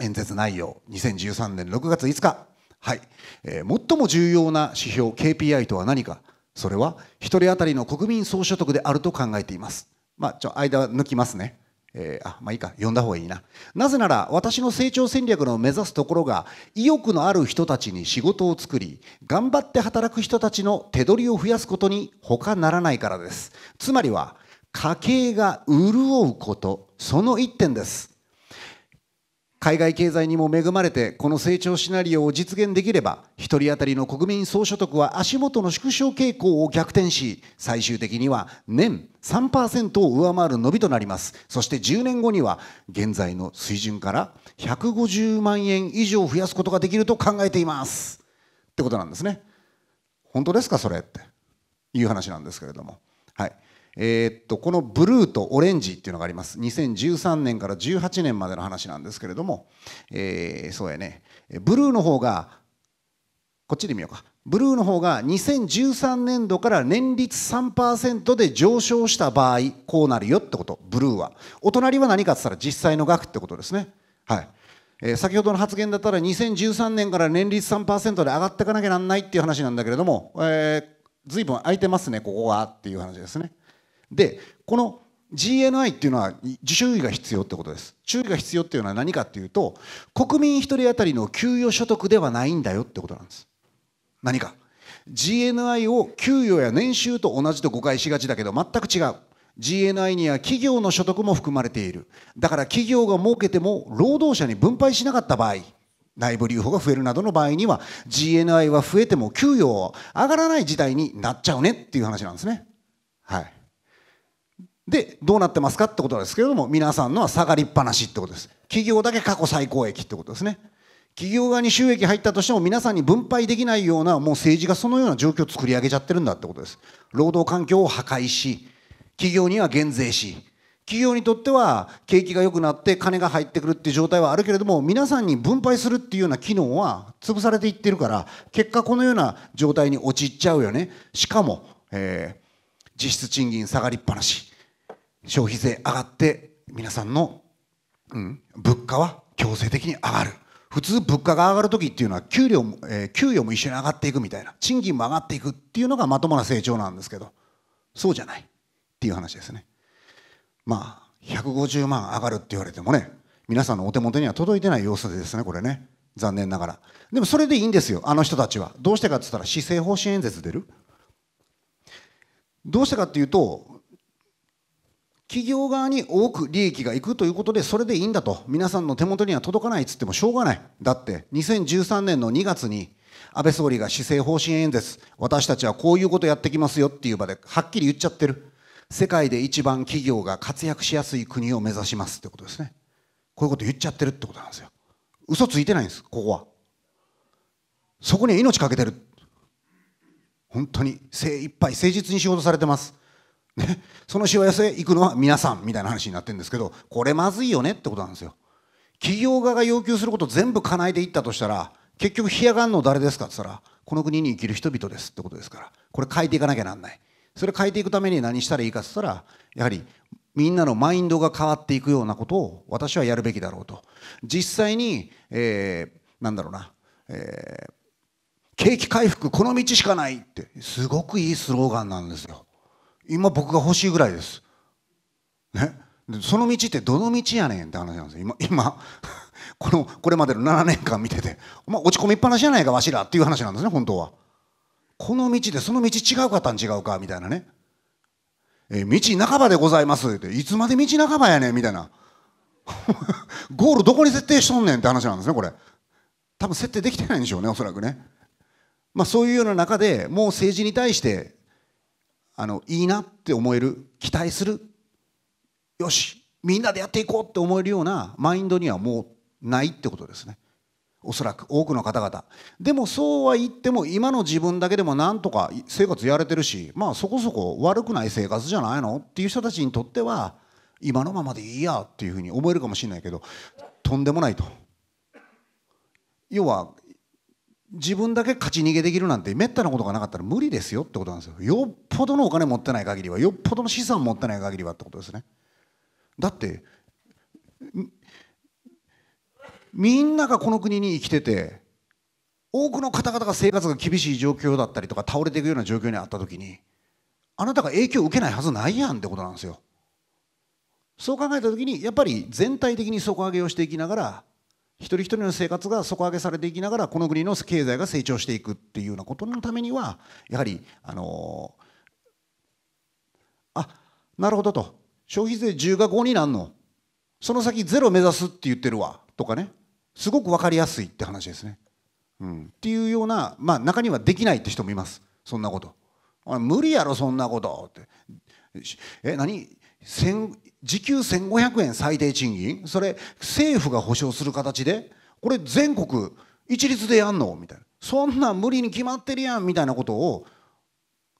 演説内容2013年6月5日はい、えー、最も重要な指標 KPI とは何かそれは1人当たりの国民総所得であると考えていますまあちょ間抜きますねえー、あまあいいか呼んだ方がいいななぜなら私の成長戦略の目指すところが意欲のある人たちに仕事を作り頑張って働く人たちの手取りを増やすことに他ならないからですつまりは家計が潤うことその一点です海外経済にも恵まれてこの成長シナリオを実現できれば1人当たりの国民総所得は足元の縮小傾向を逆転し最終的には年3%を上回る伸びとなりますそして10年後には現在の水準から150万円以上増やすことができると考えていますってことなんですね本当ですかそれっていう話なんですけれどもはいえー、っとこのブルーとオレンジっていうのがあります2013年から18年までの話なんですけれども、えー、そうやねブルーの方がこっちで見ようかブルーの方が2013年度から年率3%で上昇した場合こうなるよってことブルーはお隣は何かって言ったら実際の額ってことですねはい、えー、先ほどの発言だったら2013年から年率3%で上がっていかなきゃなんないっていう話なんだけれども、えー、随分空いてますねここはっていう話ですねでこの GNI っていうのは注意が必要ってことです注意が必要っていうのは何かっていうと国民1人当たりの給与所得ではないんだよってことなんです何か GNI を給与や年収と同じと誤解しがちだけど全く違う GNI には企業の所得も含まれているだから企業が儲けても労働者に分配しなかった場合内部留保が増えるなどの場合には GNI は増えても給与は上がらない時代になっちゃうねっていう話なんですねはいでどうなってますかってことですけれども皆さんのは下がりっぱなしってことです企業だけ過去最高益ってことですね企業側に収益入ったとしても皆さんに分配できないようなもう政治がそのような状況を作り上げちゃってるんだってことです労働環境を破壊し企業には減税し企業にとっては景気が良くなって金が入ってくるっていう状態はあるけれども皆さんに分配するっていうような機能は潰されていってるから結果このような状態に陥っちゃうよねしかも、えー、実質賃金下がりっぱなし消費税上がって皆さんの、うん、物価は強制的に上がる普通物価が上がる時っていうのは給料も、えー、給与も一緒に上がっていくみたいな賃金も上がっていくっていうのがまともな成長なんですけどそうじゃないっていう話ですねまあ150万上がるって言われてもね皆さんのお手元には届いてない様子ですねこれね残念ながらでもそれでいいんですよあの人たちはどうしてかって言ったら施政方針演説出るどうしてかっていうと企業側に多く利益がいくということで、それでいいんだと、皆さんの手元には届かないっつってもしょうがない。だって、2013年の2月に、安倍総理が施政方針演説、私たちはこういうことやってきますよっていう場で、はっきり言っちゃってる。世界で一番企業が活躍しやすい国を目指しますってことですね。こういうこと言っちゃってるってことなんですよ。嘘ついてないんです、ここは。そこに命かけてる。本当に精一杯、誠実に仕事されてます。ね、そのしわ寄せ行くのは皆さんみたいな話になってるんですけどこれまずいよねってことなんですよ企業側が要求すること全部叶えていったとしたら結局干上がるの誰ですかって言ったらこの国に生きる人々ですってことですからこれ変えていかなきゃなんないそれ変えていくために何したらいいかって言ったらやはりみんなのマインドが変わっていくようなことを私はやるべきだろうと実際に、えー、なんだろうな、えー、景気回復この道しかないってすごくいいスローガンなんですよ今僕が欲しいぐらいです。ね、その道ってどの道やねんって話なんですよ今 今このこれまでの7年間見てて「お前落ち込みっぱなしじゃないかわしら」っていう話なんですね本当は。この道でその道違うかったん違うかみたいなね。えー、道半ばでございますっていつまで道半ばやねんみたいな ゴールどこに設定しとんねんって話なんですねこれ多分設定できてないんでしょうねおそらくねまあそういうような中でもう政治に対してあのいいなって思える期待するよしみんなでやっていこうって思えるようなマインドにはもうないってことですねおそらく多くの方々でもそうは言っても今の自分だけでもなんとか生活やれてるしまあそこそこ悪くない生活じゃないのっていう人たちにとっては今のままでいいやっていうふうに思えるかもしれないけどとんでもないと要は自分だけ勝ち逃げできるなんてめったなことがなかったら無理ですよってことなんですよよっぽどのお金持ってない限りはよっぽどの資産持ってない限りはってことですねだってみんながこの国に生きてて多くの方々が生活が厳しい状況だったりとか倒れていくような状況にあった時にあなたが影響を受けないはずないやんってことなんですよそう考えた時にやっぱり全体的に底上げをしていきながら一人一人の生活が底上げされていきながらこの国の経済が成長していくっていうようなことのためにはやはりあのあなるほどと消費税10が5になんのその先ゼロ目指すって言ってるわとかねすごく分かりやすいって話ですね。うん、っていうような、まあ、中にはできないって人もいますそんなこと。無理やろそんなことって。え何時給1500円最低賃金それ政府が保障する形でこれ全国一律でやんのみたいなそんなん無理に決まってるやんみたいなことを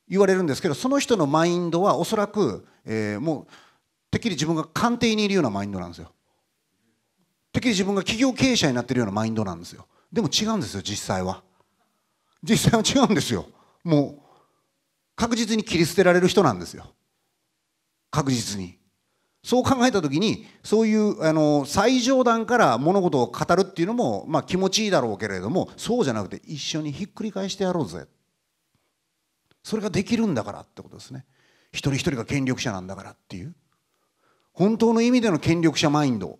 言われるんですけどその人のマインドはおそらく、えー、もうてっきり自分が官邸にいるようなマインドなんですよ。てっきり自分が企業経営者になってるようなマインドなんですよ。でも違うんですよ実際は。実際は違うんですよ。もう確実に切り捨てられる人なんですよ。確実にそう考えた時にそういうあの最上段から物事を語るっていうのも、まあ、気持ちいいだろうけれどもそうじゃなくて一緒にひっくり返してやろうぜそれができるんだからってことですね一人一人が権力者なんだからっていう本当の意味での権力者マインド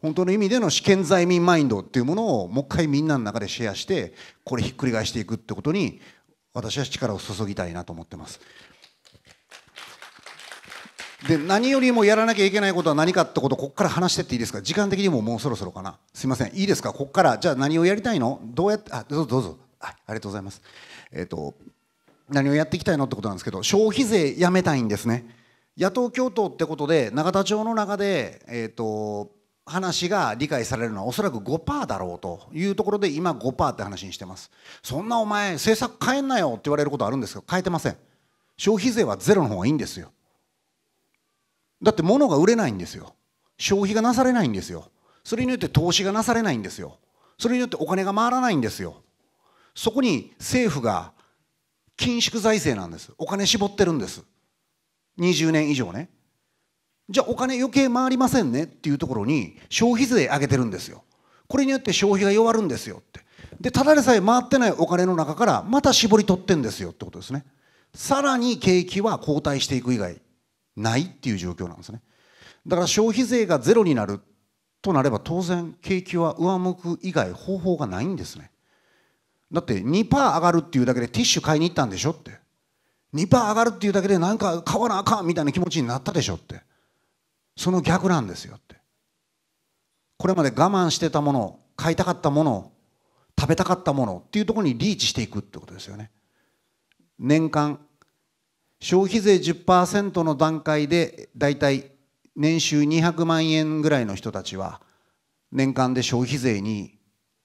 本当の意味での試験罪民マインドっていうものをもう一回みんなの中でシェアしてこれひっくり返していくってことに私は力を注ぎたいなと思ってます。で何よりもやらなきゃいけないことは何かってことをここから話してっていいですか時間的にももうそろそろかなすいませんいいですかここからじゃあ何をやりたいのどうやってあどうぞどうぞあありがとうございますえっ、ー、と何をやっていきたいのってことなんですけど消費税やめたいんですね野党共闘ってことで永田町の中でえっ、ー、と話が理解されるのはおそらく5%だろうというところで今5%って話にしてますそんなお前政策変えんなよって言われることあるんですけど変えてません消費税はゼロの方がいいんですよだって物が売れないんですよ消費がなされないんですよそれによって投資がなされないんですよそれによってお金が回らないんですよそこに政府が緊縮財政なんですお金絞ってるんです20年以上ねじゃあお金余計回りませんねっていうところに消費税上げてるんですよこれによって消費が弱るんですよってでただでさえ回ってないお金の中からまた絞り取ってんですよってことですねさらに景気は後退していく以外ないっていう状況なんですねだから消費税がゼロになるとなれば当然景気は上向く以外方法がないんですねだって2%上がるっていうだけでティッシュ買いに行ったんでしょって2%上がるっていうだけで何か買わなあかんみたいな気持ちになったでしょってその逆なんですよってこれまで我慢してたもの買いたかったもの食べたかったものっていうところにリーチしていくってことですよね年間消費税10%の段階でだいたい年収200万円ぐらいの人たちは年間で消費税に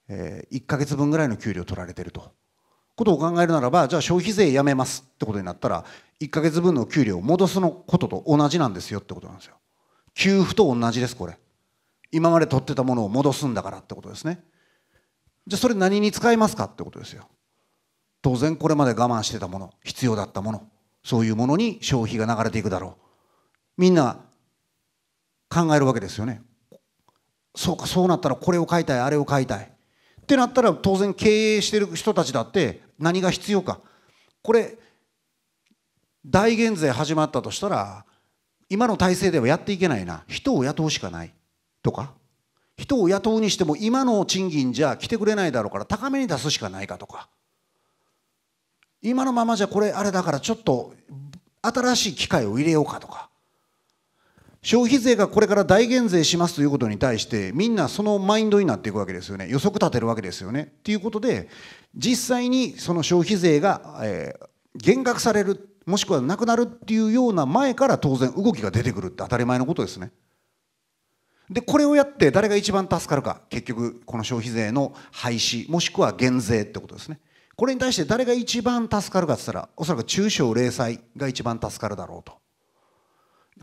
1か月分ぐらいの給料取られてるとことを考えるならばじゃあ消費税やめますってことになったら1か月分の給料を戻すのことと同じなんですよってことなんですよ給付と同じですこれ今まで取ってたものを戻すんだからってことですねじゃあそれ何に使いますかってことですよ当然これまで我慢してたもの必要だったものそういうものに消費が流れていくだろうみんな考えるわけですよねそうかそうなったらこれを買いたいあれを買いたいってなったら当然経営してる人たちだって何が必要かこれ大減税始まったとしたら今の体制ではやっていけないな人を雇うしかないとか人を雇うにしても今の賃金じゃ来てくれないだろうから高めに出すしかないかとか今のままじゃこれあれだからちょっと新しい機械を入れようかとか消費税がこれから大減税しますということに対してみんなそのマインドになっていくわけですよね予測立てるわけですよねっていうことで実際にその消費税が、えー、減額されるもしくはなくなるっていうような前から当然動きが出てくるって当たり前のことですね。でこれをやって誰が一番助かるか結局この消費税の廃止もしくは減税ってことですね。これに対して誰が一番助かるかって言ったらおそらく中小零細が一番助かるだろうと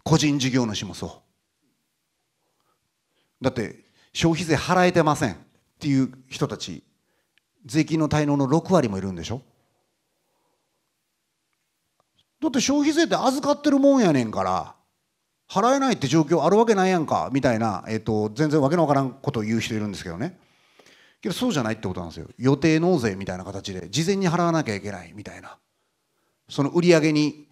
個人事業主もそうだって消費税払えてませんっていう人たち税金の滞納の6割もいるんでしょだって消費税って預かってるもんやねんから払えないって状況あるわけないやんかみたいな、えーと全然わけのわからんことを言う人いるんですけどねけどそうじゃないってことなんですよ予定納税みたいな形で事前に払わなきゃいけないみたいなその売り上げに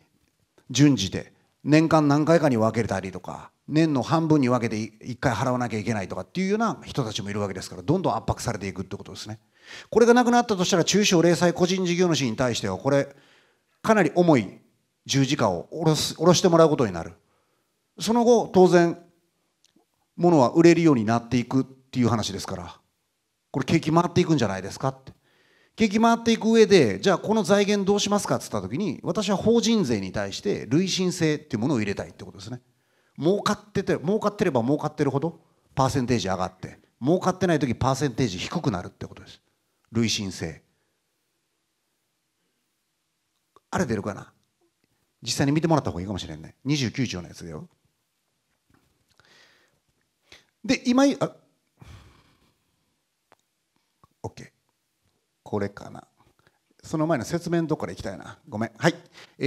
準じて年間何回かに分けたりとか年の半分に分けて1回払わなきゃいけないとかっていうような人たちもいるわけですからどんどん圧迫されていくってことですねこれがなくなったとしたら中小零細個人事業主に対してはこれかなり重い十字架を下ろす下ろしてもらうことになるその後当然物は売れるようになっていくっていう話ですからこれ景気回っていくんじゃないですかって景気回っていく上でじゃあこの財源どうしますかって言った時に私は法人税に対して累進性っていうものを入れたいってことですね儲かってて儲かってれば儲かってるほどパーセンテージ上がって儲かってない時パーセンテージ低くなるってことです累進性あれ出るかな実際に見てもらった方がいいかもしれない29兆のやつだよで今あ OK これかなその前の説明のとこからいきたいなごめんはい、え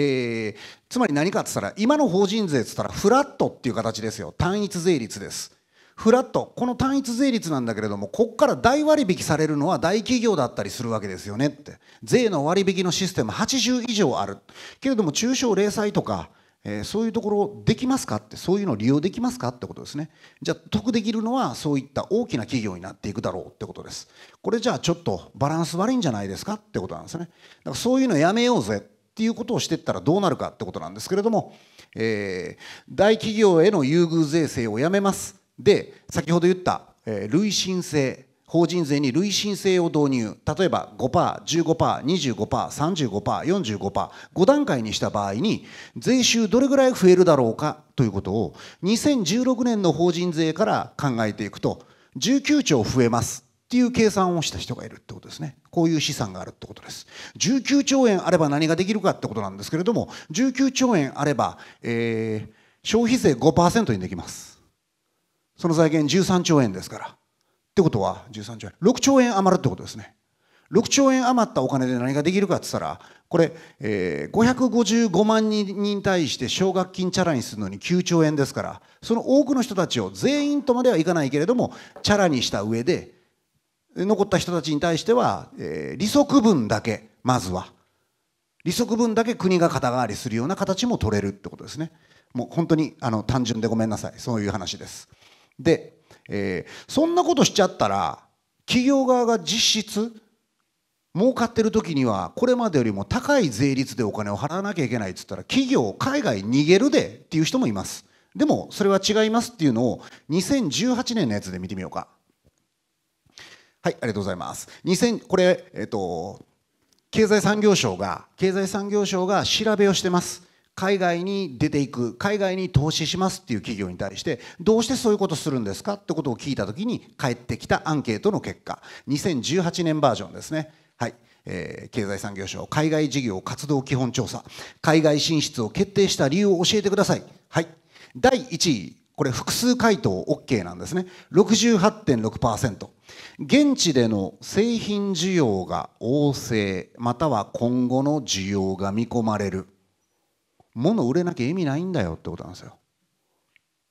ー、つまり何かって言ったら今の法人税ってったらフラットっていう形ですよ単一税率ですフラットこの単一税率なんだけれどもここから大割引されるのは大企業だったりするわけですよねって税の割引のシステム80以上あるけれども中小零細とかえー、そういうところできますかってそういうのを利用できますかってことですねじゃあ得できるのはそういった大きな企業になっていくだろうってことですこれじゃあちょっとバランス悪いんじゃないですかってことなんですねだからそういうのやめようぜっていうことをしていったらどうなるかってことなんですけれども、えー、大企業への優遇税制をやめますで先ほど言った、えー、累進性法人税に累進性を導入例えば 5%15%25%35%45%5 段階にした場合に税収どれぐらい増えるだろうかということを2016年の法人税から考えていくと19兆増えますっていう計算をした人がいるってことですねこういう資産があるってことです19兆円あれば何ができるかってことなんですけれども19兆円あれば、えー、消費税5%にできますその財源13兆円ですからってことは13兆円6兆円余るってことですね6兆円余ったお金で何ができるかって言ったらこれ、えー、555万人に対して奨学金チャラにするのに9兆円ですからその多くの人たちを全員とまではいかないけれどもチャラにした上で残った人たちに対しては、えー、利息分だけまずは利息分だけ国が肩代わりするような形も取れるってことですねもう本当にあの単純でごめんなさいそういう話ですでえー、そんなことしちゃったら企業側が実質儲かってる時にはこれまでよりも高い税率でお金を払わなきゃいけないっつったら企業海外逃げるでっていう人もいますでもそれは違いますっていうのを2018年のやつで見てみようかはいありがとうございます2000これえっと経済産業省が経済産業省が調べをしてます海外に出ていく海外に投資しますっていう企業に対してどうしてそういうことするんですかってことを聞いた時に返ってきたアンケートの結果2018年バージョンですね。はいえー、経済産業省海外事業活動基本調査海外進出を決定した理由を教えてくださいはい第1位これ複数回答 OK なんですね68.6%現地での製品需要が旺盛または今後の需要が見込まれる物売れなきゃ意味ないんだよってことなんですよ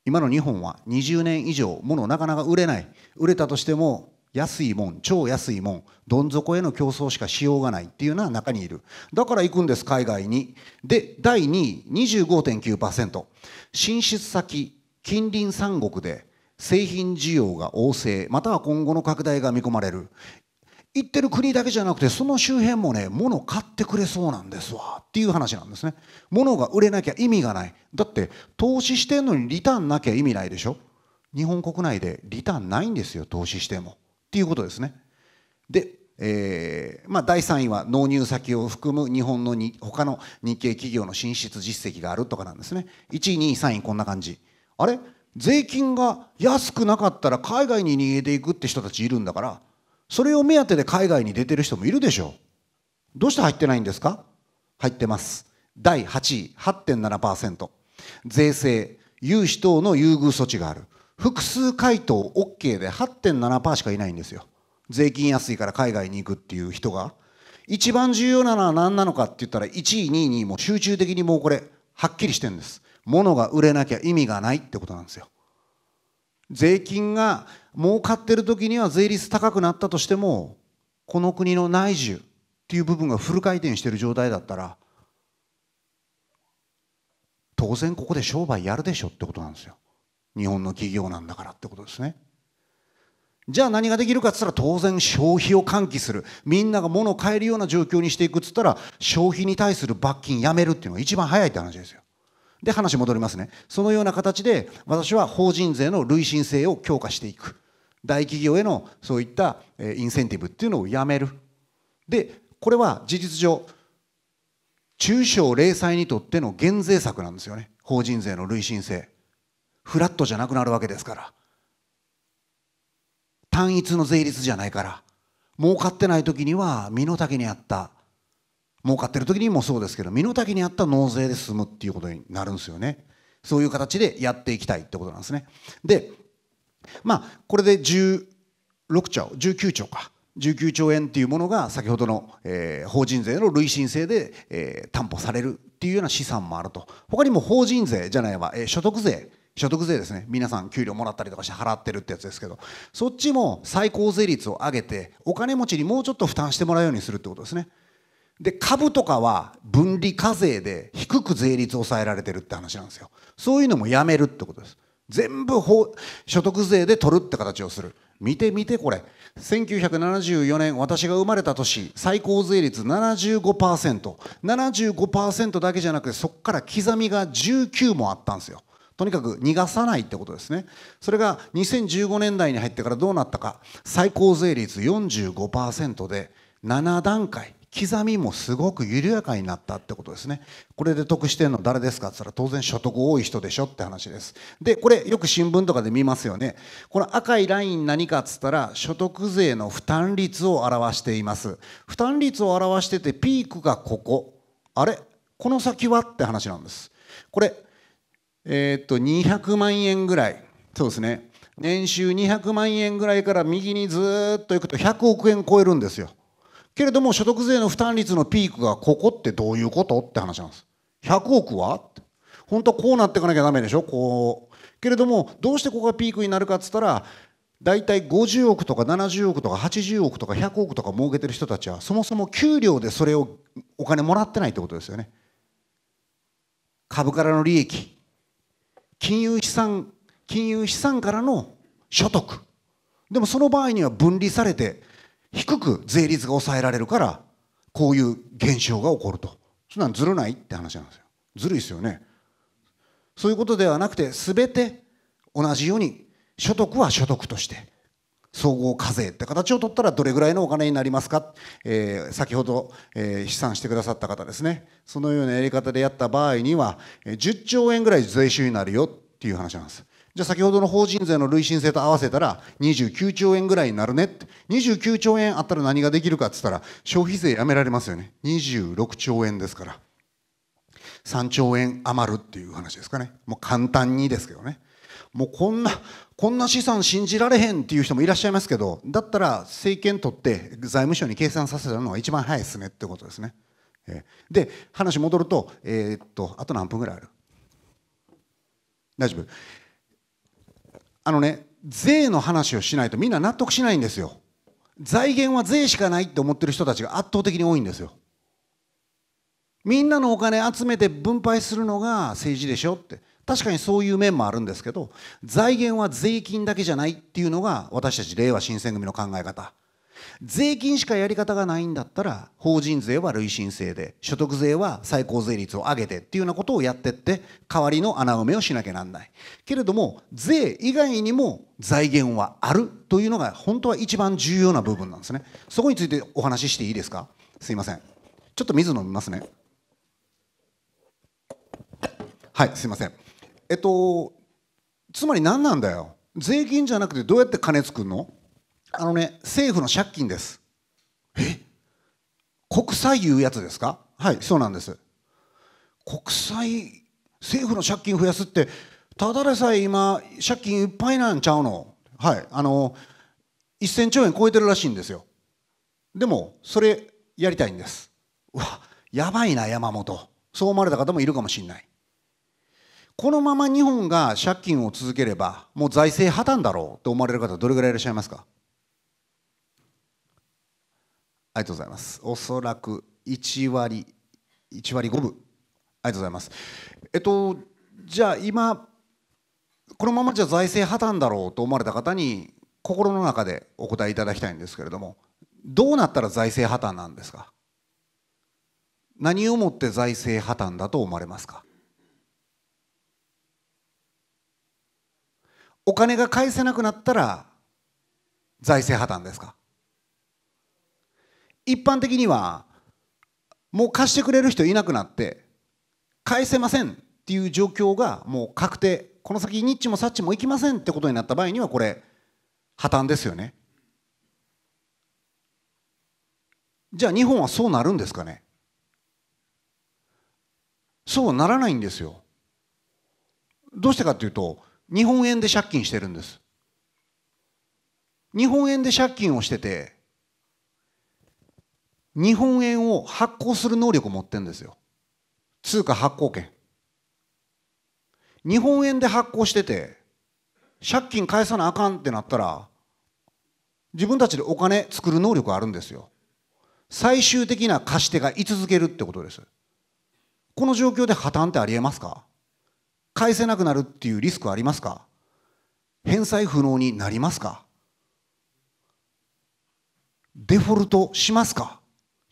今の日本は20年以上物なかなか売れない売れたとしても安いもん超安いもんどん底への競争しかしようがないっていうのは中にいるだから行くんです海外にで第2位25.9%進出先近隣三国で製品需要が旺盛または今後の拡大が見込まれる行ってる国だけじゃなくてその周辺もね物買ってくれそうなんですわっていう話なんですね物が売れなきゃ意味がないだって投資してんのにリターンなきゃ意味ないでしょ日本国内でリターンないんですよ投資してもっていうことですねでえーまあ、第3位は納入先を含む日本のに他の日系企業の進出実績があるとかなんですね1位2位3位こんな感じあれ税金が安くなかったら海外に逃げていくって人たちいるんだからそれを目当てで海外に出てる人もいるでしょうどうして入ってないんですか入ってます第8位8.7%税制融資等の優遇措置がある複数回答 OK で8.7%しかいないんですよ税金安いから海外に行くっていう人が一番重要なのは何なのかって言ったら1位2位2位も集中的にもうこれはっきりしてるんです物が売れなきゃ意味がないってことなんですよ税金が儲かってる時には税率高くなったとしてもこの国の内需っていう部分がフル回転してる状態だったら当然ここで商売やるでしょってことなんですよ日本の企業なんだからってことですねじゃあ何ができるかっつったら当然消費を喚起するみんなが物を買えるような状況にしていくっつったら消費に対する罰金やめるっていうのが一番早いって話ですよで話戻りますねそのような形で私は法人税の累進性を強化していく大企業へのそういったインセンティブっていうのをやめるでこれは事実上中小零細にとっての減税策なんですよね法人税の累進性フラットじゃなくなるわけですから単一の税率じゃないから儲かってない時には身の丈に合った儲かってる時にもそうですけど身の丈に合った納税で済むっていうことになるんですよねそういう形でやっていきたいってことなんですねでまあこれで16兆19兆か19兆円っていうものが先ほどの、えー、法人税の累進性で、えー、担保されるっていうような資産もあると他にも法人税じゃないわ、えー、所得税所得税ですね皆さん給料もらったりとかして払ってるってやつですけどそっちも最高税率を上げてお金持ちにもうちょっと負担してもらうようにするってことですねで株とかは分離課税で低く税率抑えられてるって話なんですよそういうのもやめるってことです全部法所得税で取るって形をする見て見てこれ1974年私が生まれた年最高税率 75%75% 75だけじゃなくてそこから刻みが19もあったんですよとにかく逃がさないってことですねそれが2015年代に入ってからどうなったか最高税率45%で7段階刻みもすごく緩やかになったってことですねこれで得してるの誰ですかって言ったら当然所得多い人でしょって話ですでこれよく新聞とかで見ますよねこの赤いライン何かっつったら所得税の負担率を表しています負担率を表しててピークがここあれこの先はって話なんですこれえー、っと200万円ぐらいそうですね年収200万円ぐらいから右にずっといくと100億円超えるんですよけれども所得税の負担率のピークがここってどういうことって話なんです。100億は本当はこうなっていかなきゃダメでしょこう。けれどもどうしてここがピークになるかっつったら大体50億とか70億とか80億とか100億とか儲けてる人たちはそもそも給料でそれをお金もらってないってことですよね。株からの利益金融資産金融資産からの所得でもその場合には分離されて低く税率が抑えられるからこういう現象が起こるとそんなんずるないって話なんですよずるいですよねそういうことではなくて全て同じように所得は所得として総合課税って形を取ったらどれぐらいのお金になりますか、えー、先ほど、えー、試算してくださった方ですねそのようなやり方でやった場合には10兆円ぐらい税収になるよっていう話なんですじゃあ先ほどの法人税の累進性と合わせたら29兆円ぐらいになるねって。29兆円あったら何ができるかって言ったら消費税やめられますよね。26兆円ですから。3兆円余るっていう話ですかね。もう簡単にですけどね。もうこんな、こんな資産信じられへんっていう人もいらっしゃいますけど、だったら政権取って財務省に計算させたのが一番早いですねってことですね。えー、で、話戻ると、えー、っと、あと何分ぐらいある大丈夫あのね、税の話をしないとみんな納得しないんですよ。財源は税しかないって思ってる人たちが圧倒的に多いんですよ。みんなのお金集めて分配するのが政治でしょって。確かにそういう面もあるんですけど、財源は税金だけじゃないっていうのが私たち令和新選組の考え方。税金しかやり方がないんだったら法人税は累進制で所得税は最高税率を上げてっていうようなことをやってって代わりの穴埋めをしなきゃなんないけれども税以外にも財源はあるというのが本当は一番重要な部分なんですねそこについてお話ししていいですかすいませんちょっと水飲みますねはいすいませんえっとつまり何なんだよ税金じゃなくてどうやって金作るのあのね、政府の借金です。え国債いうやつですかはい、そうなんです。国債、政府の借金増やすって、ただでさえ今、借金いっぱいなんちゃうのはい、あの、1000兆円超えてるらしいんですよ。でも、それやりたいんです。うわ、やばいな、山本。そう思われた方もいるかもしれない。このまま日本が借金を続ければ、もう財政破綻だろうと思われる方、どれぐらいいらっしゃいますかありがとうございます。おそらく1割、1割5分。ありがとうございます。えっと、じゃあ今、このままじゃ財政破綻だろうと思われた方に、心の中でお答えいただきたいんですけれども、どうなったら財政破綻なんですか何をもって財政破綻だと思われますかお金が返せなくなったら財政破綻ですか一般的にはもう貸してくれる人いなくなって返せませんっていう状況がもう確定この先ニッチもサッチもいきませんってことになった場合にはこれ破綻ですよねじゃあ日本はそうなるんですかねそうならないんですよどうしてかというと日本円で借金してるんです日本円で借金をしてて日本円を発行する能力を持ってるんですよ通貨発行権日本円で発行してて借金返さなあかんってなったら自分たちでお金作る能力あるんですよ最終的な貸し手が居続けるってことですこの状況で破綻ってありえますか返せなくなるっていうリスクありますか返済不能になりますかデフォルトしますか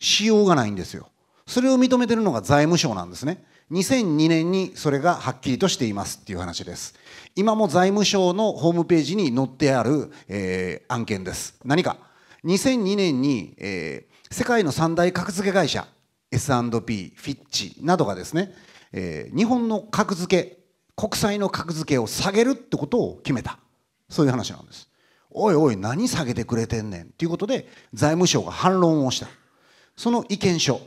しようがないんですよ。それを認めてるのが財務省なんですね。2002年にそれがはっきりとしていますっていう話です。今も財務省のホームページに載ってある、えー、案件です。何か2002年に、えー、世界の三大格付け会社 S&P、フィッチなどがですね、えー、日本の格付け、国債の格付けを下げるってことを決めた。そういう話なんです。おいおい、何下げてくれてんねんっていうことで財務省が反論をした。その意見書、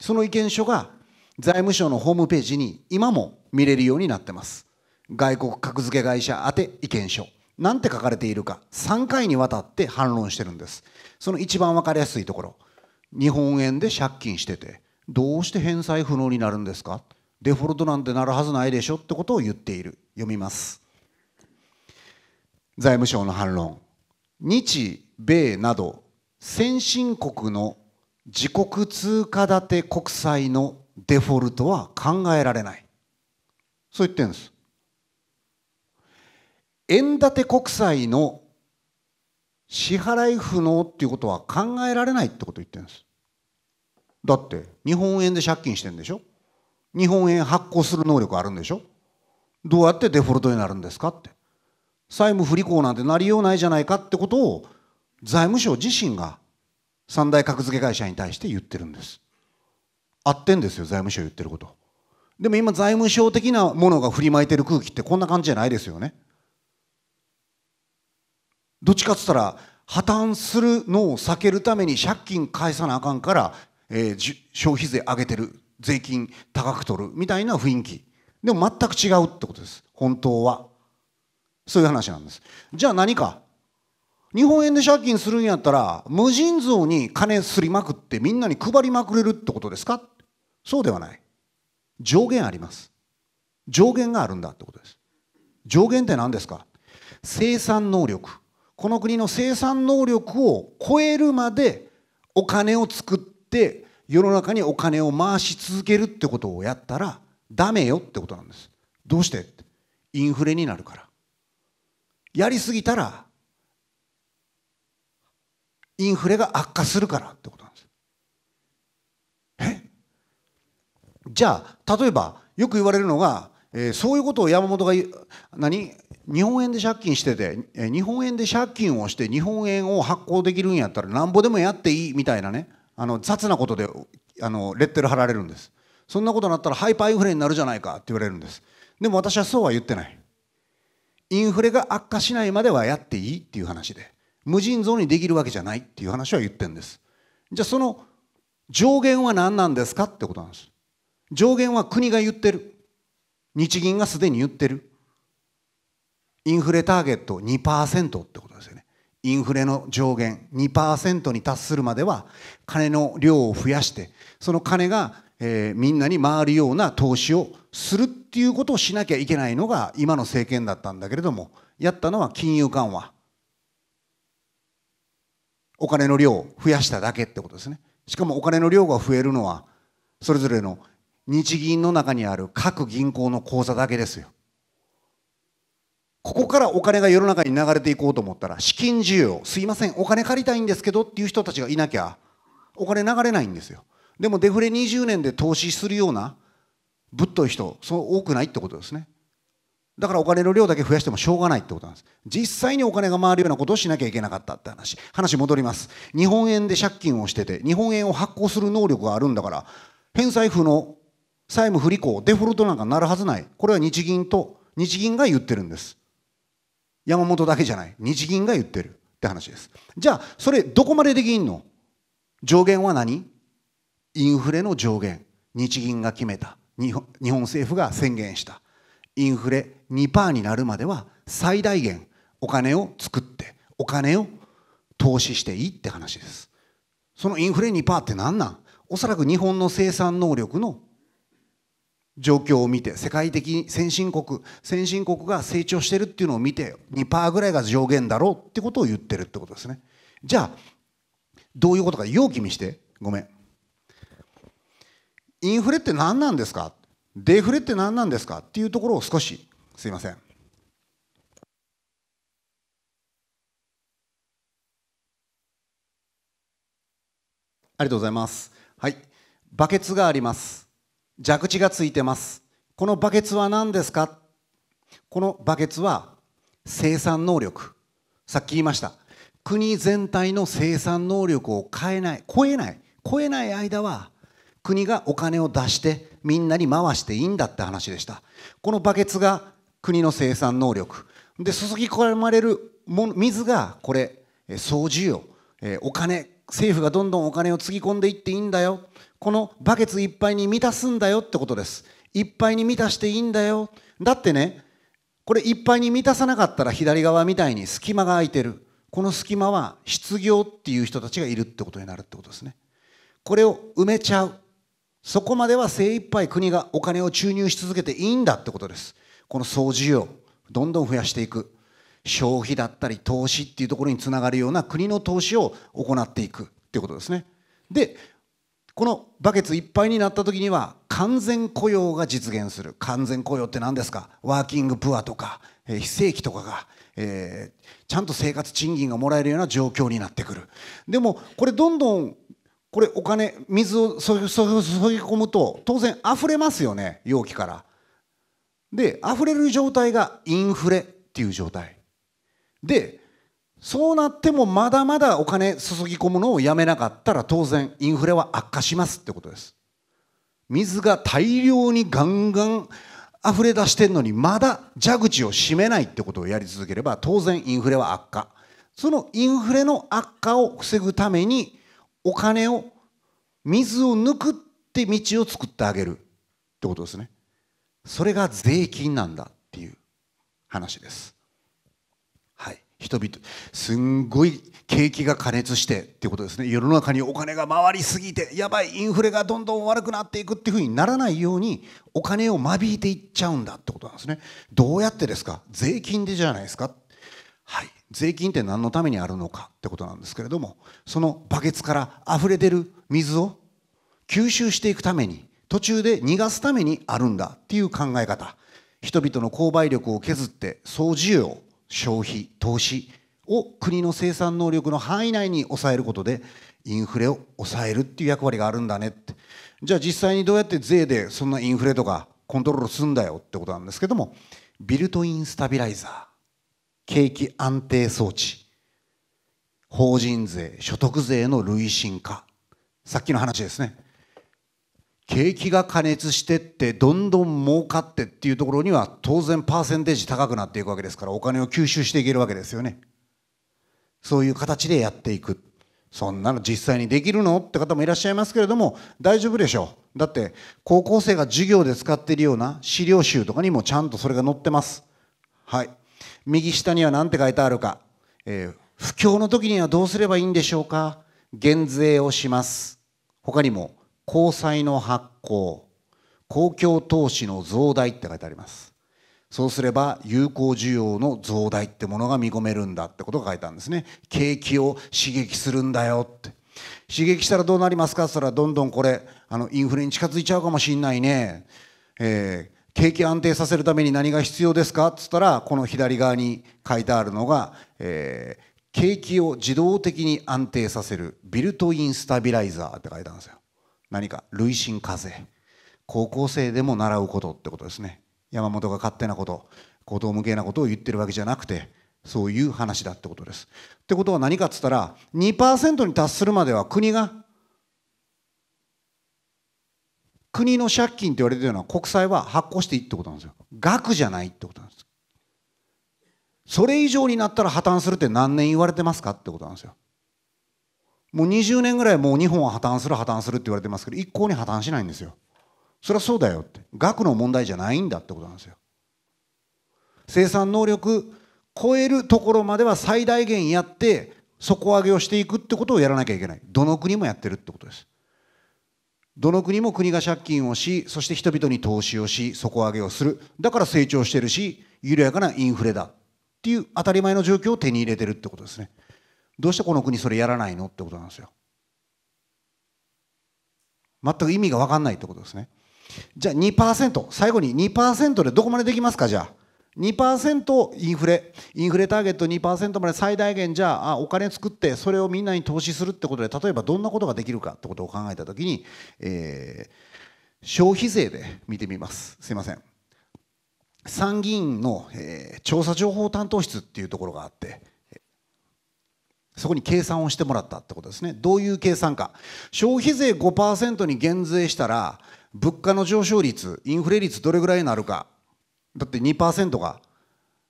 その意見書が財務省のホームページに今も見れるようになってます。外国格付け会社宛て意見書。なんて書かれているか、3回にわたって反論してるんです。その一番わかりやすいところ。日本円で借金してて、どうして返済不能になるんですかデフォルトなんてなるはずないでしょってことを言っている。読みます。財務省の反論。日米など先進国の自国通貨建て国債のデフォルトは考えられないそう言ってるんです円建て国債の支払い不能っていうことは考えられないってこと言ってるんですだって日本円で借金してんでしょ日本円発行する能力あるんでしょどうやってデフォルトになるんですかって債務不履行なんてなりようないじゃないかってことを財務省自身が三大格付け会社に対して言ってるんです合ってんですよ財務省言ってることでも今財務省的なものが振りまいてる空気ってこんな感じじゃないですよねどっちかっつったら破綻するのを避けるために借金返さなあかんから、えー、消費税上げてる税金高く取るみたいな雰囲気でも全く違うってことです本当はそういう話なんですじゃあ何か日本円で借金するんやったら無尽蔵に金すりまくってみんなに配りまくれるってことですかそうではない上限あります上限があるんだってことです上限って何ですか生産能力この国の生産能力を超えるまでお金を作って世の中にお金を回し続けるってことをやったらダメよってことなんですどうしてインフレになるからやりすぎたらインフレが悪化するからってことなんです。えじゃあ例えばよく言われるのが、えー、そういうことを山本が何日本円で借金してて、えー、日本円で借金をして日本円を発行できるんやったらなんぼでもやっていいみたいなねあの雑なことであのレッテル貼られるんですそんなことになったらハイパーインフレになるじゃないかって言われるんですでも私はそうは言ってないインフレが悪化しないまではやっていいっていう話で無尽蔵にできるわけじゃないっていう話は言ってるんですじゃあその上限は何なんですかってことなんです上限は国が言ってる日銀がすでに言ってるインフレターゲット2%ってことですよねインフレの上限2%に達するまでは金の量を増やしてその金が、えー、みんなに回るような投資をするっていうことをしなきゃいけないのが今の政権だったんだけれどもやったのは金融緩和お金の量を増やしただけってことですねしかもお金の量が増えるのはそれぞれの日銀の中にある各銀行の口座だけですよここからお金が世の中に流れていこうと思ったら資金需要すいませんお金借りたいんですけどっていう人たちがいなきゃお金流れないんですよでもデフレ20年で投資するようなぶっとい人そう多くないってことですねだからお金の量だけ増やしてもしょうがないってことなんです。実際にお金が回るようなことをしなきゃいけなかったって話。話戻ります。日本円で借金をしてて、日本円を発行する能力があるんだから、返済不能、債務不履行、デフォルトなんかなるはずない。これは日銀と、日銀が言ってるんです。山本だけじゃない。日銀が言ってるって話です。じゃあ、それどこまでできんの上限は何インフレの上限。日銀が決めた。日本政府が宣言した。インフレ2%になるまでは最大限お金を作ってお金を投資していいって話ですそのインフレ2%って何なんおそらく日本の生産能力の状況を見て世界的先進国先進国が成長してるっていうのを見て2%ぐらいが上限だろうってことを言ってるってことですねじゃあどういうことか容器見してごめんインフレって何なんですかデフレって何なんですかっていうところを少しすいません。ありがとうございます。はい。バケツがあります。蛇口がついてます。このバケツは何ですかこのバケツは生産能力。さっき言いました。国全体の生産能力を変えない、超えない、超えない間は国がお金を出してみんなに回していいんだって話でした。このバケツが国の生産能力で注ぎ込まれる水がこれ総需要、お金政府がどんどんお金をつぎ込んでいっていいんだよこのバケツいっぱいに満たすんだよってことですいっぱいに満たしていいんだよだってねこれいっぱいに満たさなかったら左側みたいに隙間が空いてるこの隙間は失業っていう人たちがいるってことになるってことですねこれを埋めちゃうそこまでは精一杯国がお金を注入し続けていいんだってことですこの総需要、どんどん増やしていく。消費だったり投資っていうところにつながるような国の投資を行っていくっていうことですね。で、このバケツいっぱいになった時には完全雇用が実現する完全雇用って何ですかワーキングプアとか、え非正規とかが、えー、ちゃんと生活賃金がもらえるような状況になってくるでもこれどんどんこれお金水を注ぎ込むと当然溢れますよね容器からで溢れる状態がインフレっていう状態でそうなってもまだまだお金注ぎ込むのをやめなかったら当然インフレは悪化しますってことです水が大量にガンガン溢れ出してんのにまだ蛇口を閉めないってことをやり続ければ当然インフレは悪化そのインフレの悪化を防ぐためにお金を水を抜くって道を作ってあげるってことですねそれが税金なんだっていう話ですはい人々すんごい景気が過熱してっていうことですね世の中にお金が回りすぎてやばいインフレがどんどん悪くなっていくっていうふうにならないようにお金を間引いていっちゃうんだってことなんですねどうやってですか税金でじゃないですかはい税金って何のためにあるのかってことなんですけれどもそのバケツから溢れ出る水を吸収していくために途中で逃がすためにあるんだっていう考え方人々の購買力を削って総需要消費投資を国の生産能力の範囲内に抑えることでインフレを抑えるっていう役割があるんだねってじゃあ実際にどうやって税でそんなインフレとかコントロールすんだよってことなんですけどもビルトインスタビライザー景気安定装置法人税所得税の累進化さっきの話ですね景気が加熱してってどんどん儲かってっていうところには当然パーセンテージ高くなっていくわけですからお金を吸収していけるわけですよねそういう形でやっていくそんなの実際にできるのって方もいらっしゃいますけれども大丈夫でしょうだって高校生が授業で使っているような資料集とかにもちゃんとそれが載ってますはい右下には何て書いてあるか、えー、不況の時にはどうすればいいんでしょうか減税をします他にも交際の発行、公共投資の増大って書いてあります。そうすれば有効需要の増大ってものが見込めるんだってことが書いたんですね。景気を刺激するんだよって。刺激したらどうなりますかっったらどんどんこれ、あの、インフレに近づいちゃうかもしんないね。えー、景気安定させるために何が必要ですかっつったら、この左側に書いてあるのが、えー、景気を自動的に安定させるビルトインスタビライザーって書いてあるんですよ。何か累進課税高校生でも習うことってことですね山本が勝手なこと高等無けなことを言ってるわけじゃなくてそういう話だってことです。ってことは何かっつったら2%に達するまでは国が国の借金って言われてるような国債は発行していいってことなんですよ。額じゃないってことなんです。それ以上になったら破綻するって何年言われてますかってことなんですよ。もう20年ぐらいもう日本は破綻する破綻するって言われてますけど一向に破綻しないんですよそれはそうだよって額の問題じゃないんだってことなんですよ生産能力超えるところまでは最大限やって底上げをしていくってことをやらなきゃいけないどの国もやってるってことですどの国も国が借金をしそして人々に投資をし底上げをするだから成長してるし緩やかなインフレだっていう当たり前の状況を手に入れてるってことですねどうしてこの国それやらないのってことなんですよ全く意味が分かんないってことですねじゃあ2%最後に2%でどこまでできますかじゃあ2%インフレインフレターゲット2%まで最大限じゃあお金作ってそれをみんなに投資するってことで例えばどんなことができるかってことを考えたときに、え消費税で見てみますすみません参議院の、え調査情報担当室っていうところがあってそこに計算をしてもらったってことですねどういう計算か消費税5%に減税したら物価の上昇率インフレ率どれぐらいになるかだって2%が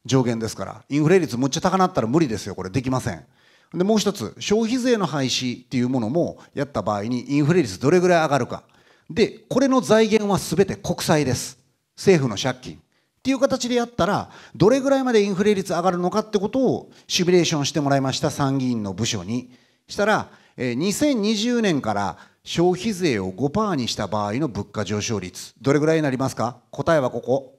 上限ですからインフレ率むっちゃ高なったら無理ですよこれできませんでもう一つ消費税の廃止っていうものもやった場合にインフレ率どれぐらい上がるかでこれの財源は全て国債です政府の借金ていう形でやったらどれぐらいまでインフレ率上がるのかってことをシミュレーションしてもらいました参議院の部署にしたら2020年から消費税を5%にした場合の物価上昇率どれぐらいになりますか答えはここ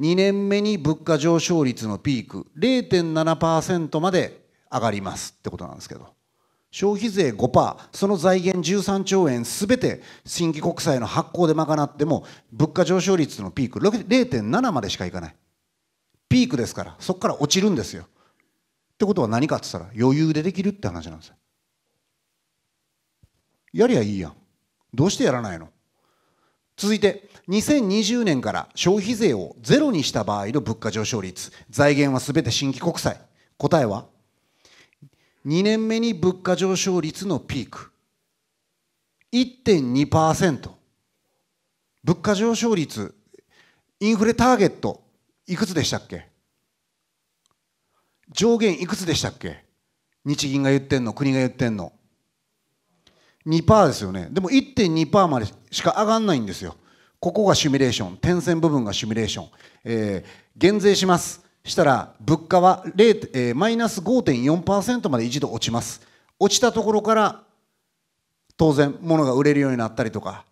2年目に物価上昇率のピーク0.7%まで上がりますってことなんですけど消費税5%、その財源13兆円すべて新規国債の発行で賄っても、物価上昇率のピーク、0.7までしかいかない。ピークですから、そこから落ちるんですよ。ってことは何かって言ったら、余裕でできるって話なんですよ。やりゃいいやん。どうしてやらないの続いて、2020年から消費税をゼロにした場合の物価上昇率、財源はすべて新規国債。答えは2年目に物価上昇率のピーク1.2%物価上昇率インフレターゲットいくつでしたっけ上限いくつでしたっけ日銀が言ってんの国が言ってんの2%ですよねでも1.2%までしか上がんないんですよここがシミュレーション点線部分がシミュレーション、えー、減税しますしたら物価はえマイナス5.4%まで一度落ちます落ちたところから当然物が売れるようになったりとか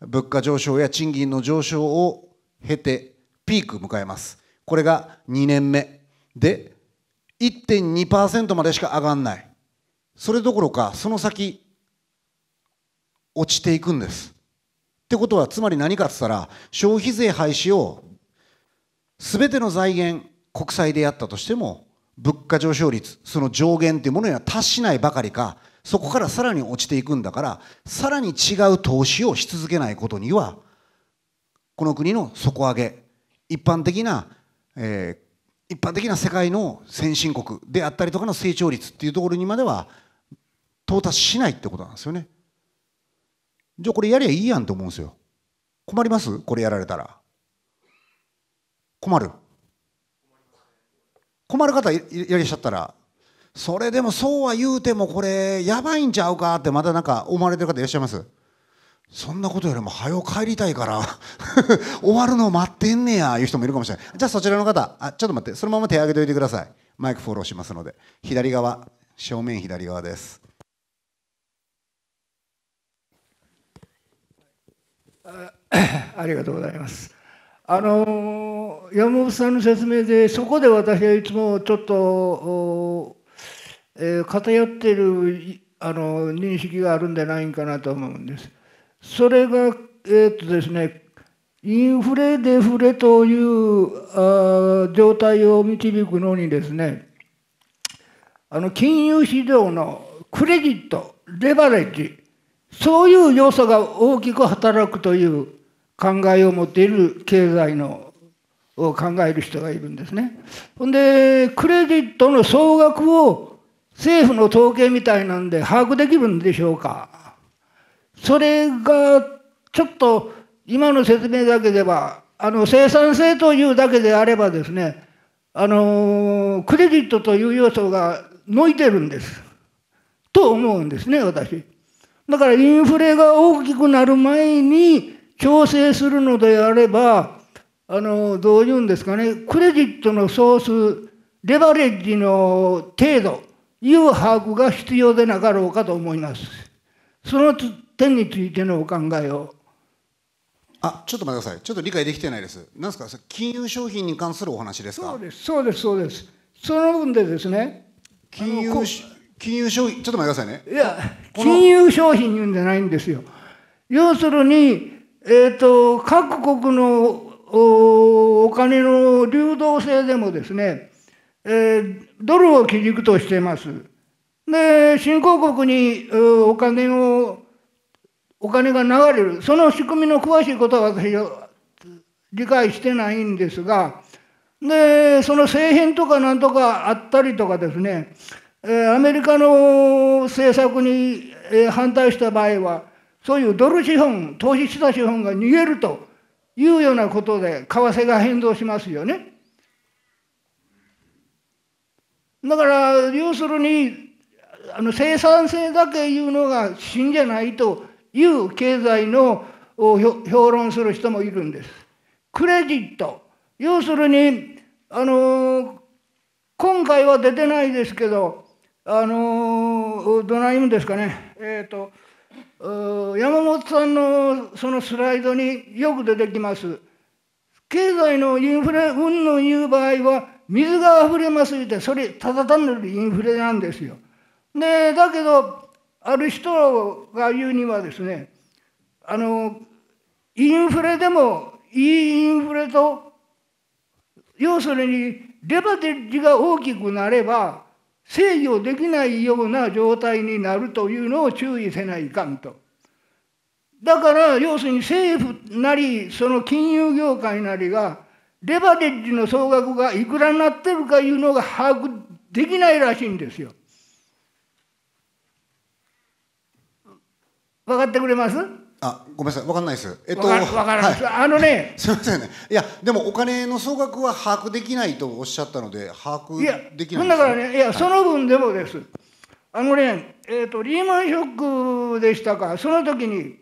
物価上昇や賃金の上昇を経てピーク迎えますこれが2年目で1.2%までしか上がんないそれどころかその先落ちていくんですってことはつまり何かっつったら消費税廃止を全ての財源国債であったとしても物価上昇率その上限というものには達しないばかりかそこからさらに落ちていくんだからさらに違う投資をし続けないことにはこの国の底上げ一般的な、えー、一般的な世界の先進国であったりとかの成長率っていうところにまでは到達しないってことなんですよね。じゃあこれやりゃいいやんと思うんですよ。困りますこれやられたら。困る。困る方いらっしゃったらそれでもそうは言うてもこれやばいんちゃうかってまだなんか思われてる方いらっしゃいますそんなことよりも早く帰りたいから 終わるの待ってんねやいう人もいるかもしれないじゃあそちらの方あちょっと待ってそのまま手挙げておいてくださいマイクフォローしますので左側正面左側です ありがとうございますあの山本さんの説明でそこで私はいつもちょっと、えー、偏ってるあの認識があるんじゃないかなと思うんです。それが、えっとですね、インフレデフレというあ状態を導くのにですねあの金融市場のクレジットレバレッジそういう要素が大きく働くという考えを持っている経済のを考える人がいるんですね。ほんで、クレジットの総額を政府の統計みたいなんで把握できるんでしょうか。それがちょっと今の説明だけでは、あの生産性というだけであればですね、あのクレジットという要素がのいてるんです。と思うんですね、私。だからインフレが大きくなる前に、調整するのであれば、あの、どういうんですかね、クレジットのソース、レバレッジの程度、いう把握が必要でなかろうかと思います。その点についてのお考えを。あ、ちょっと待ってください。ちょっと理解できてないです。なんですか、金融商品に関するお話ですか。そうです、そうです、そうです。その分でですね。金融、金融商品、ちょっと待ってくださいね。いや、金融商品言うんじゃないんですよ。要するに、えっ、ー、と、各国のお金の流動性でもですね、えー、ドルを基軸としています。で、新興国にお金を、お金が流れる。その仕組みの詳しいことは私は理解してないんですが、で、その政変とかなんとかあったりとかですね、アメリカの政策に反対した場合は、そういうドル資本、投資した資本が逃げるというようなことで、為替が変動しますよね。だから、要するに、あの生産性だけいうのがんじゃないという経済のを評論する人もいるんです。クレジット。要するに、あの今回は出てないですけど、あのどないいうんですかね。えっ、ー、と、山本さんのそのスライドによく出てきます。経済のインフレ云々いう場合は、水が溢れますって、それ、ただ単なるインフレなんですよ。で、だけど、ある人が言うにはですね、あの、インフレでも、いいインフレと、要するに、レバテッジが大きくなれば、制御できないような状態になるというのを注意せないかんと。だから要するに政府なりその金融業界なりがレバレッジの総額がいくらになってるかいうのが把握できないらしいんですよ。分かってくれますあ、ごめんなさい、わかんないです。えっと、わからない、はい、あのね。すみませんね。いや、でもお金の総額は把握できないとおっしゃったので、把握できない、ね、だからね、いや、その分でもです。はい、あのね、えっ、ー、と、リーマンショックでしたか、その時に。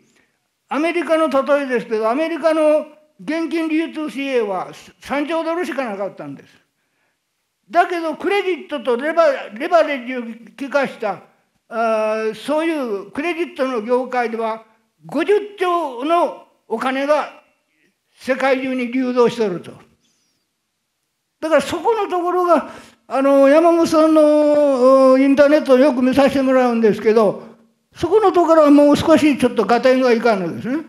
アメリカの例えですけど、アメリカの現金流通 CA は3兆ドルしかなかったんです。だけど、クレジットとレバレバレッジを利かしたあ、そういうクレジットの業界では、50兆のお金が世界中に流動してると。だからそこのところが、あの、山本さんのインターネットをよく見させてもらうんですけど、そこのところはもう少しちょっと合点がいかんのですね。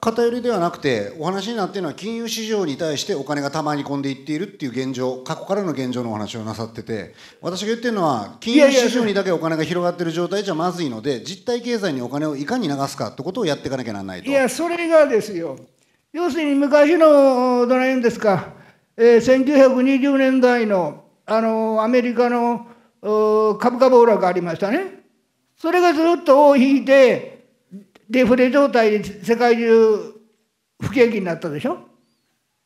偏りではなくてお話になっているのは金融市場に対してお金がたまに込んでいっているっていう現状過去からの現状のお話をなさってて私が言ってるのは金融市場にだけお金が広がっている状態じゃまずいので実体経済にお金をいかに流すかってことをやっていかなきゃならないといやそれがですよ要するに昔のどないんですか、えー、1920年代のあのアメリカの株価暴落がありましたねそれがずっと引いてデフレ状態で世界中不景気になったでしょ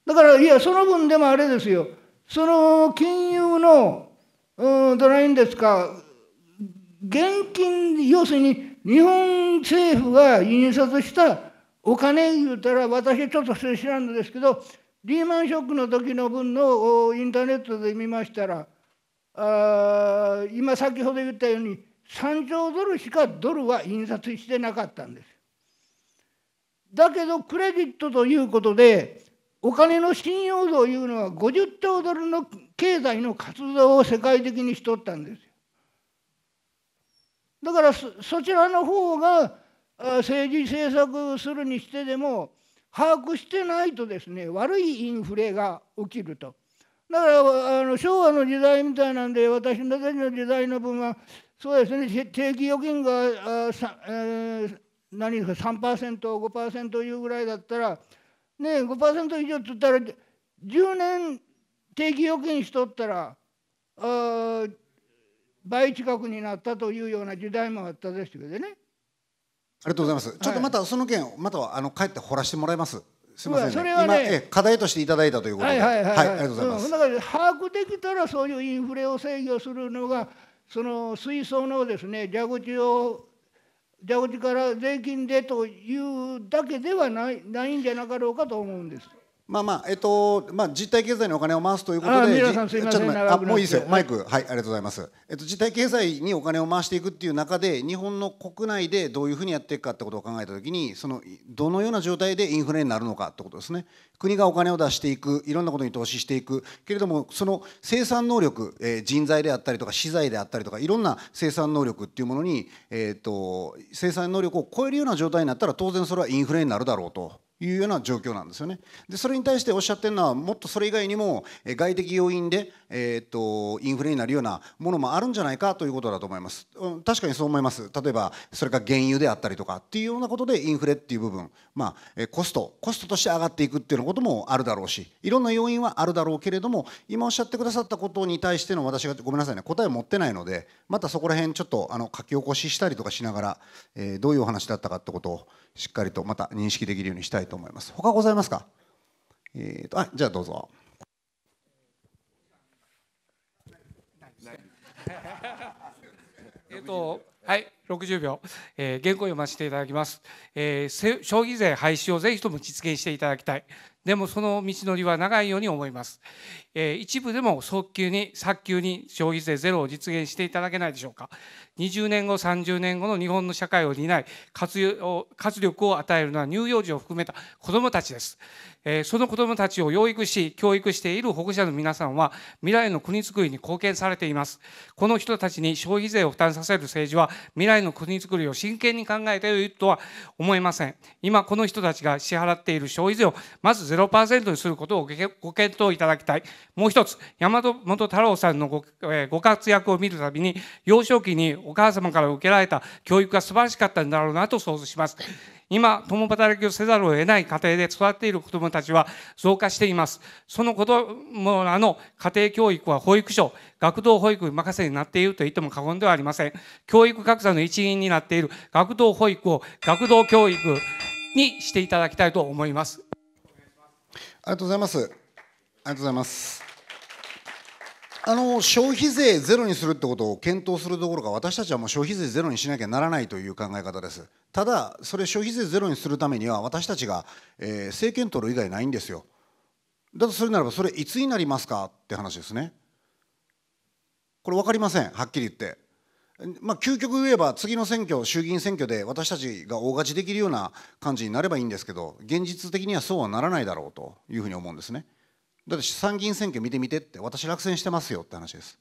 だからいやその分でもあれですよその金融のうんどないんですか現金要するに日本政府が印刷したお金言うたら私ちょっと知らんのですけどリーマンショックの時の分のインターネットで見ましたらあ今先ほど言ったように3兆ドルしかドルは印刷してなかったんです。だけどクレジットということでお金の信用度というのは50兆ドルの経済の活動を世界的にしとったんですよ。だからそちらの方が政治政策するにしてでも把握してないとですね悪いインフレが起きると。だからあの昭和の時代みたいなんで私のちの時代の分はそうですね定期預金があさ、えー何ですか3%を5%いうぐらいだったらね5%以上っつったら10年定期預金しとったらあ倍近くになったというような時代もあったですけどね。ありがとうございます。ちょっとまたその件、またはあの帰って掘らしてもらいます。すみません、ね、それはね、え課題としていただいたということで、はい、はい、ありがとうございます。うん、だから把握できたらそういうインフレを制御するのがその水槽のですね蛇口を蛇口から税金でというだけではないないんじゃなかろうかと思うんです。まあまあえっとまあ、実体経済にお金を回すということで、あちょっともういいですよ、マイク、はい、ありがとうございます、えっと、実体経済にお金を回していくっていう中で、日本の国内でどういうふうにやっていくかってことを考えたときにその、どのような状態でインフレになるのかってことですね、国がお金を出していく、いろんなことに投資していく、けれども、その生産能力、えー、人材であったりとか、資材であったりとか、いろんな生産能力っていうものに、えー、っと生産能力を超えるような状態になったら、当然それはインフレになるだろうというような状況なんですよね。でそれに対しておっしゃってるのはもっとそれ以外にも外的要因で、えーと、とインフレになるようなものもあるんじゃないかということだと思います。確かにそう思います例えばそれが原油であったりとかっていうようなことでインフレっていう部分、まあ、コストコストとして上がっていくっていうようなこともあるだろうしいろんな要因はあるだろうけれども今おっしゃってくださったことに対しての私がごめんなさいね答えを持ってないのでまたそこら辺ちょっとあの書き起こししたりとかしながら、えー、どういうお話だったかってことをしっかりとまた認識できるようにしたいとと思います。他ございますか、えーと、あじゃあどうぞ。えっと、はい。60秒、えー、原稿読ませていただきます、えー、消費税廃止をぜひとも実現していただきたいでもその道のりは長いように思います、えー、一部でも早急に早急に消費税ゼロを実現していただけないでしょうか20年後30年後の日本の社会を担い活力を与えるのは乳幼児を含めた子どもたちですえその子どもたちを養育し教育している保護者の皆さんは未来の国づくりに貢献されていますこの人たちに消費税を負担させる政治は未来の国づくりを真剣に考えているとは思えません今この人たちが支払っている消費税をまず0%にすることをご検討いただきたいもう一つ山本太郎さんのご,、えご活躍を見るたびに幼少期にお母様から受けられた教育が素晴らしかったんだろうなと想像します今共働きをせざるを得ない家庭で育っている子どもたちは増加していますその子どもらの家庭教育は保育所学童保育任せになっていると言っても過言ではありません教育格差の一員になっている学童保育を学童教育にしていただきたいと思いますありがとうございますありがとうございますあの消費税ゼロにするってことを検討するどころか私たちはもう消費税ゼロにしなきゃならないという考え方ですただそれ消費税ゼロにするためには私たちが、えー、政権取る以外ないんですよだとするならばそれいつになりますかって話ですねこれ分かりませんはっきり言ってまあ究極言えば次の選挙衆議院選挙で私たちが大勝ちできるような感じになればいいんですけど現実的にはそうはならないだろうというふうに思うんですね。だって参議院選挙見てみてって私落選してますよって話です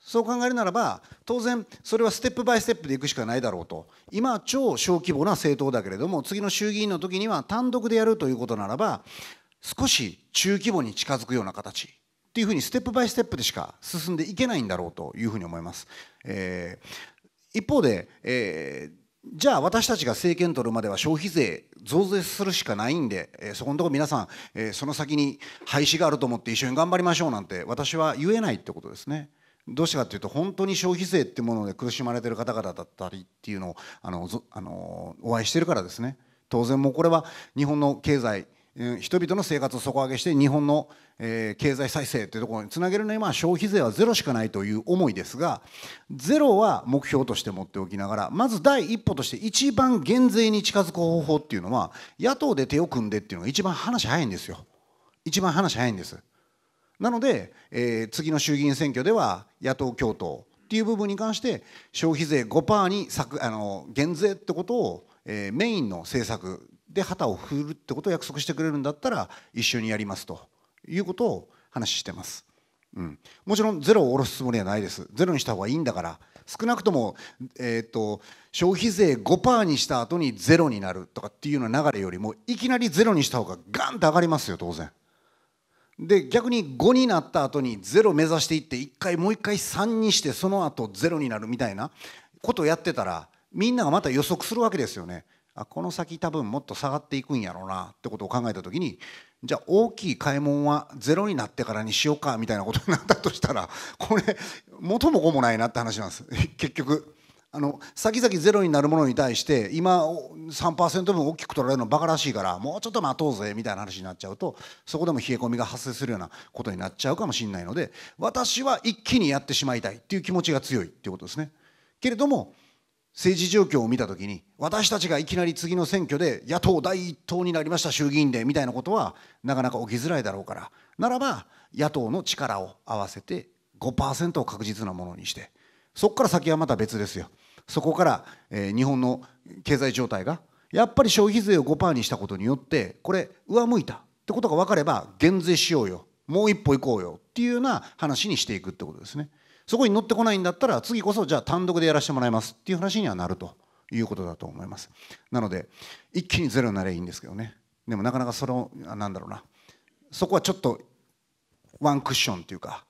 そう考えるならば当然それはステップバイステップでいくしかないだろうと今超小規模な政党だけれども次の衆議院の時には単独でやるということならば少し中規模に近づくような形っていうふうにステップバイステップでしか進んでいけないんだろうというふうに思います。えー、一方で、えーじゃあ私たちが政権取るまでは消費税増税するしかないんで、えー、そこのところ皆さん、えー、その先に廃止があると思って一緒に頑張りましょうなんて私は言えないってことですね。どうしてかっていうと本当に消費税ってもので苦しまれてる方々だったりっていうのをあのあのお会いしてるからですね当然もうこれは日本の経済人々の生活を底上げして日本の、え経済再生というところにつなげるのに、まあ、消費税はゼロしかないという思いですがゼロは目標として持っておきながらまず第一歩として一番減税に近づく方法っていうのは野党で手を組んでっていうのが一番話早いんですよ一番話早いんですなので、え次の衆議院選挙では野党共闘っていう部分に関して消費税5%にあの減税ってことを、えメインの政策で旗を振るってことを約束してくれるんだったら一緒にやりますということを話してます。うん、もちろんゼロを下ろすつもりはないですゼロにした方がいいんだから少なくとも、えーと、消費税5%にした後にゼロになるとかっていうような流れよりもいきなりゼロにした方がガンと上がりますよ当然。で逆に5になった後にゼロ目指していって1回もう1回3にしてその後ゼロになるみたいなことをやってたらみんながまた予測するわけですよね。あこの先多分もっと下がっていくんやろうなってことを考えた時にじゃあ大きい買い物はゼロになってからにしようかみたいなことになったとしたらこれ元も子もないなって話なんです 結局。あの先々ゼロになるものに対して今3%分大きく取られるのバカらしいからもうちょっと待とうぜみたいな話になっちゃうとそこでも冷え込みが発生するようなことになっちゃうかもしれないので私は一気にやってしまいたいっていう気持ちが強いっていうことですね。けれども政治状況を見たときに、私たちがいきなり次の選挙で野党第一党になりました、衆議院でみたいなことは、なかなか起きづらいだろうから、ならば、野党の力を合わせて5%を確実なものにして、そこから先はまた別ですよ。そこから、えー、日本の経済状態が、やっぱり消費税を5%にしたことによって、これ、上向いたってことが分かれば、減税しようよ、もう一歩行こうよっていうような話にしていくってことですね。そこに乗ってこないんだったら次こそじゃあ単独でやらせてもらいますっていう話にはなるということだと思いますなので一気にゼロなればいいんですけどねでもなかなかそのなんだろうなそこはちょっとワンクッションというか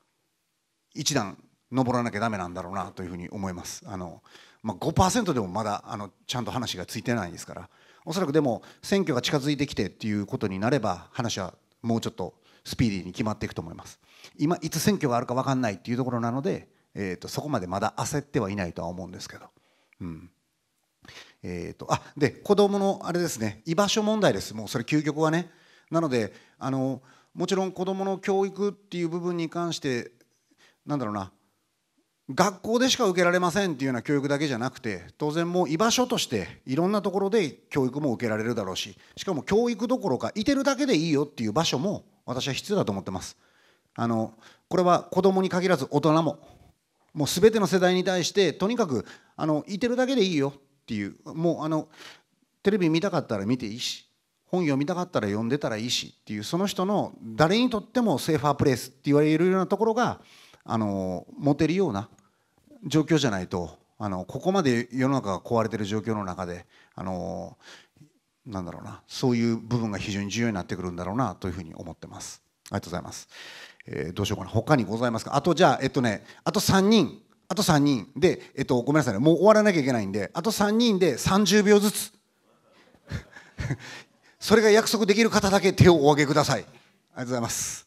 一段登らなきゃだめなんだろうなというふうに思いますあの、まあ、5%でもまだあのちゃんと話がついてないですからおそらくでも選挙が近づいてきてっていうことになれば話はもうちょっとスピーディーに決まっていくと思います。今いつ選挙があるか分かんないっていうところなので、えーと、そこまでまだ焦ってはいないとは思うんですけど。うんえーと、とあで子どものあれですね居場所問題ですもうそれ究極はねなのであのもちろん子どもの教育っていう部分に関してなんだろうな学校でしか受けられませんっていうような教育だけじゃなくて当然もう居場所としていろんなところで教育も受けられるだろうししかも教育どころかいてるだけでいいよっていう場所も私は必要だと思ってます。あのこれは子どもに限らず大人ももう全ての世代に対してとにかくあのいてるだけでいいよっていうもうあのテレビ見たかったら見ていいし本読みたかったら読んでたらいいしっていうその人の誰にとってもセーファープレイスって言われるようなところがあの持てるような状況じゃないとあのここまで世の中が壊れてる状況の中であのなんだろうなそういう部分が非常に重要になってくるんだろうなというふうに思ってます。ありがとうございます。えー、どうしようかな他にございますかあとじゃあえっとねあと3人あと3人で、えっと、ごめんなさいねもう終わらなきゃいけないんであと3人で30秒ずつ それが約束できる方だけ手をお上げくださいありがとうございます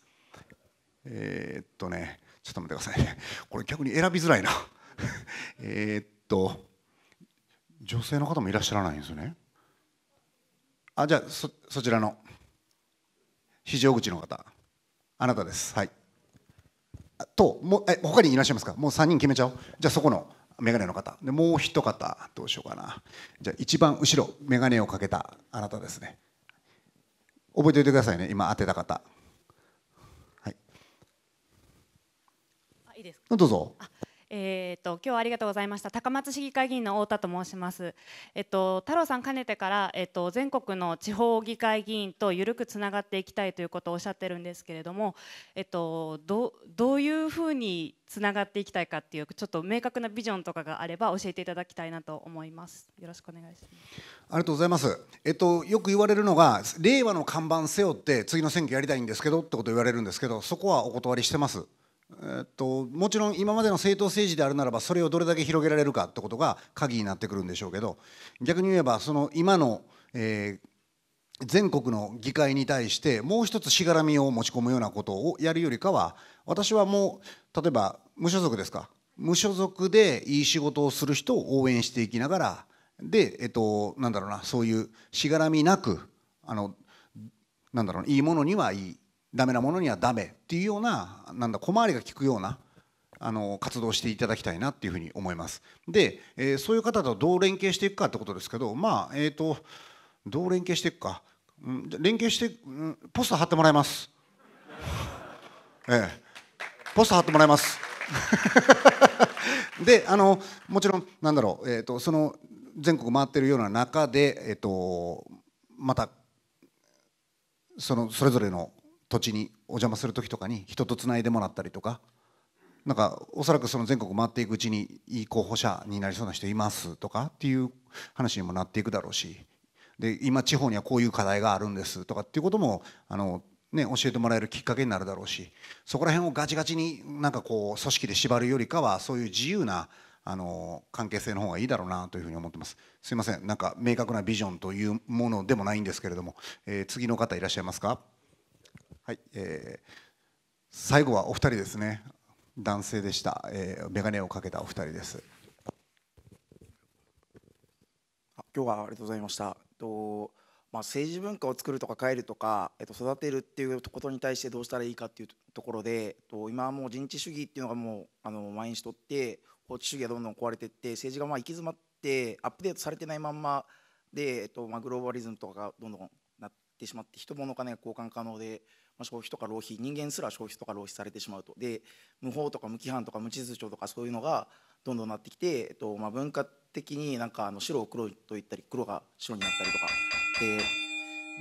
えー、っとねちょっと待ってくださいねこれ逆に選びづらいな えっと女性の方もいらっしゃらないんですよねあじゃあそそちらの非常口の方あなたです。はい。と、もえ他にいらっしゃいますかもう3人決めちゃおう。じゃあそこの眼鏡の方。で、もう一方、どうしようかな。じゃあ一番後ろ、眼鏡をかけたあなたですね。覚えておいてくださいね、今当てた方。はい。あいいですどうぞ。あえっ、ー、と今日はありがとうございました高松市議会議員の太田と申します。えっ、ー、と太郎さんかねてからえっ、ー、と全国の地方議会議員とゆるくつながっていきたいということをおっしゃってるんですけれども、えっとどどういうふうにつながっていきたいかっていうちょっと明確なビジョンとかがあれば教えていただきたいなと思いますよろしくお願いしますありがとうございますえっとよく言われるのが令和の看板背負って次の選挙やりたいんですけどってこと言われるんですけどそこはお断りしてますえっともちろん今までの政党政治であるならばそれをどれだけ広げられるかってことが鍵になってくるんでしょうけど逆に言えばその今の、えー、全国の議会に対してもう一つしがらみを持ち込むようなことをやるよりかは私はもう例えば無所属ですか無所属でいい仕事をする人を応援していきながらで、えっと、なんだろうなそういうしがらみなくあのなんだろういいものにはいいダメなものにはダメっていうようななんだ小回りが利くようなあの活動していただきたいなっていうふうに思います。で、えー、そういう方とどう連携していくかってことですけどまあえっ、ー、とどう連携していくか、うん、連携して、うん、ポスト貼ってもらいます。ええ、ポスト貼ってもらいます。であのもちろんなんだろう、えーと、その全国回ってるような中で、えーとまたそのそれぞれの土地にお邪魔する時とかに人とつないでもらったりとかなんかおそらくその全国回っていくうちにいい候補者になりそうな人いますとかっていう話にもなっていくだろうしで今地方にはこういう課題があるんですとかっていうこともあの、ね、教えてもらえるきっかけになるだろうしそこら辺をガチガチになんかこう組織で縛るよりかはそういう自由なあの関係性の方がいいだろうなというふうに思ってますすいませんなんか明確なビジョンというものでもないんですけれども、えー、次の方いらっしゃいますかはいえー、最後はお二人ですね男性でした、えー、眼鏡をかけたお二人です今日はありがとうございましたと、まあ、政治文化を作るとか変えるとか、えっと、育てるっていうことに対してどうしたらいいかっていうところでと今はもう人治主義っていうのがもうあの蔓延しとって法治主義がどんどん壊れていって政治がまあ行き詰まってアップデートされてないまんまで、えっとまあ、グローバリズムとかがどんどんなってしまって人物金が交換可能で消費とか浪費人間すら消費とか浪費されてしまうとで無法とか無規範とか無秩序とかそういうのがどんどんなってきて、えっとまあ、文化的になんかあの白を黒と言ったり黒が白になったりとかで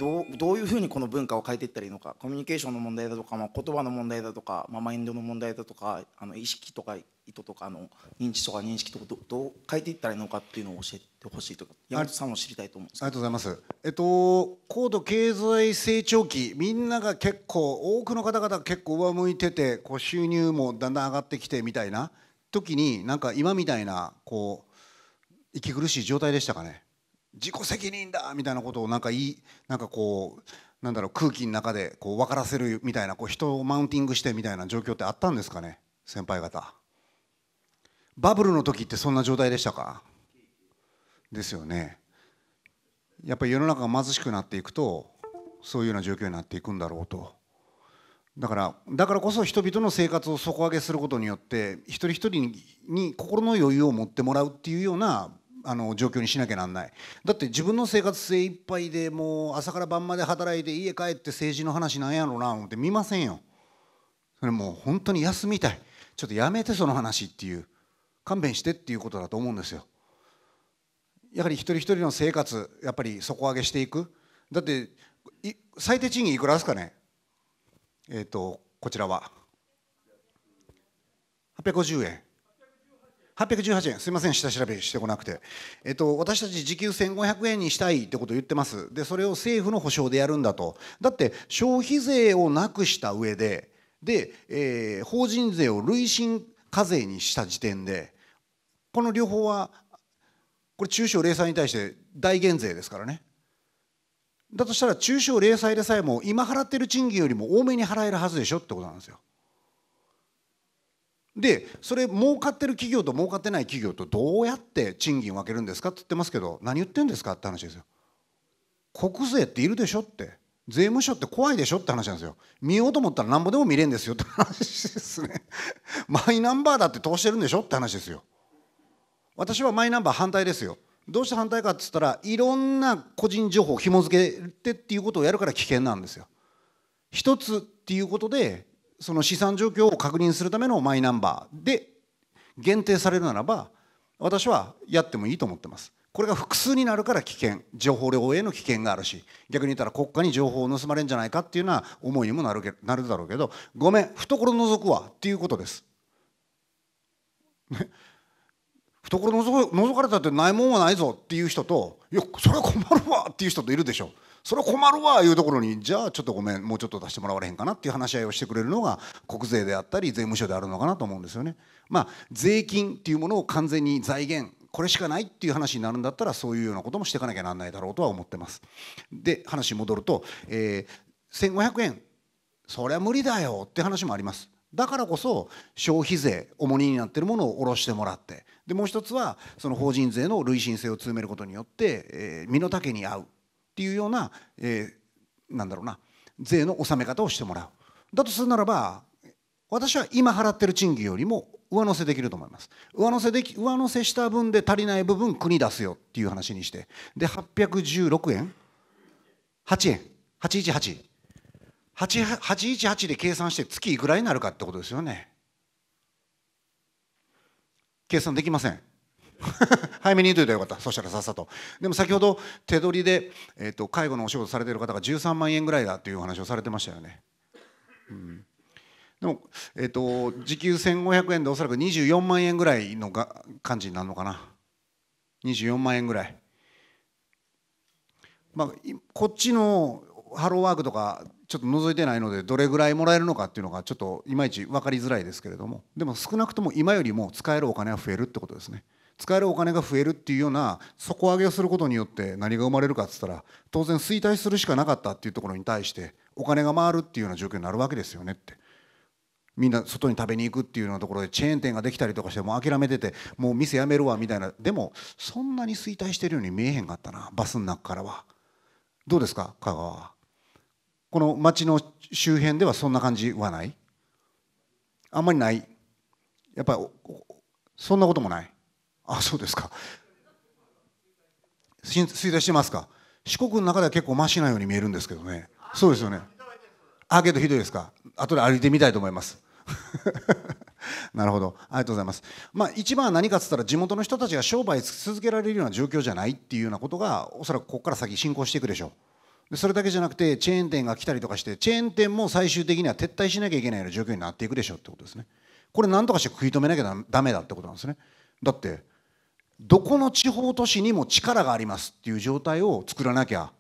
どうどういうふうにこの文化を変えていったらいいのかコミュニケーションの問題だとか、まあ、言葉の問題だとか、まあ、マインドの問題だとかあの意識とか意図とかの認知とか認識とかどどう変えていったらいいのかっていうのを教えてほしいとか山本さんも知りたいと思うんですありがとうございます、えっと、高度経済成長期みんなが結構多くの方々が結構上向いててこう収入もだんだん上がってきてみたいな時になんか今みたいなこう息苦しい状態でしたかね自己責任だみたいなことをなんかいいなんかこうなんだろう空気の中でこう分からせるみたいなこう人をマウンティングしてみたいな状況ってあったんですかね先輩方バブルの時ってそんな状態でしたかですよねやっぱり世の中が貧しくなっていくとそういうような状況になっていくんだろうとだからだからこそ人々の生活を底上げすることによって一人一人に心の余裕を持ってもらうっていうようなあの状況にしなきゃなんないだって自分の生活精一杯でもう朝から晩まで働いて家帰って政治の話なんやろうな思って見ませんよそれもう本当に休みたいちょっとやめてその話っていう勘弁してっていうことだと思うんですよやはり一人一人の生活やっぱり底上げしていくだって最低賃金いくらですかねえっ、ー、とこちらは850円818円、すみません、下調べしてこなくて、えっと、私たち時給1500円にしたいってことを言ってます、でそれを政府の保障でやるんだと、だって消費税をなくした上で、で、えー、法人税を累進課税にした時点で、この両方は、これ、中小零細に対して大減税ですからね。だとしたら中小零細でさえも今払ってる賃金よりも多めに払えるはずでしょってことなんですよ。でそれ儲かってる企業と儲かってない企業とどうやって賃金分けるんですかって言ってますけど何言ってんですかって話ですよ。国税っているでしょって税務署って怖いでしょって話なんですよ見ようと思ったらなんぼでも見れんですよって話ですね マイナンバーだって通してるんでしょって話ですよ私はマイナンバー反対ですよどうして反対かっつったらいろんな個人情報を紐付けてっていうことをやるから危険なんですよ一つっていうことでその資産状況を確認するためのマイナンバーで限定されるならば私はやってもいいと思ってますこれが複数になるから危険情報量への危険があるし逆に言ったら国家に情報を盗まれるんじゃないかっていうような思いにもなるなるだろうけどごめん懐ぞくわっていうことです。懐のぞ覗かれたってないもんはないぞっていう人といやそれは困るわっていう人といるでしょ。それは困るわいうところにじゃあちょっとごめんもうちょっと出してもらわれへんかなっていう話し合いをしてくれるのが国税であったり税務署であるのかなと思うんですよね。まあ、税金っていうものを完全に財源これしかないっていう話になるんだったらそういうようなこともしていかなきゃなんないだろうとは思ってます。で話戻ると、えー、1500円そりゃ無理だよって話もあります。だからこそ消費税重荷になっているものを下ろしてもらってでもう一つはその法人税の累進性を強めることによって、えー、身の丈に合うていうような、えー、なんだろうな税の納め方をしてもらうだとするならば私は今払ってる賃金よりも上乗せできると思います上乗せでき上乗せした分で足りない部分国出すよっていう話にしてで816円8円818 818で計算して月いくらになるかってことですよね計算できません 早めに言うといたらよかったそしたらさっさとでも先ほど手取りで、えーと、介護のお仕事されてる方が13万円ぐらいだという話をされてましたよね、うん、でも、えーと、時給1500円でおそらく24万円ぐらいのが感じになるのかな24万円ぐらいまあこっちのハローワークとかちょっと覗いてないのでどれぐらいもらえるのかっていうのがちょっといまいち分かりづらいですけれどもでも少なくとも今よりも使えるお金は増えるってことですね。使えるお金が増えるっていうような底上げをすることによって何が生まれるかっつったら当然衰退するしかなかったっていうところに対してお金が回るっていうような状況になるわけですよねって。みんな外に食べに行くっていうようなところでチェーン店ができたりとかしてもう諦めててもう店やめるわみたいなでもそんなに衰退してるように見えへんかったなバスの中からはどうですか香川はこの町の周辺ではそんな感じはないあんまりないやっぱりそんなこともないあそうですか衰退してますか四国の中では結構マシなように見えるんですけどねそうですよねアーケードひどいですか後で歩いてみたいと思います なるほどありがとうございます、まあ、一番は何かっつったら地元の人たちが商売続けられるような状況じゃないっていうようなことがおそらくここから先進行していくでしょうでそれだけじゃなくてチェーン店が来たりとかしてチェーン店も最終的には撤退しなきゃいけないような状況になっていくでしょうってことですねこれ何とかして食い止めなきゃダメだってことなんですねだってどこの地方都市にも力がありますっていう状態を作らなきゃ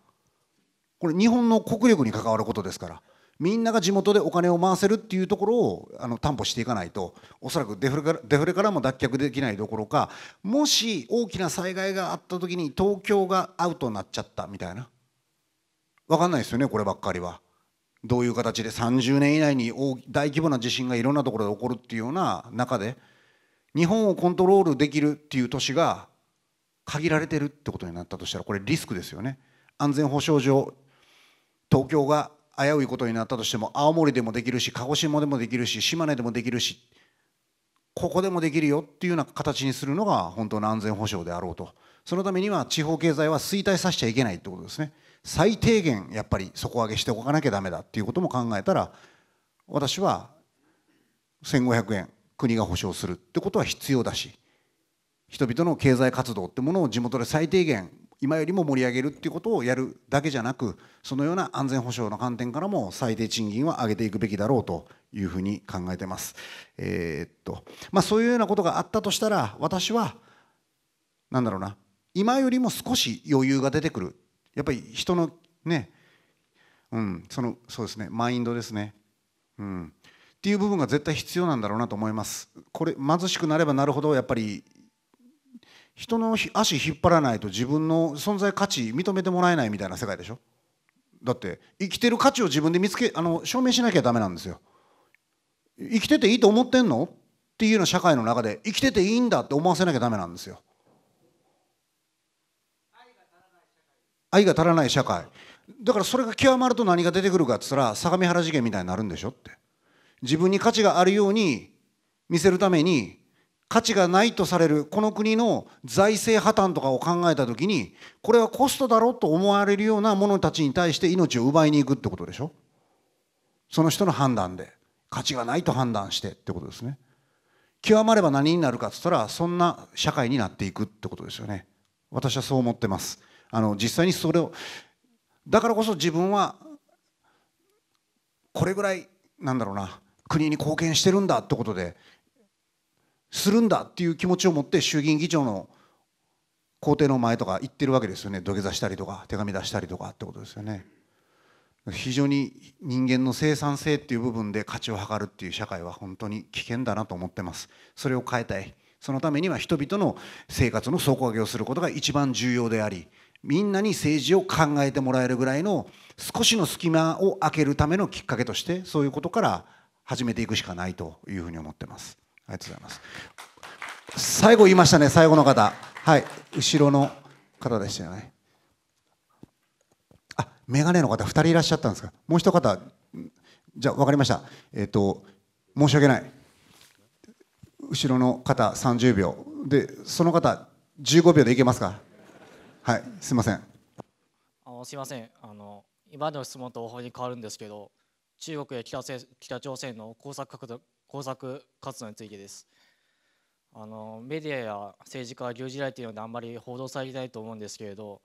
これ日本の国力に関わることですからみんなが地元でお金を回せるっていうところをあの担保していかないとおそらくデフレからデフレからも脱却できないどころかもし大きな災害があった時に東京がアウトになっちゃったみたいな分かんないですよねこればっかりは。どういう形で30年以内に大規模な地震がいろんなところで起こるっていうような中で日本をコントロールできるっていう都市が限られてるってことになったとしたらこれリスクですよね安全保障上東京が危ういことになったとしても青森でもできるし鹿児島でもできるし島根でもできるしここでもできるよっていうような形にするのが本当の安全保障であろうとそのためには地方経済は衰退させちゃいけないってことですね最低限やっぱり底上げしておかなきゃダメだっていうことも考えたら私は1500円国が保障するってことは必要だし人々の経済活動ってものを地元で最低限今よりも盛り上げるっていうことをやるだけじゃなくそのような安全保障の観点からも最低賃金は上げていくべきだろうというふうに考えてます。えー、っとまあ、そういうようなことがあったとしたら私は何だろうな今よりも少し余裕が出てくるやっぱり人のねうんそのそうですねマインドですねうんっていう部分が絶対必要なんだろうなと思います。これ貧しくなればなるほどやっぱり人の足引っ張らないと自分の存在価値認めてもらえないみたいな世界でしょだって生きてる価値を自分で見つけあの証明しなきゃダメなんですよ生きてていいと思ってんのっていうような社会の中で生きてていいんだって思わせなきゃダメなんですよ愛が足らない社会だからそれが極まると何が出てくるかっつったら相模原事件みたいになるんでしょって自分に価値があるように見せるために価値がないとされるこの国の財政破綻とかを考えた時にこれはコストだろうと思われるような者たちに対して命を奪いに行くってことでしょその人の判断で価値がないと判断してってことですね極まれば何になるかっつったらそんな社会になっていくってことですよね私はそう思ってますあの実際にそれをだからこそ自分はこれぐらいなんだろうな国に貢献してるんだってことでするんだっていう気持ちを持って衆議院議長の公邸の前とか行ってるわけですよね土下座したりとか手紙出したりとかってことですよね非常に人間の生産性っていう部分で価値を測るっていう社会は本当に危険だなと思ってますそれを変えたいそのためには人々の生活の底上げをすることが一番重要でありみんなに政治を考えてもらえるぐらいの少しの隙間を空けるためのきっかけとしてそういうことから始めていくしかないというふうに思ってます。ありがとうございます。最後言いましたね、最後の方。はい、後ろの方でしたよね。あ、眼鏡の方、2人いらっしゃったんですか。もう一方、じゃあ分かりました。えっ、ー、と、申し訳ない。後ろの方30秒。で、その方、15秒でいけますか。はい、すいません。あすいません。あの今の質問と大幅に変わるんですけど、中国や北北朝鮮の工作工作活動についてです。あのメディアや政治家は牛耳られているのであんまり報道されてないと思うんですけれど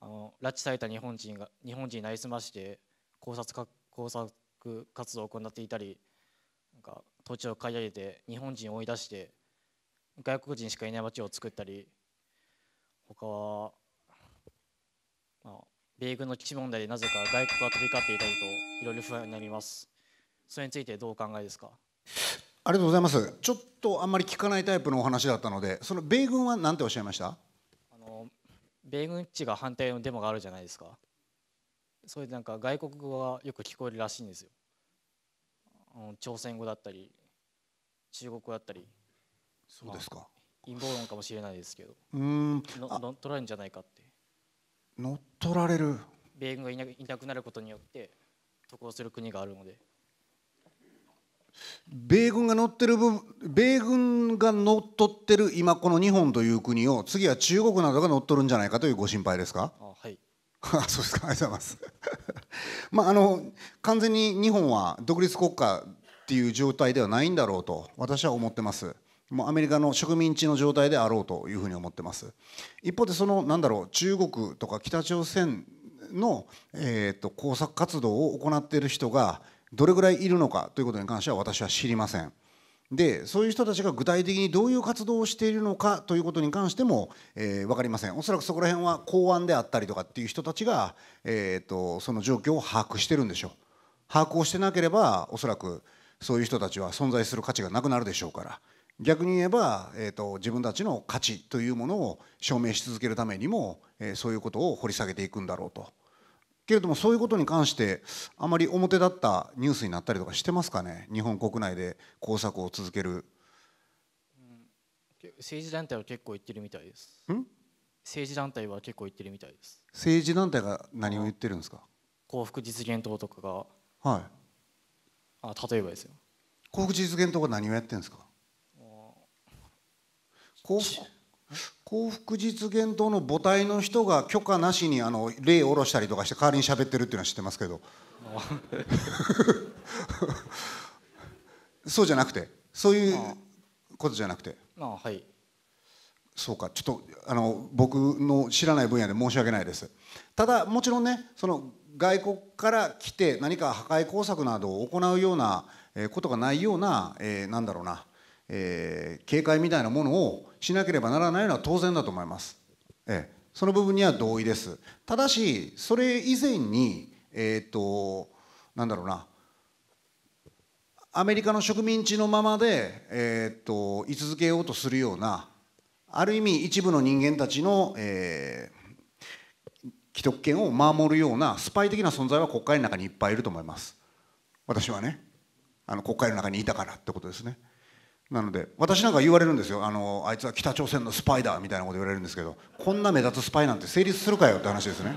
あの拉致された日本人が日本人になりすまして工作工作活動を行っていたりなんか土地を買い上げて日本人を追い出して外国人しかいない街を作ったり他は、まあ、米軍の基地問題でなぜか外国が飛び交っていたりといろいろ不安になりますそれについてどうお考えですかありがとうございますちょっとあんまり聞かないタイプのお話だったのでその米軍は何ておっしゃいましたあの米軍基地が反対のデモがあるじゃないですかそれでなんか外国語がよく聞こえるらしいんですよ朝鮮語だったり中国語だったりそうですか、まあ、陰謀論かもしれないですけどうん取られるんじゃないかって乗っ取られる米軍がいなくなることによって得をする国があるので米軍が乗ってる分米軍が乗っ取ってる今この日本という国を次は中国などが乗っ取るんじゃないかというご心配ですかあはい そうですかありがとうございます まああの完全に日本は独立国家っていう状態ではないんだろうと私は思ってますもうアメリカの植民地の状態であろうというふうに思ってます一方でそのなんだろう中国とか北朝鮮の、えと、工作活動を行っている人がどれぐらいいるのかということに関しては私は知りませんでそういう人たちが具体的にどういう活動をしているのかということに関しても、えー、分かりませんおそらくそこら辺は公安であったりとかっていう人たちが、えーとその状況を把握してるんでしょう把握をしてなければおそらくそういう人たちは存在する価値がなくなるでしょうから逆に言えば、えーと、自分たちの価値というものを証明し続けるためにも、えー、そういうことを掘り下げていくんだろうとけれどもそういうことに関してあまり表立ったニュースになったりとかしてますかね日本国内で工作を続ける、うん、政治団体は結構言ってるみたいです政治団体は結構言ってるみたいです政治団体が何を言ってるんですか幸福実現党とかがはいあ例えばですよ幸福実現党が何をやってるんですか幸福幸福実現党の母体の人が許可なしにあの霊を下ろしたりとかして代わりに喋ってるっていうのは知ってますけど そうじゃなくてそういうことじゃなくてはいそうかちょっとあの僕の知らない分野で申し訳ないですただもちろんねその外国から来て何か破壊工作などを行うようなことがないような、えー、なんだろうなえー、警戒みたいなものをしなければならないのは当然だと思います。ええ、その部分には同意です。ただし、それ以前に、えっ、ー、と、なんだろうな、アメリカの植民地のままで、えっ、ー、と居続けようとするような、ある意味一部の人間たちの、えー、既得権を守るようなスパイ的な存在は国会の中にいっぱいいると思います。私はね、あの国会の中にいたからってことですね。なので私なんか言われるんですよあのあいつは北朝鮮のスパイだみたいなこと言われるんですけどこんな目立つスパイなんて成立するかよって話ですね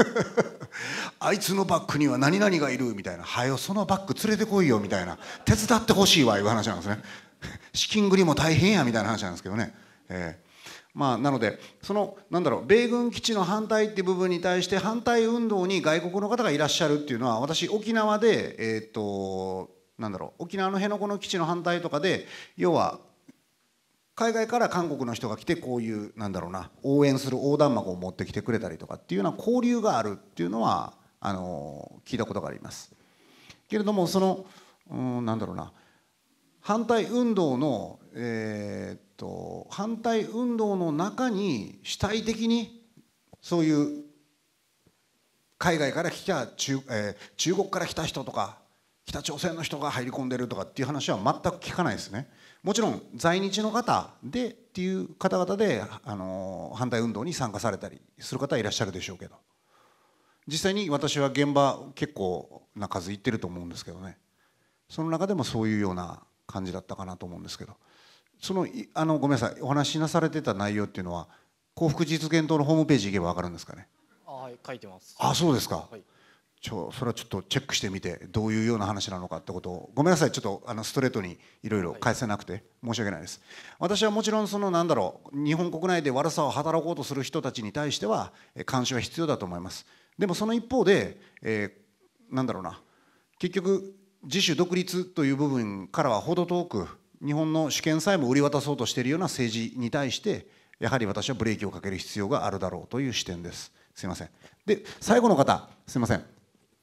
あいつのバックには何々がいるみたいな「はよそのバック連れてこいよ」みたいな「手伝ってほしいわ」いう話なんですね 資金繰りも大変やみたいな話なんですけどね、えー、まあ、なのでそのなんだろう米軍基地の反対っていう部分に対して反対運動に外国の方がいらっしゃるっていうのは私沖縄でえっ、となんだろう沖縄の辺野古の基地の反対とかで要は海外から韓国の人が来てこういうなんだろうな応援する横断幕を持ってきてくれたりとかっていうような交流があるっていうのはあの聞いたことがあります。けれどもそのうんなんだろうな反対運動の、えっと反対運動の中に主体的にそういう海外から来た中,、えー、中国から来た人とか北朝鮮の人が入り込んでるとかっていう話は全く聞かないですね。もちろん在日の方でっていう方々であの反対運動に参加されたりする方はいらっしゃるでしょうけど実際に私は現場結構な数行ってると思うんですけどねその中でもそういうような感じだったかなと思うんですけどそのあのごめんなさいお話しなされてた内容っていうのは幸福実現党のホームページ行けば分かるんですかねはい書いてますあそうですか、はい、ちょそれはちょっとチェックしてみてどういうような話なのかってことをごめんなさいちょっとあのストレートにいろいろ返せなくて申し訳ないです私はもちろんそのなんだろう日本国内で悪さを働こうとする人たちに対しては監視は必要だと思いますでもその一方で、えなんだろうな結局自主独立という部分からは程遠く日本の主権さえも売り渡そうとしているような政治に対してやはり私はブレーキをかける必要があるだろうという視点ですすいませんで最後の方すいません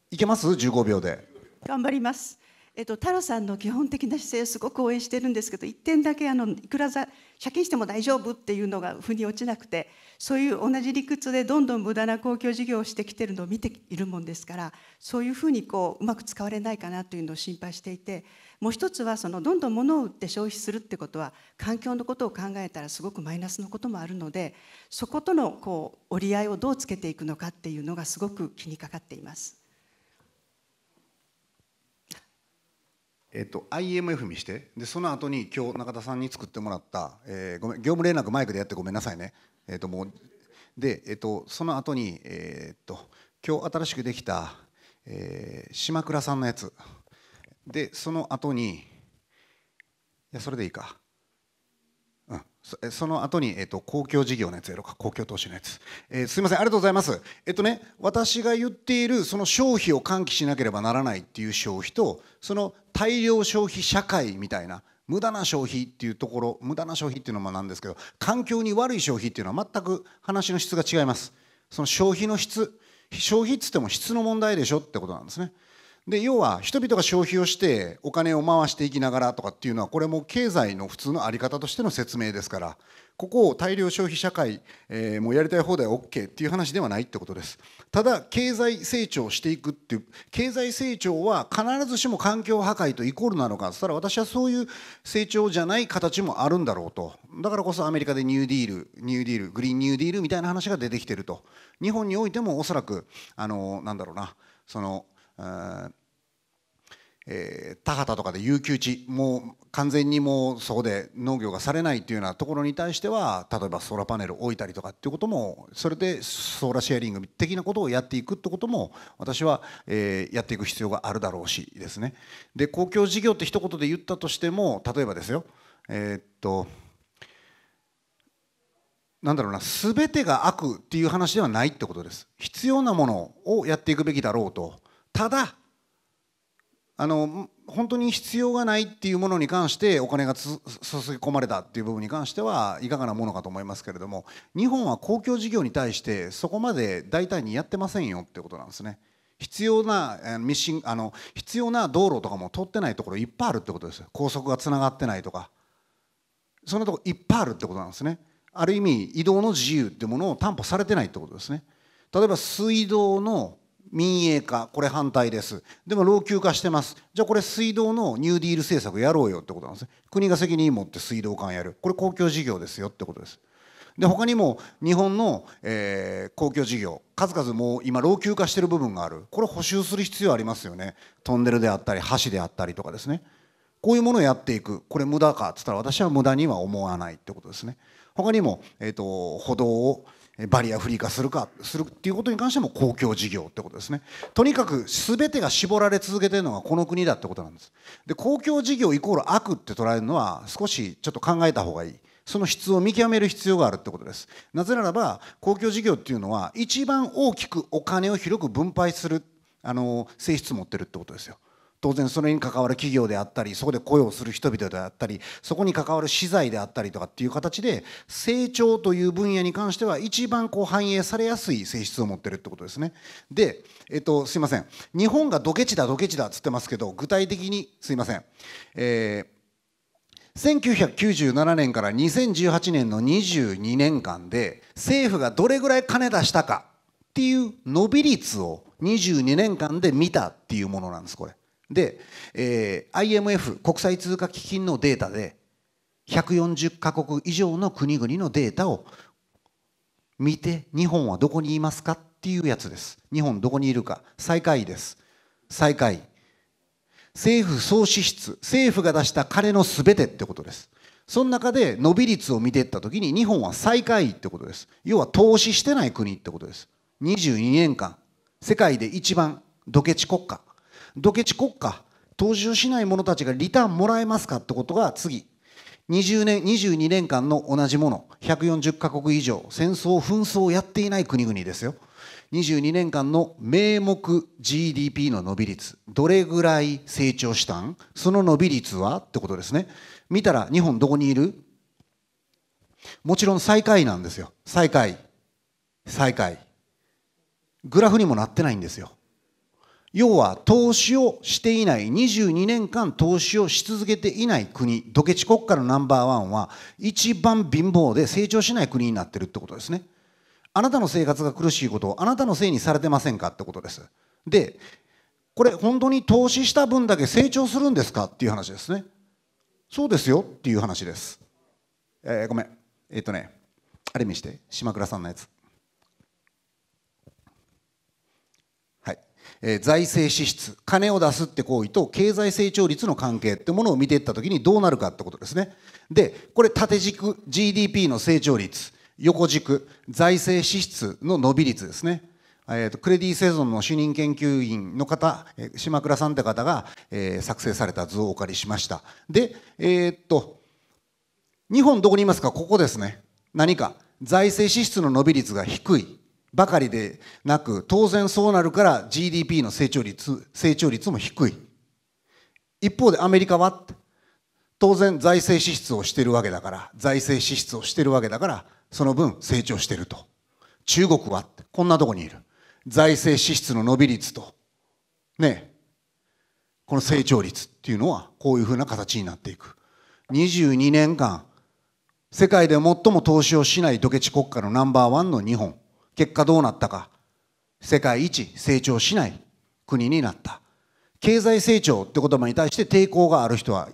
いけます15秒で頑張りますえっと、太郎さんの基本的な姿勢すごく応援してるんですけど一点だけあのいくら借金しても大丈夫っていうのが腑に落ちなくてそういう同じ理屈でどんどん無駄な公共事業をしてきてるのを見ているもんですからそういうふうにこううまく使われないかなというのを心配していてもう一つはそのどんどん物を売って消費するってことは環境のことを考えたらすごくマイナスのこともあるのでそことのこう折り合いをどうつけていくのかっていうのがすごく気にかかっています。えっと、IMF 見してでその後に今日中田さんに作ってもらった、えー、ごめん業務連絡マイクでやってごめんなさいね、えっと、もうで、えっと、その後に、えっと今日新しくできた、えー、島倉さんのやつでその後にいやそれでいいかその後に、えっと、公共事業のやつやろうか、公共投資のやつ。えー、すみません、ありがとうございます。えっとね、私が言っている、その消費を喚起しなければならないっていう消費と、その大量消費社会みたいな、無駄な消費っていうところ、無駄な消費っていうのもなんですけど、環境に悪い消費っていうのは全く話の質が違います。その消費の質、消費っつっても質の問題でしょってことなんですね。で要は人々が消費をしてお金を回していきながらとかっていうのはこれも経済の普通の在り方としての説明ですからここを大量消費社会、えー、もうやりたい放題 OK っていう話ではないってことですただ経済成長していくっていう経済成長は必ずしも環境破壊とイコールなのかそしたら私はそういう成長じゃない形もあるんだろうとだからこそアメリカでニューディールニューディールグリーンニューディールみたいな話が出てきてると日本においてもおそらくあのなんだろうなそのえー、田畑とかで有給地もう完全にもうそこで農業がされないというようなところに対しては例えばソーラーパネルを置いたりとかっていうこともそれでソーラーシェアリング的なことをやっていくってことも私は、えー、やっていく必要があるだろうしですねで公共事業って一言で言ったとしても例えばですよえー、っとなんだろうな全てが悪っていう話ではないってことです必要なものをやっていくべきだろうと。ただあの本当に必要がないっていうものに関してお金が注ぎ込まれたっていう部分に関してはいかがなものかと思いますけれども日本は公共事業に対してそこまで大胆にやってませんよってことなんですね。必要なミシンあの必要な道路とかも通ってないところいっぱいあるってことです高速がつながってないとかそんなとこいっぱいあるってことなんですねある意味移動の自由ってものを担保されてないってことですね例えば水道の民営化これ反対ですでも老朽化してますじゃあこれ水道のニューディール政策やろうよってことなんですね国が責任持って水道管やるこれ公共事業ですよってことですで他にも日本の、えー、公共事業数々もう今老朽化してる部分があるこれ補修する必要ありますよねトンネルであったり橋であったりとかですねこういうものをやっていくこれ無駄かっつったら私は無駄には思わないってことですね他にも、えーと歩道をバリアフリー化するかするっていうことに関しても公共事業ってことですねとにかく全てが絞られ続けてるのがこの国だってことなんですで公共事業イコール悪って捉えるのは少しちょっと考えた方がいいその質を見極める必要があるってことですなぜならば公共事業っていうのは一番大きくお金を広く分配するあの性質持ってるってことですよ当然それに関わる企業であったりそこで雇用する人々であったりそこに関わる資材であったりとかっていう形で成長という分野に関しては一番こう反映されやすい性質を持ってるってことですね。で、えっと、すいません日本がドケチだドケチだっつってますけど具体的にすいません、えー1997年から2018年の22年間で政府がどれぐらい金出したかっていう伸び率を22年間で見たっていうものなんですこれで、えー、IMF 国際通貨基金のデータで140カ国以上の国々のデータを見て日本はどこにいますかっていうやつです日本どこにいるか最下位です最下位政府総支出政府が出した金のすべてってことですその中で伸び率を見ていったきに日本は最下位ってことです要は投資してない国ってことです22年間世界で一番ドケチ国家ドケチ国家投資をしない者たちがリターンもらえますかってことが次20年22年間の同じもの140カ国以上戦争紛争をやっていない国々ですよ22年間の名目 GDP の伸び率どれぐらい成長したんその伸び率はってことですね見たら日本どこにいるもちろん最下位なんですよ最下位最下位グラフにもなってないんですよ要は投資をしていない22年間投資をし続けていない国土下地国家のナンバーワンは一番貧乏で成長しない国になってるってことですねあなたの生活が苦しいことをあなたのせいにされてませんかってことですでこれ本当に投資した分だけ成長するんですかっていう話ですねそうですよっていう話ですえー、ごめんえっ、ー、とねあれ見して島倉さんのやつえー、財政支出、金を出すって行為と経済成長率の関係ってものを見ていったときにどうなるかってことですね。で、これ縦軸、GDP の成長率、横軸、財政支出の伸び率ですね。えーと、クレディ・セゾンの主任研究員の方、えー、島倉さんって方が、えー、作成された図をお借りしました。で、えー、っと、日本どこにいますかここですね。何か、財政支出の伸び率が低い。ばかりでなく、当然そうなるから GDP の成長率、成長率も低い。一方でアメリカは、当然財政支出をしてるわけだから、財政支出をしてるわけだから、その分成長してると。中国は、こんなとこにいる。財政支出の伸び率と、ね、この成長率っていうのは、こういうふうな形になっていく。22年間、世界で最も投資をしないドケチ国家のナンバーワンの日本。結果どうなったか世界一成長しない国になった経済成長って言葉に対して抵抗がある人は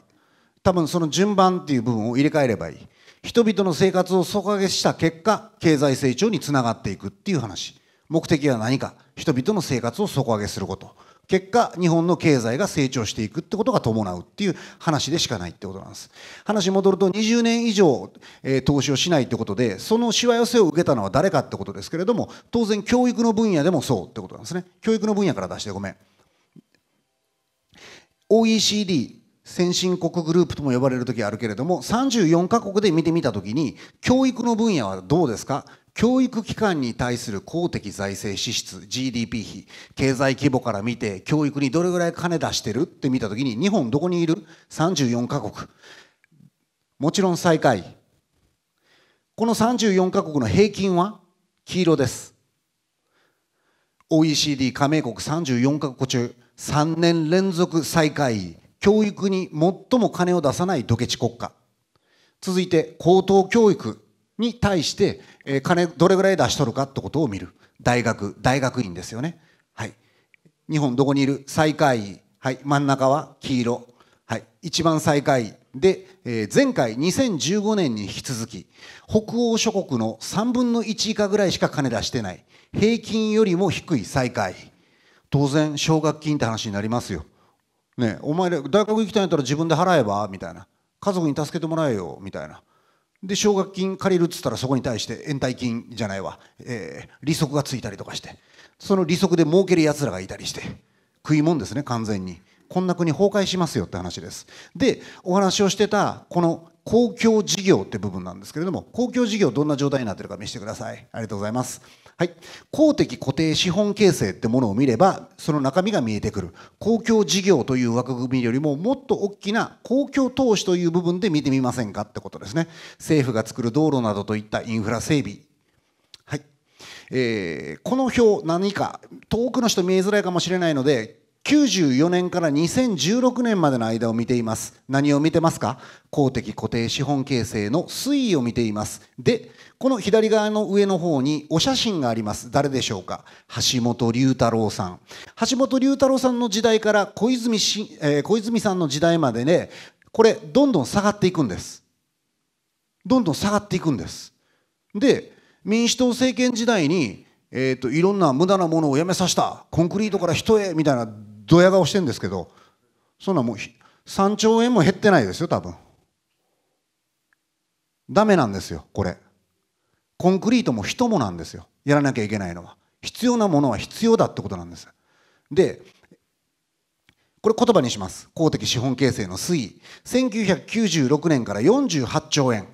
多分その順番っていう部分を入れ替えればいい人々の生活を底上げした結果経済成長につながっていくっていう話目的は何か人々の生活を底上げすること結果日本の経済が成長していくってことが伴うっていう話でしかないってことなんです話戻ると20年以上、えー、投資をしないってことでそのしわ寄せを受けたのは誰かってことですけれども当然教育の分野でもそうってことなんですね教育の分野から出してごめん OECD 先進国グループとも呼ばれる時あるけれども34カ国で見てみた時に教育の分野はどうですか教育機関に対する公的財政支出 GDP 比経済規模から見て教育にどれぐらい金出してるって見た時に日本どこにいる ?34 カ国もちろん最下位この34カ国の平均は黄色です OECD 加盟国34カ国中3年連続最下位教育に最も金を出さないドケチ国家続いて高等教育に対して、えー、金どれぐらい出しとるかってことを見る大学大学院ですよねはい日本どこにいる最下位はい真ん中は黄色はい一番最下位で、えー、前回2015年に引き続き北欧諸国の3分の1以下ぐらいしか金出してない平均よりも低い最下位当然奨学金って話になりますよねお前ら大学行きたいんだったら自分で払えばみたいな家族に助けてもらえよみたいなで奨学金借りるっつったらそこに対して延滞金じゃないわ、えー、利息がついたりとかしてその利息で儲けるやつらがいたりして食いもんですね完全にこんな国崩壊しますよって話ですでお話をしてたこの公共事業って部分なんですけれども公共事業どんな状態になってるか見せてくださいありがとうございますはい、公的固定資本形成ってものを見ればその中身が見えてくる公共事業という枠組みよりももっと大きな公共投資という部分で見てみませんかってことですね政府が作る道路などといったインフラ整備はい、えー、この表何か遠くの人見えづらいかもしれないので94年から2016年までの間を見ています。何を見てますか公的固定資本形成の推移を見ています。で、この左側の上の方にお写真があります。誰でしょうか橋本龍太郎さん。橋本龍太郎さんの時代から小泉し、えー、小泉さんの時代までね、これ、どんどん下がっていくんです。どんどん下がっていくんです。で、民主党政権時代に、えーと、といろんな無駄なものをやめさせたコンクリートから人へみたいなドヤ顔してるんですけど、そんなもう3兆円も減ってないですよ、多分。ダメなんですよ、これ。コンクリートも人もなんですよ。やらなきゃいけないのは。必要なものは必要だってことなんです。で、これ言葉にします。公的資本形成の推移。1996年から48兆円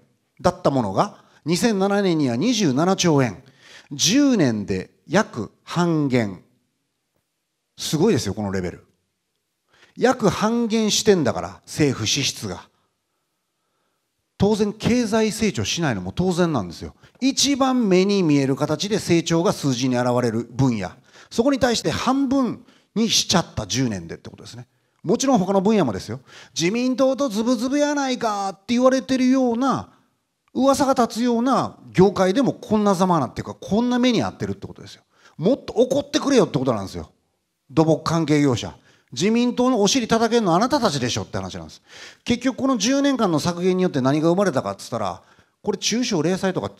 だったものが、2007年には27兆円。10年で約半減。すごいですよ、このレベル。約半減してんだから、政府支出が。当然、経済成長しないのも当然なんですよ。一番目に見える形で成長が数字に現れる分野。そこに対して半分にしちゃった10年でってことですね。もちろん他の分野もですよ。自民党とズブズブやないかって言われてるような、噂が立つような業界でもこんなざまなっていうか、こんな目に遭ってるってことですよ。もっと怒ってくれよってことなんですよ。土木関係業者。自民党のお尻叩けるのはあなたたちでしょって話なんです。結局この10年間の削減によって何が生まれたかっつったら、これ中小零細とか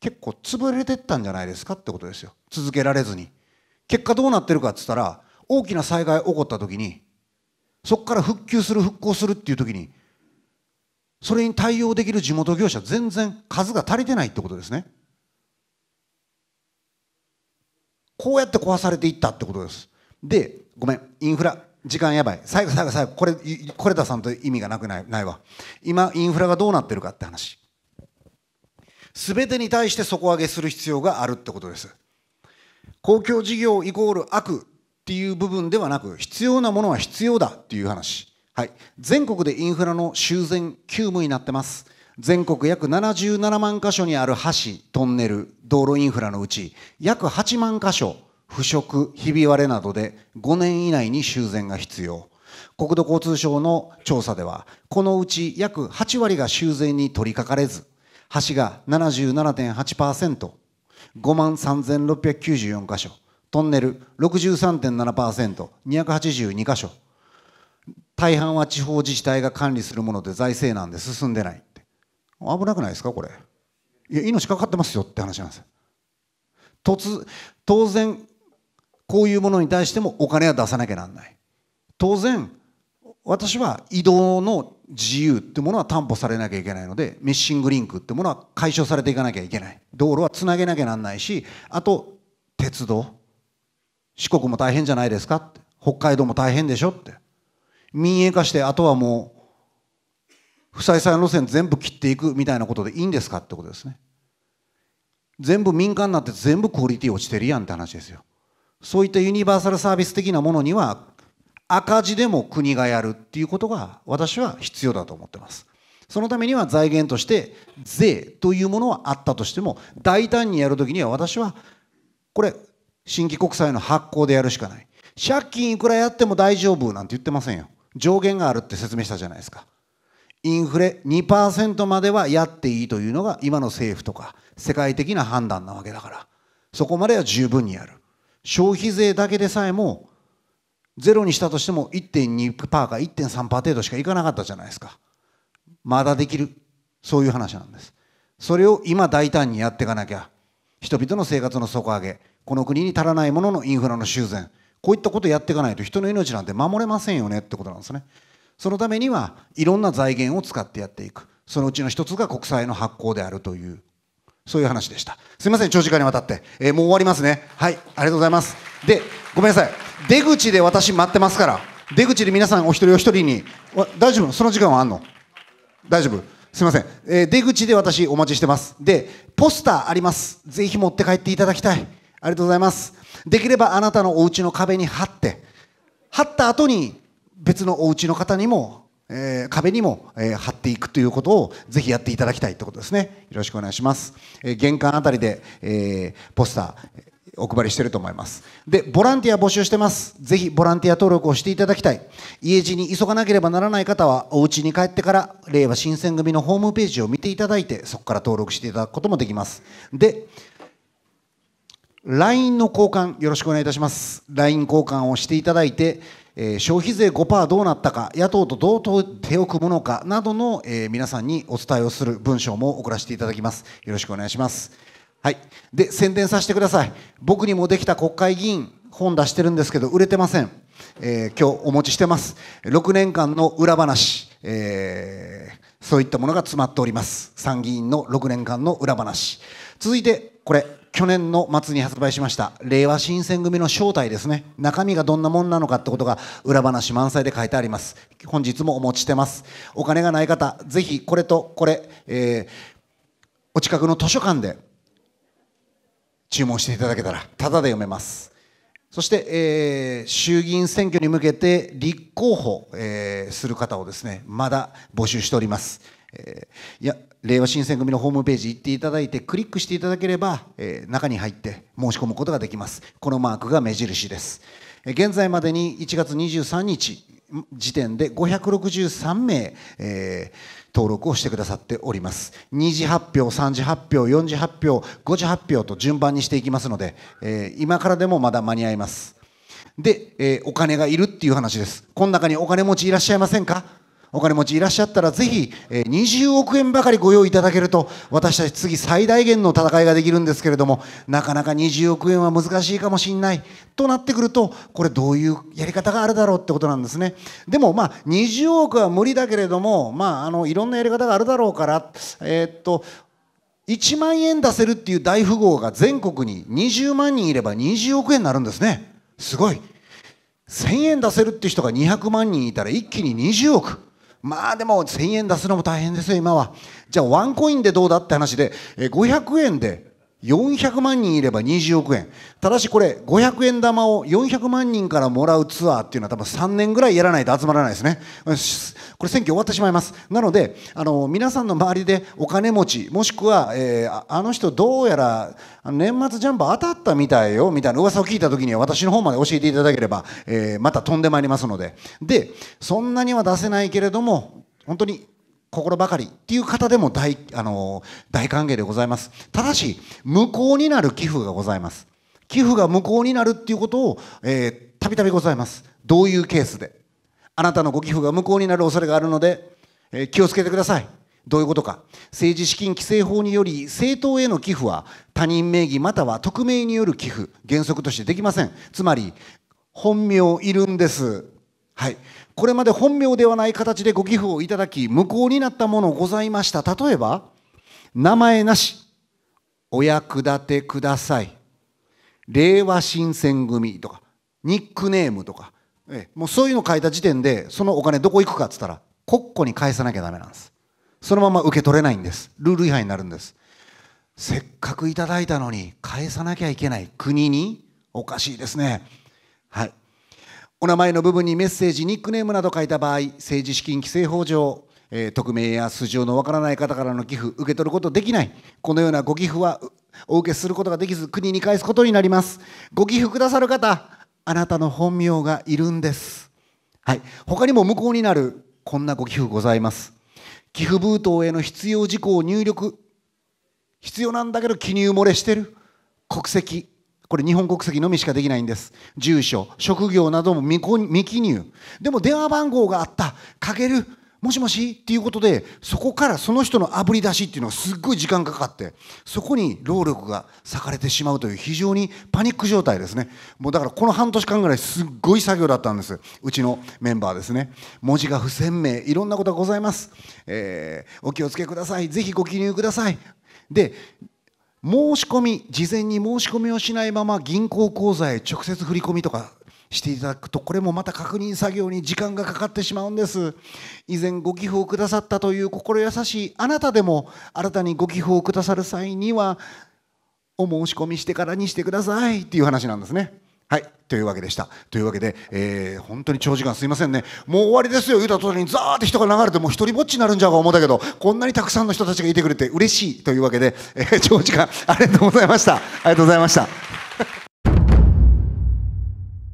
結構潰れてったんじゃないですかってことですよ。続けられずに。結果どうなってるかっつったら、大きな災害起こった時に、そこから復旧する、復興するっていう時に、それに対応できる地元業者全然数が足りてないってことですね。こうやって壊されていったってことです。でごめんインフラ時間やばい最後最後最後これこれださんと意味がなくないないわ今インフラがどうなってるかって話全てに対して底上げする必要があるってことです公共事業イコール悪っていう部分ではなく必要なものは必要だっていう話はい全国でインフラの修繕急務になってます全国約77万箇所にある橋トンネル道路インフラのうち約8万箇所腐食、ひび割れなどで5年以内に修繕が必要。国土交通省の調査では、このうち約8割が修繕に取り掛かれず、橋が77.8%、5万3694箇所、トンネル63.7%、282箇所、大半は地方自治体が管理するもので財政なんで進んでないって。危なくないですか、これ。いや、命かかってますよって話なんです。突当然こういうものに対してもお金は出さなきゃなんない当然私は移動の自由ってものは担保されなきゃいけないのでメッシングリンクってものは解消されていかなきゃいけない道路はつなげなきゃなんないしあと鉄道四国も大変じゃないですかって北海道も大変でしょって民営化してあとはもう不採算路線全部切っていくみたいなことでいいんですかってことですね全部民間になって全部クオリティ落ちてるやんって話ですよそういったユニバーサルサービス的なものには赤字でも国がやるっていうことが私は必要だと思ってます。そのためには財源として税というものはあったとしても大胆にやるときには私はこれ新規国債の発行でやるしかない借金いくらやっても大丈夫なんて言ってませんよ上限があるって説明したじゃないですかインフレ2%まではやっていいというのが今の政府とか世界的な判断なわけだからそこまでは十分にやる消費税だけでさえもゼロにしたとしても1.2%か1.3%程度しかいかなかったじゃないですかまだできるそういう話なんですそれを今大胆にやっていかなきゃ人々の生活の底上げこの国に足らないもののインフラの修繕こういったことをやっていかないと人の命なんて守れませんよねってことなんですねそのためにはいろんな財源を使ってやっていくそのうちの一つが国債の発行であるというそういう話でした。すみません、長時間にわたって。えー、もう終わりますね。はい、ありがとうございます。で、ごめんなさい。出口で私待ってますから、出口で皆さんお一人お一人に、大丈夫その時間はあんの大丈夫すみません、えー、出口で私お待ちしてます。で、ポスターあります。ぜひ持って帰っていただきたい。ありがとうございます。できればあなたのお家の壁に貼って、貼った後に別のお家の方にもえー、壁にも、えー、貼っていくということをぜひやっていただきたいということですね。よろしくお願いします。えー、玄関あたりで、えポスター、お配りしてると思います。で、ボランティア募集してます。ぜひボランティア登録をしていただきたい。家路に急がなければならない方は、お家に帰ってから、令和新選組のホームページを見ていただいて、そこから登録していただくこともできます。で、LINE の交換、よろしくお願いいたします。LINE 交換をしていただいて、えー、消費税5%どうなったか野党とどう手を組むのかなどの、えー、皆さんにお伝えをする文章も送らせていただきますよろしくお願いしますはいで宣伝させてください僕にもできた国会議員本出してるんですけど売れてません、えー、今日お持ちしてます6年間の裏話、えー、そういったものが詰まっております参議院の6年間の裏話続いてこれ去年の末に発売しました令和新選組の正体ですね中身がどんなもんなのかってことが裏話満載で書いてあります本日もお持ちしてますお金がない方ぜひこれとこれ、えー、お近くの図書館で注文していただけたらタダで読めますそして、えー、衆議院選挙に向けて立候補、えー、する方をですねまだ募集しております、えー、いや令和新選組のホームページ行っていただいてクリックしていただければ、えー、中に入って申し込むことができますこのマークが目印です現在までに1月23日時点で563名、えー、登録をしてくださっております2次発表3次発表4次発表5次発表と順番にしていきますので、えー、今からでもまだ間に合いますで、えー、お金がいるっていう話ですこの中にお金持ちいらっしゃいませんかお金持ちいらっしゃったら、ぜひ、えー、20億円ばかりご用意いただけると、私たち次最大限の戦いができるんですけれども、なかなか20億円は難しいかもしれないとなってくると、これどういうやり方があるだろうってことなんですね。でも、まあ、20億は無理だけれども、まあ、あの、いろんなやり方があるだろうから、えー、っと、1万円出せるっていう大富豪が全国に20万人いれば20億円になるんですね。すごい。1000円出せるって人が200万人いたら一気に20億。まあでも1000円出すのも大変ですよ、今は。じゃあワンコインでどうだって話で、500円で400万人いれば20億円ただしこれ500円玉を400万人からもらうツアーっていうのは多分3年ぐらいやらないと集まらないですねこれ選挙終わってしまいますなのであの皆さんの周りでお金持ちもしくは、えー、あの人どうやら年末ジャンボ当たったみたいよみたいな噂を聞いた時には私の方まで教えていただければ、えー、また飛んでまいりますのででそんなには出せないけれども本当に心ばかりっていう方でも大あの大歓迎でございますただし無効になる寄付がございます寄付が無効になるっていうことをたびたびございますどういうケースであなたのご寄付が無効になる恐れがあるので、えー、気をつけてくださいどういうことか政治資金規正法により政党への寄付は他人名義または匿名による寄付原則としてできませんつまり本名いるんですはいこれまで本名ではない形でご寄付をいただき無効になったものございました例えば名前なしお役立てください令和新選組とかニックネームとか、ええ、もうそういうの書いた時点でそのお金どこ行くかっつったら国庫に返さなきゃダメなんですそのまま受け取れないんですルール違反になるんですせっかくいただいたのに返さなきゃいけない国におかしいですねはいお名前の部分にメッセージ、ニックネームなど書いた場合、政治資金規正法上、えー、匿名や素性のわからない方からの寄付、受け取ることできない、このようなご寄付はお受けすることができず、国に返すことになります。ご寄付くださる方、あなたの本名がいるんです。はい、他にも無効になる、こんなご寄付ございます。寄付封筒への必要事項を入力、必要なんだけど記入漏れしてる、国籍、これ日本国籍のみしかできないんです。住所、職業なども未記入。でも電話番号があった。かける。もしもしっていうことで、そこからその人のあぶり出しっていうのはすっごい時間かかって、そこに労力が割かれてしまうという非常にパニック状態ですね。もうだからこの半年間ぐらいすっごい作業だったんです。うちのメンバーですね。文字が不鮮明、いろんなことがございます。えー、お気をつけください。ぜひご記入ください。で、申し込み事前に申し込みをしないまま銀行口座へ直接振り込みとかしていただくとこれもまた確認作業に時間がかかってしまうんです以前ご寄付をくださったという心優しいあなたでも新たにご寄付をくださる際にはお申し込みしてからにしてくださいっていう話なんですねはい。というわけでした。というわけで、えー、本当に長時間すいませんね。もう終わりですよ。言うた途端にザーって人が流れて、もう一人ぼっちになるんじゃうか思ったけど、こんなにたくさんの人たちがいてくれて嬉しいというわけで、えー、長時間ありがとうございました。ありがとうございました。